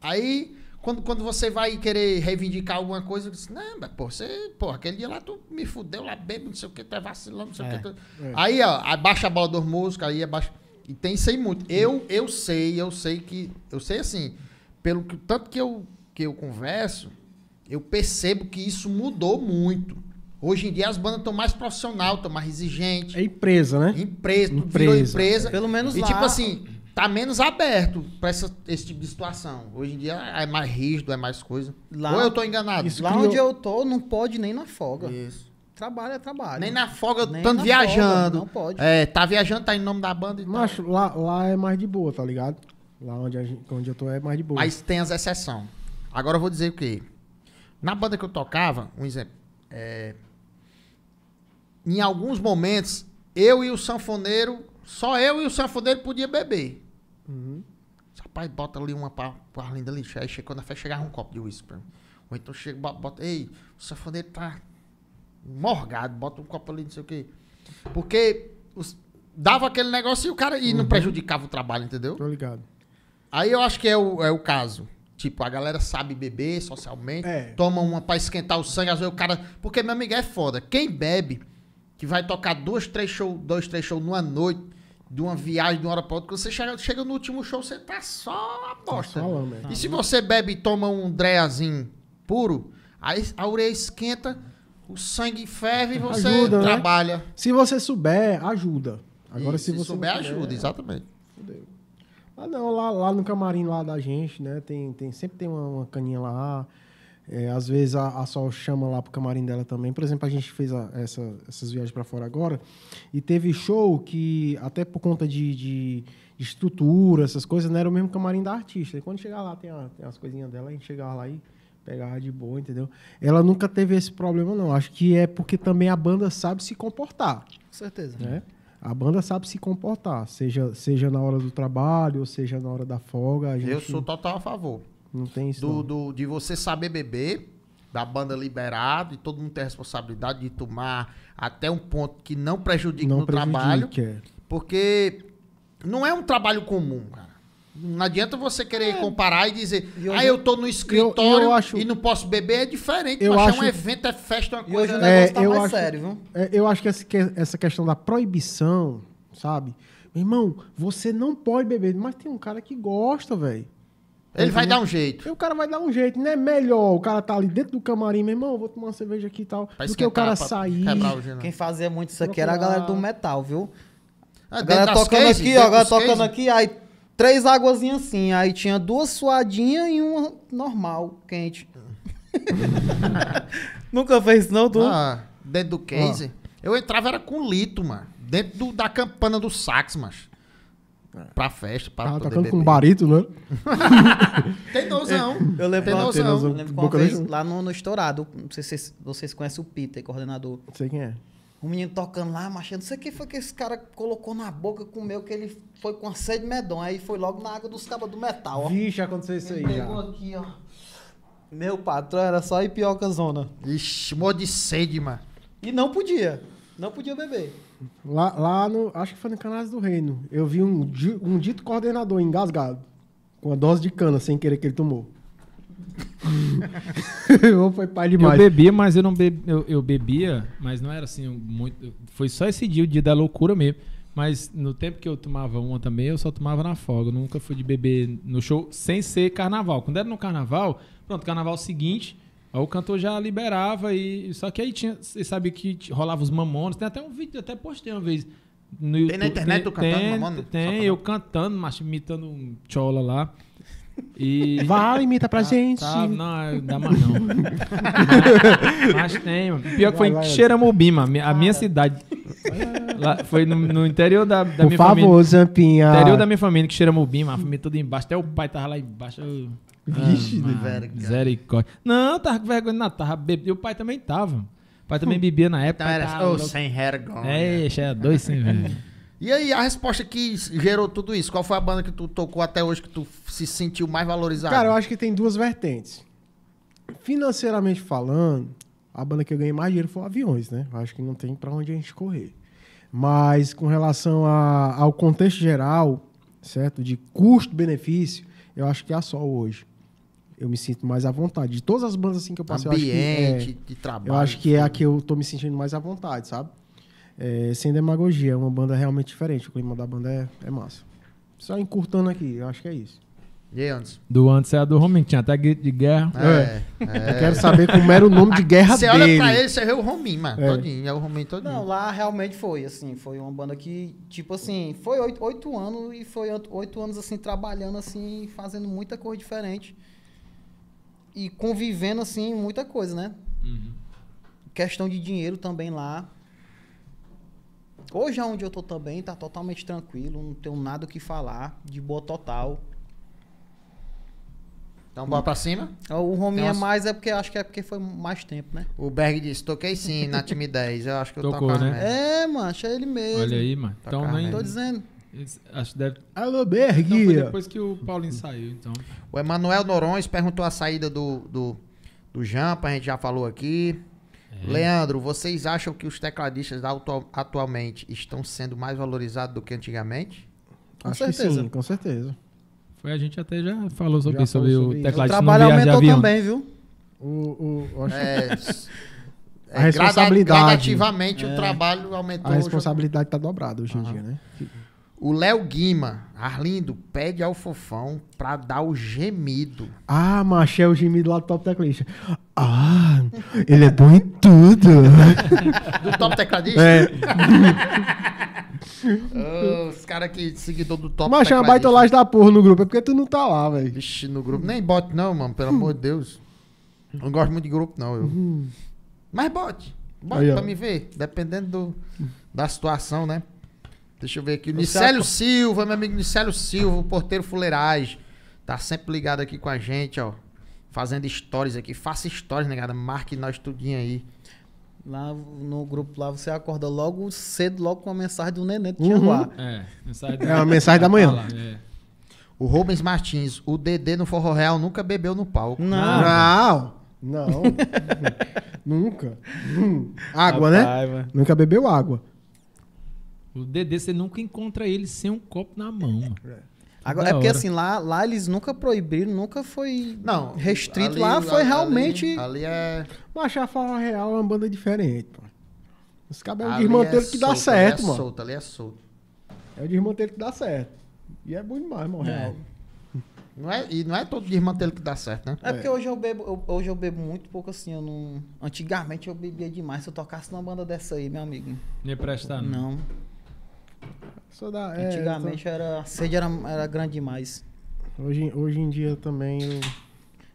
Aí, quando, quando você vai querer reivindicar alguma coisa, eu diz, não, mas pô, você, pô, aquele dia lá tu me fudeu lá, bebo, não sei o que, é vacilando, não sei é. o que. É, tu... É. Aí, ó, abaixa a bola dos músicos, aí abaixa. E tem sei muito. Eu, eu sei, eu sei que. Eu sei assim, pelo que, tanto que eu, que eu converso, eu percebo que isso mudou muito. Hoje em dia as bandas estão mais profissional, estão mais exigentes. É empresa, né? Empresa, empresa. empresa. Pelo menos e, tipo lá. E tipo assim, tá menos aberto para esse tipo de situação. Hoje em dia é mais rígido, é mais coisa. Lá, Ou eu tô enganado? Lá criou... onde eu tô, não pode nem na folga. Isso. Trabalho é trabalho. Nem na folga, eu tanto viajando. Folga, não pode. É, tá viajando, tá em nome da banda e Macho, tal. Lá, lá é mais de boa, tá ligado? Lá onde, gente, onde eu tô é mais de boa. Mas tem as exceções. Agora eu vou dizer o quê? Na banda que eu tocava, um exemplo. É, em alguns momentos, eu e o sanfoneiro, só eu e o sanfoneiro podia beber. Uhum. Rapaz, bota ali uma pra, pra linda ali Aí quando a fé chegava um copo de whisper. Ou então chega, bota, bota, ei, o sanfoneiro tá morgado, bota um copo ali, não sei o quê. Porque os, dava aquele negócio e o cara e uhum. não prejudicava o trabalho, entendeu? Tô ligado. Aí eu acho que é o, é o caso. Tipo, a galera sabe beber socialmente, é. toma uma pra esquentar o sangue, às vezes o cara. Porque, meu amigo, é foda. Quem bebe, que vai tocar duas, três shows, dois, três shows numa noite, de uma viagem de uma hora pra outra, quando você chega, chega no último show, você tá só a tá bosta. Tá e se você bebe e toma um dreazinho puro, aí a ureia esquenta o sangue ferve e você ajuda, né? trabalha. Né? Se você souber, ajuda. Agora, se, se você souber, ajuda, exatamente. Fudeu. Ah, não, lá, lá no camarim lá da gente, né? Tem, tem, sempre tem uma, uma caninha lá. É, às vezes a, a Sol chama lá pro camarim dela também. Por exemplo, a gente fez a, essa, essas viagens para fora agora e teve show que, até por conta de, de, de estrutura, essas coisas, não né, era o mesmo camarim da artista. E quando chegar lá, tem, a, tem as coisinhas dela, a gente chegava lá e pegava de boa, entendeu? Ela nunca teve esse problema, não. Acho que é porque também a banda sabe se comportar. Com certeza. Né? A banda sabe se comportar, seja, seja na hora do trabalho, ou seja na hora da folga. Eu sou total a favor. Não tem isso. Do, do, de você saber beber, da banda liberado, e todo mundo tem responsabilidade de tomar até um ponto que não prejudique não no prejudique, trabalho. É. Porque não é um trabalho comum, cara. Não adianta você querer é. comparar e dizer, e hoje, ah, eu tô no escritório eu, eu acho, e não posso beber, é diferente. Eu acho, é um evento, é festa, é uma coisa. E hoje o negócio tá é, tá eu mais acho, sério, viu? É, eu acho que essa, que essa questão da proibição, sabe? Meu irmão, você não pode beber, mas tem um cara que gosta, velho. Ele vai dar um jeito. E é, o cara vai dar um jeito, né? Melhor o cara tá ali dentro do camarim, meu irmão, vou tomar uma cerveja aqui e tal. Pra do que o cara sair. O Quem fazia muito isso aqui era a galera do metal, viu? Ah, a galera tocando aqui, ó, a galera tocando aqui, aí Três águazinhas assim. Aí tinha duas suadinhas e uma normal, quente. Nunca fez não, tu? Ah, dentro do case. Ah. Eu entrava era com lito, mano. Dentro do, da campana do sax, mas Pra festa, pra ah, tocando com barito, né? Tem noção. Eu lembro, Tem noção. Eu lembro uma vez lá no, no Estourado. Não sei se vocês conhecem o Peter, coordenador. Não sei quem é um menino tocando lá, machando, não sei o que foi que esse cara colocou na boca, comeu, que ele foi com a sede medonha, aí foi logo na água dos cabos do metal, ó. Vixe, aconteceu isso ele aí, pegou já. aqui, ó. Meu patrão era só ipioca zona. Ixi, morro de sede, mano. E não podia, não podia beber. Lá, lá no, acho que foi no Canais do Reino, eu vi um, um dito coordenador engasgado, com a dose de cana, sem querer que ele tomou eu foi é pai demais. Eu bebia, mas eu não bebi, eu, eu, bebia, mas não era assim muito. Foi só esse dia, o dia da loucura mesmo. Mas no tempo que eu tomava uma também, eu só tomava na folga. Eu nunca fui de beber no show sem ser carnaval. Quando era no carnaval, pronto, carnaval seguinte, Aí o cantor já liberava e só que aí tinha, você sabe que rolava os mamonos. tem até um vídeo, até postei uma vez no YouTube. Tem na internet tem, tu cantando tem, mamona? Tem, eu cantando, mas imitando um chola lá. E... Vai, imita pra tá, gente. Tá, não, é, dá mais não. mas, tem, mano. Pior que foi em Xeramobim, A minha cidade. Lá, foi no, no, interior da, da Por minha favor, família. Zampinha. interior da minha família, que Xeramobim, A família toda embaixo. Até o pai tava lá embaixo. Eu... Vixe, ah, Misericórdia. Não, tava com vergonha. Não, tava bebendo. E o pai também tava. O pai também hum. bebia na época. Então era tava, oh, sem vergonha. É, é, dois sem vergonha. E aí, a resposta que gerou tudo isso? Qual foi a banda que tu tocou até hoje que tu se sentiu mais valorizado? Cara, eu acho que tem duas vertentes. Financeiramente falando, a banda que eu ganhei mais dinheiro foi Aviões, né? Eu acho que não tem para onde a gente correr. Mas com relação a, ao contexto geral, certo? De custo-benefício, eu acho que é a Sol hoje. Eu me sinto mais à vontade. De todas as bandas assim que eu passei, Ambiente, eu acho que é, de trabalho. Eu acho que é a que eu tô me sentindo mais à vontade, sabe? É, sem demagogia, é uma banda realmente diferente. O clima da banda é, é massa. Só encurtando aqui, eu acho que é isso. E aí, antes? Do antes é a do Rominho, tinha até grito de guerra. É, é, é. Eu quero saber como era o nome de guerra você dele. Você olha pra ele, você vê o Rominho, mano. É. Todinho, é o Rominho todinho. Não, lá realmente foi, assim, foi uma banda que, tipo assim, foi oito, oito anos e foi oito anos, assim, trabalhando, assim, fazendo muita coisa diferente. E convivendo, assim, muita coisa, né? Uhum. Questão de dinheiro também lá. Hoje, onde eu tô também, tá totalmente tranquilo, não tenho nada o que falar, de boa total. Então, bora pra cima? Ah, o Rominho umas... é mais, é porque acho que é porque foi mais tempo, né? O Berg disse: toquei sim na time 10. Eu acho que eu Tocou, toco né? É, mano, é ele mesmo. Olha aí, mano. Tocar então, nem. Tô dizendo. acho deve... Alô, Berg! Então foi depois que o Paulinho saiu, então. O Emanuel Norões perguntou a saída do, do, do Jampa, a gente já falou aqui. É. Leandro, vocês acham que os tecladistas atualmente estão sendo mais valorizados do que antigamente? Com Acho certeza. Sim, com certeza. Foi a gente até já falou sobre, já isso, sobre, sobre o tecladista. O trabalho aumentou também, viu? O, o, é, é, a responsabilidade. Gradativamente é, o trabalho aumentou. A responsabilidade está dobrada hoje em uhum. dia, né? O Léo Guima, Arlindo, pede ao Fofão pra dar o gemido. Ah, macho, é o gemido lá do Top Tecladista. Ah, ele é bom em tudo. do Top Tecladista? É. os caras que é seguidor do Top Macho, é uma baitolagem da porra no grupo. É porque tu não tá lá, velho. Vixe, no grupo. Nem bote não, mano, pelo amor de Deus. Não gosto muito de grupo, não. Eu. Uhum. Mas bote. Bote Aí, pra ó. me ver. Dependendo do, da situação, né? Deixa eu ver aqui. O tá Nicélio saco. Silva, meu amigo Nicélio Silva, o porteiro Fuleirais. Tá sempre ligado aqui com a gente, ó. Fazendo stories aqui. Faça stories, negada. Né, Marque nós tudinho aí. Lá no grupo lá você acorda logo cedo, logo com a mensagem do neném do uhum. lá. É, mensagem da... é uma mensagem da manhã. Tá é. O Rubens Martins, o Dedê no Forró Real nunca bebeu no palco. Não. Não. Não. Nunca. Hum. Água, né? Mano. Nunca bebeu água. O Dedê, você nunca encontra ele sem um copo na mão. É. Agora, é porque assim, lá, lá eles nunca proibiram, nunca foi não, restrito. Ali, lá foi ali, realmente. Ali, ali é. Mas a Farra Real é uma banda diferente, pô. Os cabelos é de manteiro é que dá certo, ali é mano. ali é solto. É o desmanteiro que dá certo. E é bom demais, mano. É. Não é, e não é todo desmantelo que dá certo, né? É, é. porque hoje eu bebo, eu, hoje eu bebo muito pouco assim, eu não. Antigamente eu bebia demais. Se eu tocasse numa banda dessa aí, meu amigo. Não ia prestar, não. Não. Só dá, é, Antigamente é, era, a sede era, era grande demais. Hoje, hoje em dia também eu...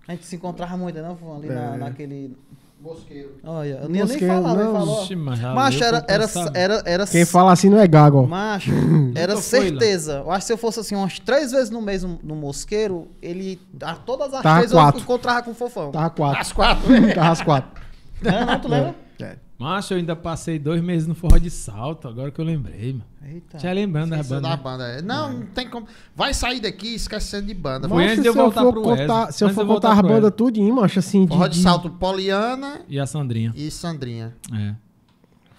A gente se encontrava muito, não, né, fofão Ali é. na, naquele. Bosqueiro. Olha, eu nem, Bosqueiro, nem falava, não. falou. mas macho, era, era, era, né? era. Quem fala assim não é gago. Macho, era né? certeza. Eu acho que se eu fosse assim, umas três vezes no mês no mosqueiro, ele. A todas as tá três quatro. eu encontrava com o fofão. Tava quatro. As quatro. Tava as quatro. Não, não, tu lembra? É. é. Macho, eu ainda passei dois meses no forró de salto, agora que eu lembrei, mano. Eita. Tinha lembrando da banda. da banda. Né? É. Não, é. não tem como. Vai sair daqui esquecendo de banda. Foi antes de eu voltar pro contar, Se eu for contar as bandas tudinho, macho, assim. Forró de, de, salto, Poliana. E a Sandrinha. E Sandrinha. É.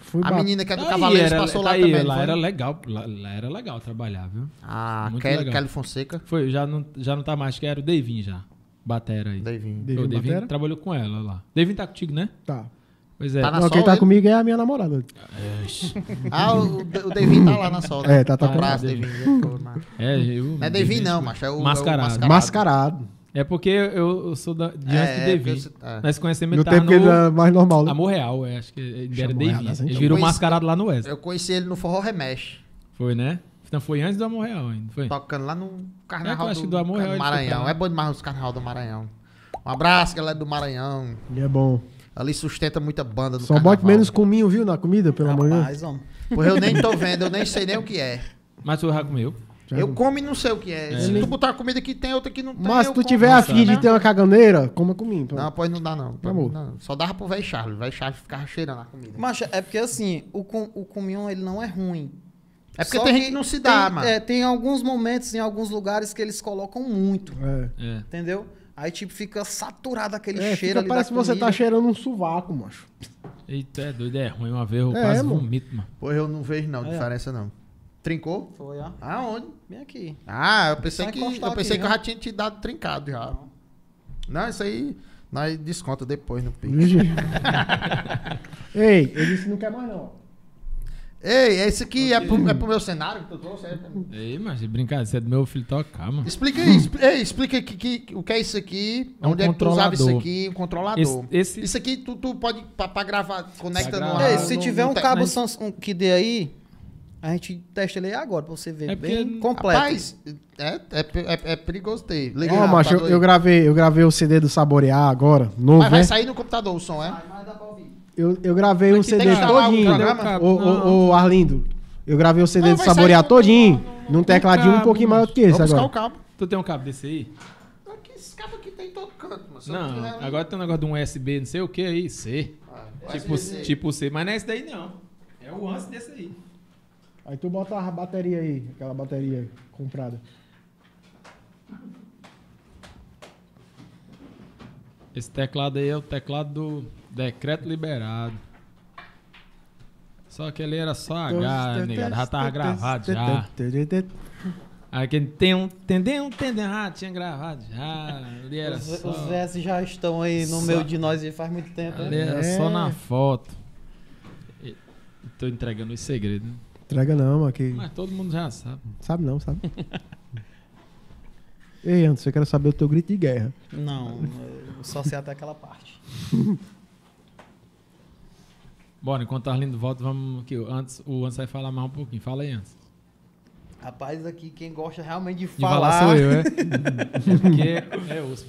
Fui a menina que é do Cavaleiros passou tá lá aí, também. Lá era, legal, lá, lá, era legal trabalhar, viu? Ah, Kelly, Kelly Fonseca. Foi, já não, já não tá mais, que era o Deivin já. Batera aí. Devin, Deivin, Deivin trabalhou com ela lá. Deivin tá contigo, né? Tá. Pois é. Tá Não, quem tá ele? comigo é a minha namorada. Ah, o, o Devin tá lá na solda. Né? É, tá, tá Um com- abraço, Devin. É, eu. Não é Devin, não, macho. É o é o Mascarado. Mascarado. É porque eu, sou da, de antes é, de é, Devin. Tá- Nós conhecemos No ele tava tá tempo que ele é mais normal, né? Amor Real, é, acho que ele era Chamou né? Ele virou mascarado lá no West. Eu conheci ele no Forró Remesh, Foi, né? Então foi antes do Amor Real ainda, foi? tocando lá no carnaval É, eu acho do, que do Amor Real Maranhão. É bom demais os carnaval do Maranhão. Um abraço, galera do Maranhão. Ele é bom. Ali sustenta muita banda no Só carnaval. bote menos cominho, viu, na comida, pelo amor de Deus. Rapaz, homem. eu nem tô vendo, eu nem sei nem o que é. Mas tu já comeu? Eu como e não sei o que é. É. Se tu botar comida que tem, outra que não tem. Mas se tu tiver afim de né? ter uma caganeira, coma comigo. pô. Não, pode não dá, não. Amor. não. Só dava pro velho Charles. O velho Charles ficava cheirando a comida. Mas é porque assim, o, com, o cominho ele não é ruim. É porque Só tem gente que não se dá, tem, mano. é, tem alguns momentos, em alguns lugares, que eles colocam muito, É. É. entendeu? Aí, tipo, fica saturado aquele é, cheiro fica, ali Parece que você tá cheirando um sovaco, macho. Eita, é doido, é ruim. Uma vez eu é, quase mano. vomito, mano. Pô, eu não vejo não, é. diferença não. Trincou? Foi, ó. Aonde? Bem aqui. Ah, eu pensei tá que eu pensei aqui, que eu já tinha te dado trincado já. Não, não isso aí nós desconta depois no Pix. Ei, ele disse que não quer mais não. Ei, esse é aqui é pro, é pro meu cenário que tu trouxe. É... Ei, mas brincadeira, isso é do meu filho tocar, mano. Explica aí, expl, ei, explica que, que, o que é isso aqui, é um onde é que tu usava isso aqui, um controlador. Esse, esse... Isso aqui tu, tu pode, pra, pra gravar, conecta pra gravar, no, Se no, tiver no, um cabo que dê aí, a gente testa ele agora pra você ver é bem porque, completo. Rapaz, é, é, é, é perigoso ter. Liga oh, macho, eu, tá eu, gravei, eu gravei o CD do Saborear agora, novo, Mas vai né? sair no computador o som, é? Vai, mas dá pra ouvir. Eu, eu gravei um CD todinho. O, o, o, Arlindo. Eu gravei o CD do Saborear todinho. num tecladinho um pouquinho maior do que esse agora. o cabo. Tu tem um cabo desse aí? Esse cabo aqui tem todo canto, mas Não, é agora tem um negócio de um USB, não sei o que aí, C. Ah, tipo, tipo C, mas não é esse daí não. É o antes desse aí. Aí tu bota a bateria aí, aquela bateria comprada. Esse teclado aí é o teclado do Decreto liberado. Só que ele era só H, né, Já tava gravado já. que tem um, entendeu? Entendeu? Ah, tinha gravado já. era os, só... os S já estão aí no só... meio de nós faz muito tempo. Ele né? era é. só na foto. E, tô entregando os segredos. Né? Entrega não, aqui. Mas todo mundo já sabe. Sabe não, sabe. Ei, Anderson, eu quero saber o teu grito de guerra. Não, só sei até aquela parte. Bora, enquanto tá o Arlindo volta, vamos aqui. Antes, o Antes vai falar mais um pouquinho. Fala aí, Antes. Rapaz, aqui quem gosta realmente de falar. falar sou eu, é? é porque é os...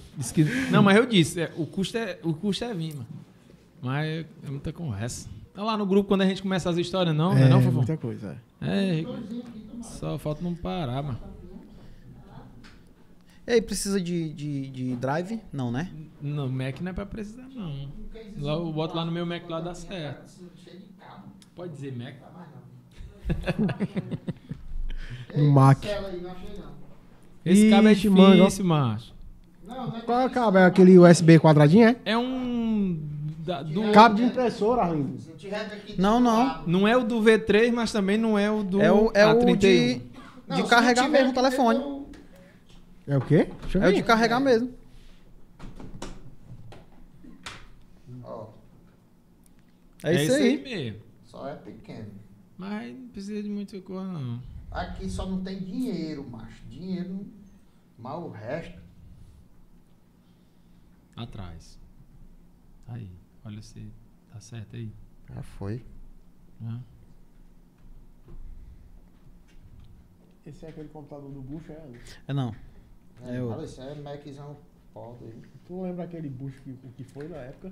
Não, mas eu disse, é, o, custo é, o custo é vir, mano. Mas é muita conversa. Tá lá no grupo quando a gente começa as histórias, não? É, não, é não, muita coisa. É. é, só falta não parar, mano. E aí, precisa de, de, de drive? Não, né? Não, Mac não é pra precisar, não. Lá, eu boto lá no meu Mac lá dá certo. Pode dizer Mac. No Mac. Esse cabo é Ixi, esse macho. Qual é o cabo? É aquele USB quadradinho, é? É um. da- do, Cabo de impressora, Arlindo. Não, não. não é o do V3, mas também não é o do. É o, é o de, de carregar mesmo o telefone. É o quê? Deixa eu É o de carregar mesmo. É, é isso, aí. aí mesmo. Só é pequeno. Mas não precisa de muita coisa, não. Aqui só não tem dinheiro, macho. Dinheiro, mas o resto. Atrás. Tá aí. Olha se tá certo aí. Já foi. Esse é aquele computador do Bush, é? É não. É, é o... Isso é Maczão foda aí. Tu lembra aquele Bush que, que foi na época?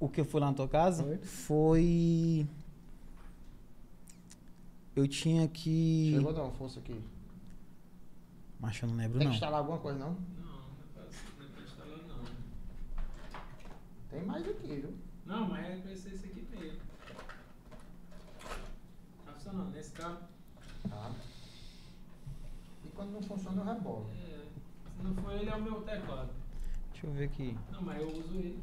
O que eu fui lá na tua casa foi. foi... Eu tinha que. Chegou dar uma força aqui. Mas eu não lembro, Tem não. Tem que instalar alguma coisa, não? Tem mais aqui, viu? Não, mas vai ser esse aqui tem. Tá funcionando nesse cabo. Tá. E quando não funciona, eu rebolo. É. Se não for ele, é o meu teclado. Deixa eu ver aqui. Não, mas eu uso ele.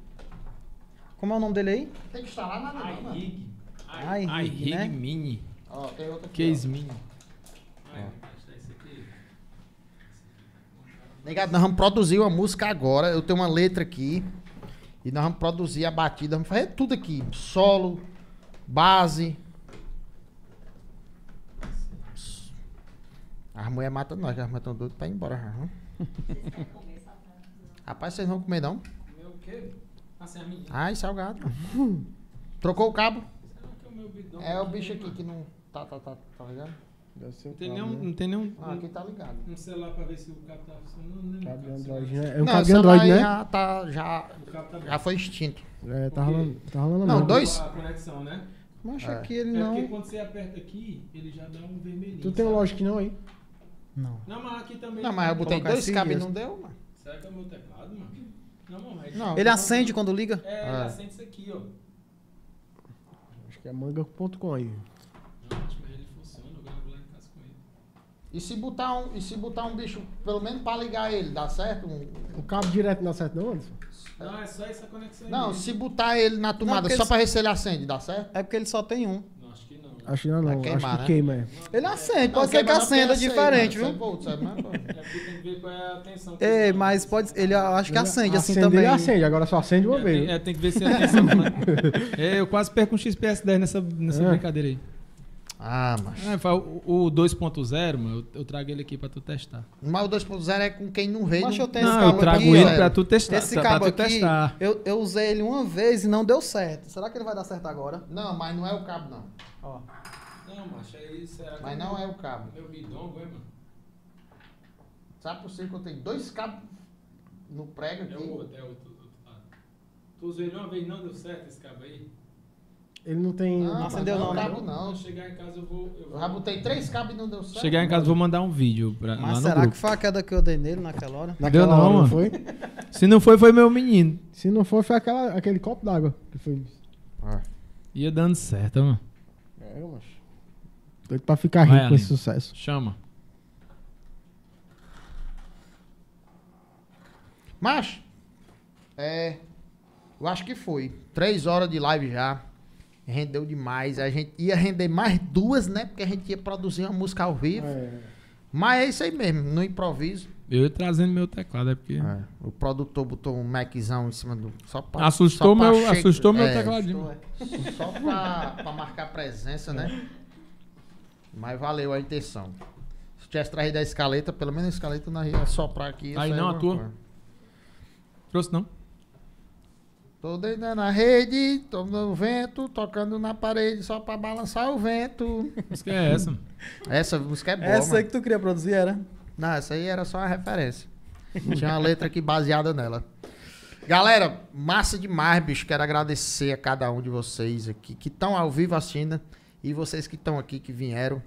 Como é o nome dele aí? Tem que instalar nada não, mano. iRig. iRig né? Mini. Ó, tem outra aqui. Case ó. Mini. Negado, nós vamos produzir uma música agora. Eu tenho uma letra aqui. E nós vamos produzir a batida. Vamos fazer tudo aqui. Solo, base. As mulheres matam nós, que as mulheres estão doidas pra tá ir embora. Rapaz, vocês vão comer não? Comer o quê? Ah, sem a minha. Ai, ah, salgado. É Trocou o cabo? é o bicho aqui que não. Tá, tá, tá, tá ligado? Não tem, nenhum, né? não tem nenhum. Ah, aqui tá ligado. Um celular pra ver se o cabo tá funcionando, né? Cabo Android, né? É um cabo Android, né? Já, tá, já, tá já foi extinto. É, tá rolando, tá rolando Não, dois. A conexão, né? Mas é. aqui ele é não. É porque quando você aperta aqui, ele já dá um vermelhinho. Tu tem um que não aí? Não. Não, mas aqui também. Não, mas eu botei dois assim cabos e não deu, mano. Será que é o meu teclado, mano? Não, ele tá acende quando liga? É, ah. ele acende isso aqui, ó. Acho que é manga.com aí. Não, acho que ele funciona, eu gravo lá em casa com ele. E se botar um, e se botar um bicho, pelo menos pra ligar ele, dá certo? Um, o cabo direto não dá certo, não, Anderson? Não, é só essa conexão Não, se botar ele na tomada não, só ele... pra ver se ele acende, dá certo? É porque ele só tem um acho que não, queimar, acho que né? queima. É. Ele acende, pode ser que acenda diferente, né? viu? É, é mas pode, ele acho que acende assim também. Ele acende, agora só acende uma é, vez. Tem, é, tem que ver se é atenção. Né? é, eu quase perco um XPS10 nessa, nessa é. brincadeira aí. Ah, mas. É, o, o 2.0, mano, eu, eu, trago ele aqui pra tu testar. Mas o 2.0 é com quem não veio. Mas eu tenho não, esse cabo eu trago aqui, ele velho. pra tu testar. Esse cabo aqui, testar. Eu, eu usei ele uma vez e não deu certo. Será que ele vai dar certo agora? Não, mas não é o cabo, não. Ó. Não, macho, aí será Mas não é o cabo. Meu bidongo, é, mano? Sabe por ser que eu tenho dois cabos no prego é aqui? É o outro, é o outro. outro lado. Tu usou ele uma vez não deu certo esse cabo aí? Ele não tem. Não, não acendeu não, é não, cabo não. Chegar em casa eu vou. Eu, vou... eu já botei três cabos e não deu certo. Chegar em casa eu vou mandar um vídeo pra. Mas será grupo. que foi a queda que eu dei nele naquela hora? Naquela deu não, hora, mano. Foi? Se não foi, foi meu menino. Se não foi, foi aquela, aquele copo d'água que foi. Ah. Ia dando certo, mano. É, eu, mas... Doido pra ficar rico com esse sucesso. Chama. Mas, é, eu acho que foi. Três horas de live já. Rendeu demais. A gente ia render mais duas, né? Porque a gente ia produzir uma música ao vivo. É. Mas é isso aí mesmo, no improviso. Eu trazendo meu teclado, é porque. É. O produtor botou um Maczão em cima do. Só pra, assustou só meu, che... É, assustou é, meu tecladinho. Assustou, só pra, pra marcar presença, né? Mas valeu a intenção. Se tivesse trazido a escaleta, pelo menos a escaleta não ia soprar aqui. Aí é não, a tua? Trouxe não? Tô deitando a rede, tô no vento, tocando na parede só pra balançar o vento. música é essa. Essa música é boa. Essa aí que tu queria produzir, era? Não, essa aí era só uma referência. Tinha uma letra aqui baseada nela. Galera, massa demais, bicho. Quero agradecer a cada um de vocês aqui que estão ao vivo assistindo e vocês que estão aqui, que vieram.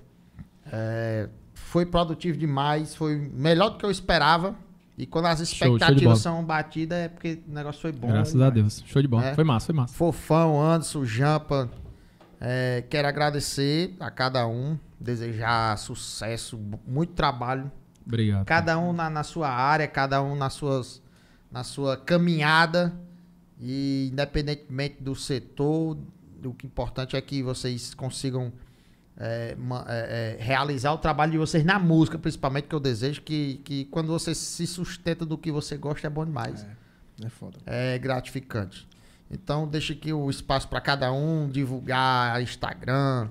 É, foi produtivo demais, foi melhor do que eu esperava. E quando as expectativas show, show são batidas, é porque o negócio foi bom. Graças demais. Né? a Deus. Show de bola. É. Foi massa, foi massa. Fofão, Anderson, Jampa. É, quero agradecer a cada um, desejar sucesso, muito trabalho Obrigado. Cada um na, na sua área, cada um nas suas, na sua caminhada. E independentemente do setor, o que é importante é que vocês consigam é, uma, é, é, realizar o trabalho de vocês na música, principalmente, que eu desejo que, que quando você se sustenta do que você gosta é bom demais. É, é foda. É gratificante. Então, deixa aqui o espaço para cada um divulgar Instagram,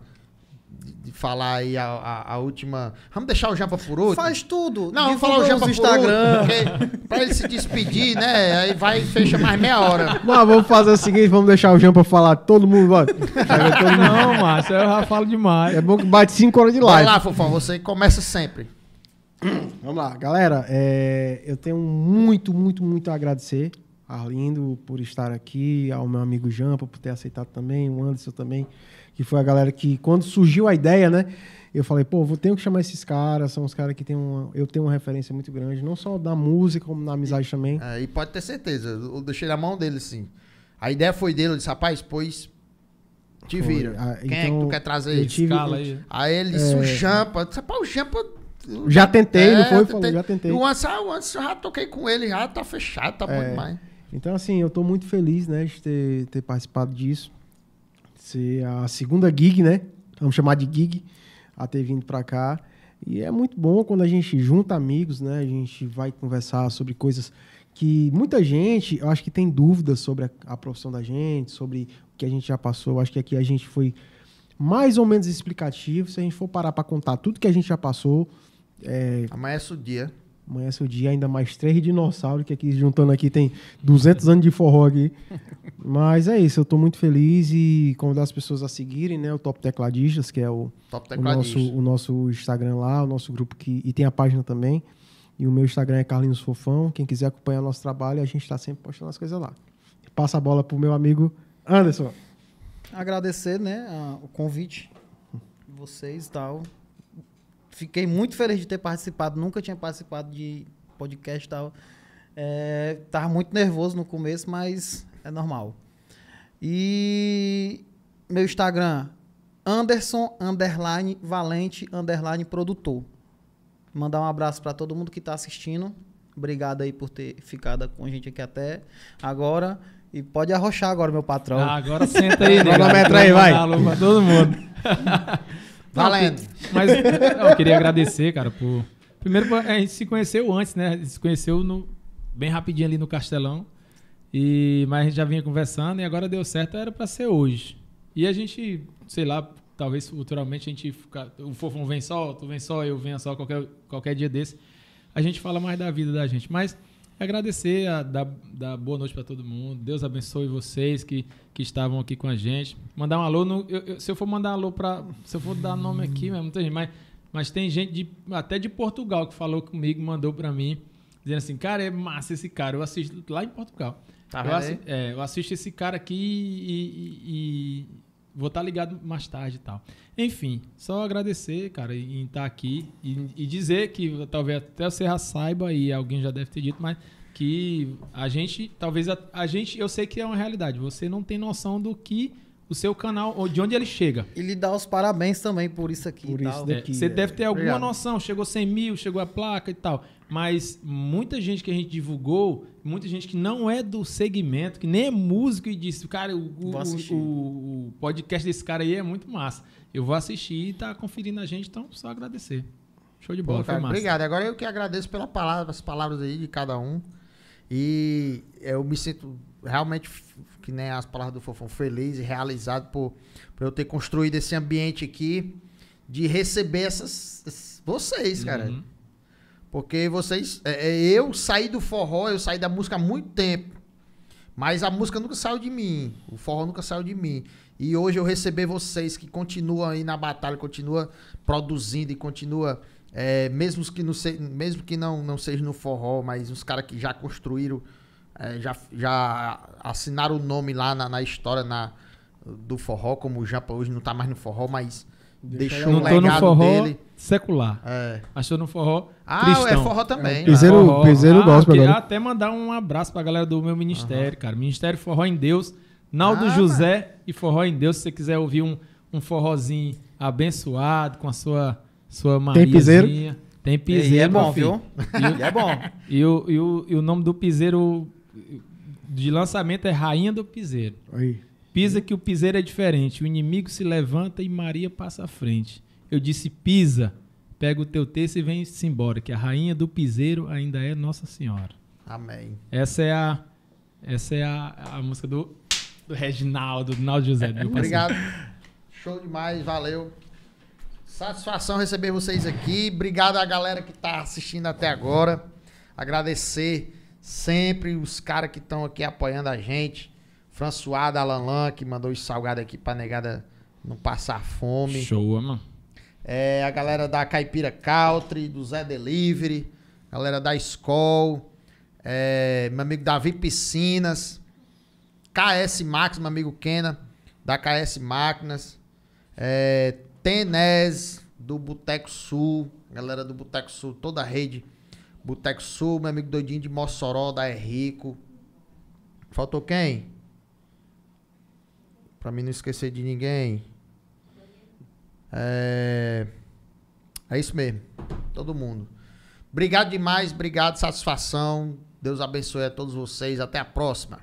de, de falar aí a, a, a, última. Vamos deixar o Japa por outro? Faz tudo. Não, vamos falar o Japa por Instagram. outro. Pra ele se despedir, né? Aí vai e fecha mais meia hora. vamos fazer o seguinte: vamos deixar o Japa falar. Todo mundo. todo mundo. Não, Márcio, eu já falo demais. É bom que bate 5 horas de live. Vai lá, Fofão, você começa sempre. Vamos lá, galera. É, eu tenho muito, muito, muito a agradecer Arlindo por estar aqui, ao meu amigo Jampa por ter aceitado também, o Anderson também que foi a galera que, quando surgiu a ideia, né? Eu falei, pô, vou ter que chamar esses caras, são os caras que tem uma, eu tenho uma referência muito grande, não só da música, como na amizade e, também. É, e pode ter certeza, eu deixei na mão dele, sim. A ideia foi dele, ele disse, rapaz, pois te vira. Ah, Quem então, é que então, tu quer trazer? Tive, aí. aí ele disse, é... o Champa. Disse, o Champa... Já tentei, é, não foi? já tentei. O Ansa, o Ansa, já toquei com ele, já tá fechado, tá é. bom demais. Então, assim, eu tô muito feliz, né, de ter, ter participado disso ser a segunda gig, né? Vamos chamar de gig, a ter vindo para cá. E é muito bom quando a gente junta amigos, né? A gente vai conversar sobre coisas que muita gente, eu acho que tem dúvidas sobre a, a profissão da gente, sobre o que a gente já passou. Eu acho que aqui a gente foi mais ou menos explicativo. Se a gente for parar para contar tudo que a gente já passou. É... Amanhece o dia. Amanhã é seu dia, ainda mais três dinossauros, que aqui juntando aqui tem 200 anos de forró aqui. Mas é isso, eu estou muito feliz e convidar as pessoas a seguirem, né? O Top Tecladistas, que é o, o, nosso, o nosso Instagram lá, o nosso grupo que. E tem a página também. E o meu Instagram é Carlinhos Fofão. Quem quiser acompanhar o nosso trabalho, a gente está sempre postando as coisas lá. Passa a bola pro meu amigo Anderson. Agradecer, né, a, o convite de vocês e tal fiquei muito feliz de ter participado. Nunca tinha participado de podcast e tal. É, tava muito nervoso no começo, mas é normal. E meu Instagram, Anderson, underline, valente, underline, produtor. Mandar um abraço para todo mundo que está assistindo. Obrigado aí por ter ficado com a gente aqui até agora. E pode arrochar agora, meu patrão. Ah, agora senta aí, né? Agora aí, vai. todo mundo. Valendo. Mas eu queria agradecer, cara, por. Primeiro, é, a gente se conheceu antes, né? A gente se conheceu no... bem rapidinho ali no Castelão. E... Mas a gente já vinha conversando e agora deu certo, era para ser hoje. E a gente, sei lá, talvez futuramente a gente fica, o Fofão vem só, tu vem só, eu venho só qualquer, qualquer dia desse. A gente fala mais da vida da gente. Mas agradecer, a, dar, dar boa noite para todo mundo. Deus abençoe vocês que, que estavam aqui com a gente. Mandar um alô, no, eu, eu, se eu for mandar um alô para. Se eu for dar nome aqui, é muita gente, mas, mas tem gente de, até de Portugal que falou comigo, mandou para mim, dizendo assim: cara, é massa esse cara, eu assisto lá em Portugal. Tá eu, assi, é, eu assisto esse cara aqui e, e, e Vou estar tá ligado mais tarde e tal. Enfim, só agradecer, cara, em estar tá aqui e, e dizer que talvez até o Serra saiba e alguém já deve ter dito, mas que a gente, talvez a, a, gente, eu sei que é uma realidade, você não tem noção do que o seu canal, ou de onde ele chega. E lhe dá os parabéns também por isso aqui. Por isso é, daqui. você é. deve ter alguma Obrigado. noção, chegou 100 mil, chegou a placa e tal mas muita gente que a gente divulgou, muita gente que não é do segmento, que nem é músico e disse, cara, o, o, o, o podcast desse cara aí é muito massa. Eu vou assistir e tá conferindo a gente, então só agradecer. Show de bola, Pô, cara, Obrigado. Agora eu que agradeço pela palavras, as palavras aí de cada um. E eu me sinto realmente, que nem as palavras do Fofão, feliz e realizado por, por eu ter construído esse ambiente aqui de receber essas, vocês, cara. Uhum. Porque vocês. É, é, eu saí do forró, eu saí da música há muito tempo. Mas a música nunca saiu de mim. O forró nunca saiu de mim. E hoje eu receber vocês que continuam aí na batalha, continua produzindo e continua. É, mesmo que, não, se, mesmo que não, não seja no forró, mas os caras que já construíram, é, já, já assinaram o nome lá na, na história na, do forró, como o Japa hoje não tá mais no forró, mas Deixa deixou um legado forró, dele secular. É. Mas no forró. Ah, é cristão. é forró também. É, piseiro, forró. piseiro ah, gospel, Queria até mandar um abraço pra galera do meu ministério, uhum. cara. Ministério Forró em Deus. Naldo ah, José mano. e Forró em Deus. Se você quiser ouvir um, um forrozinho abençoado com a sua, sua Maria. Tem piseiro? Tem piseiro. E é bom, filho. viu? E, é bom. E o, e, o, e o nome do piseiro de lançamento é Rainha do Piseiro. Aí. Pisa que o piseiro é diferente. O inimigo se levanta e Maria passa à frente. Eu disse: pisa, pega o teu texto e vem-se embora, que a rainha do piseiro ainda é Nossa Senhora. Amém. Essa é a, essa é a, a música do, do Reginaldo, do Naldo José. Do Obrigado. Show demais, valeu. Satisfação receber vocês aqui. Obrigado à galera que está assistindo até agora. Agradecer sempre os caras que estão aqui apoiando a gente. François da Lanlan, que mandou os salgado aqui para negada não passar fome. Show, mano é, a galera da Caipira Country, do Zé Delivery, galera da Skol, é, meu amigo Davi Piscinas, KS Max meu amigo Kena, da KS Máquinas, é, Tenés, do Boteco Sul, galera do Boteco Sul, toda a rede Boteco Sul, meu amigo doidinho de Mossoró, da É Rico. Faltou quem? Pra mim não esquecer de ninguém. É, é isso mesmo. Todo mundo. Obrigado demais, obrigado, satisfação. Deus abençoe a todos vocês. Até a próxima.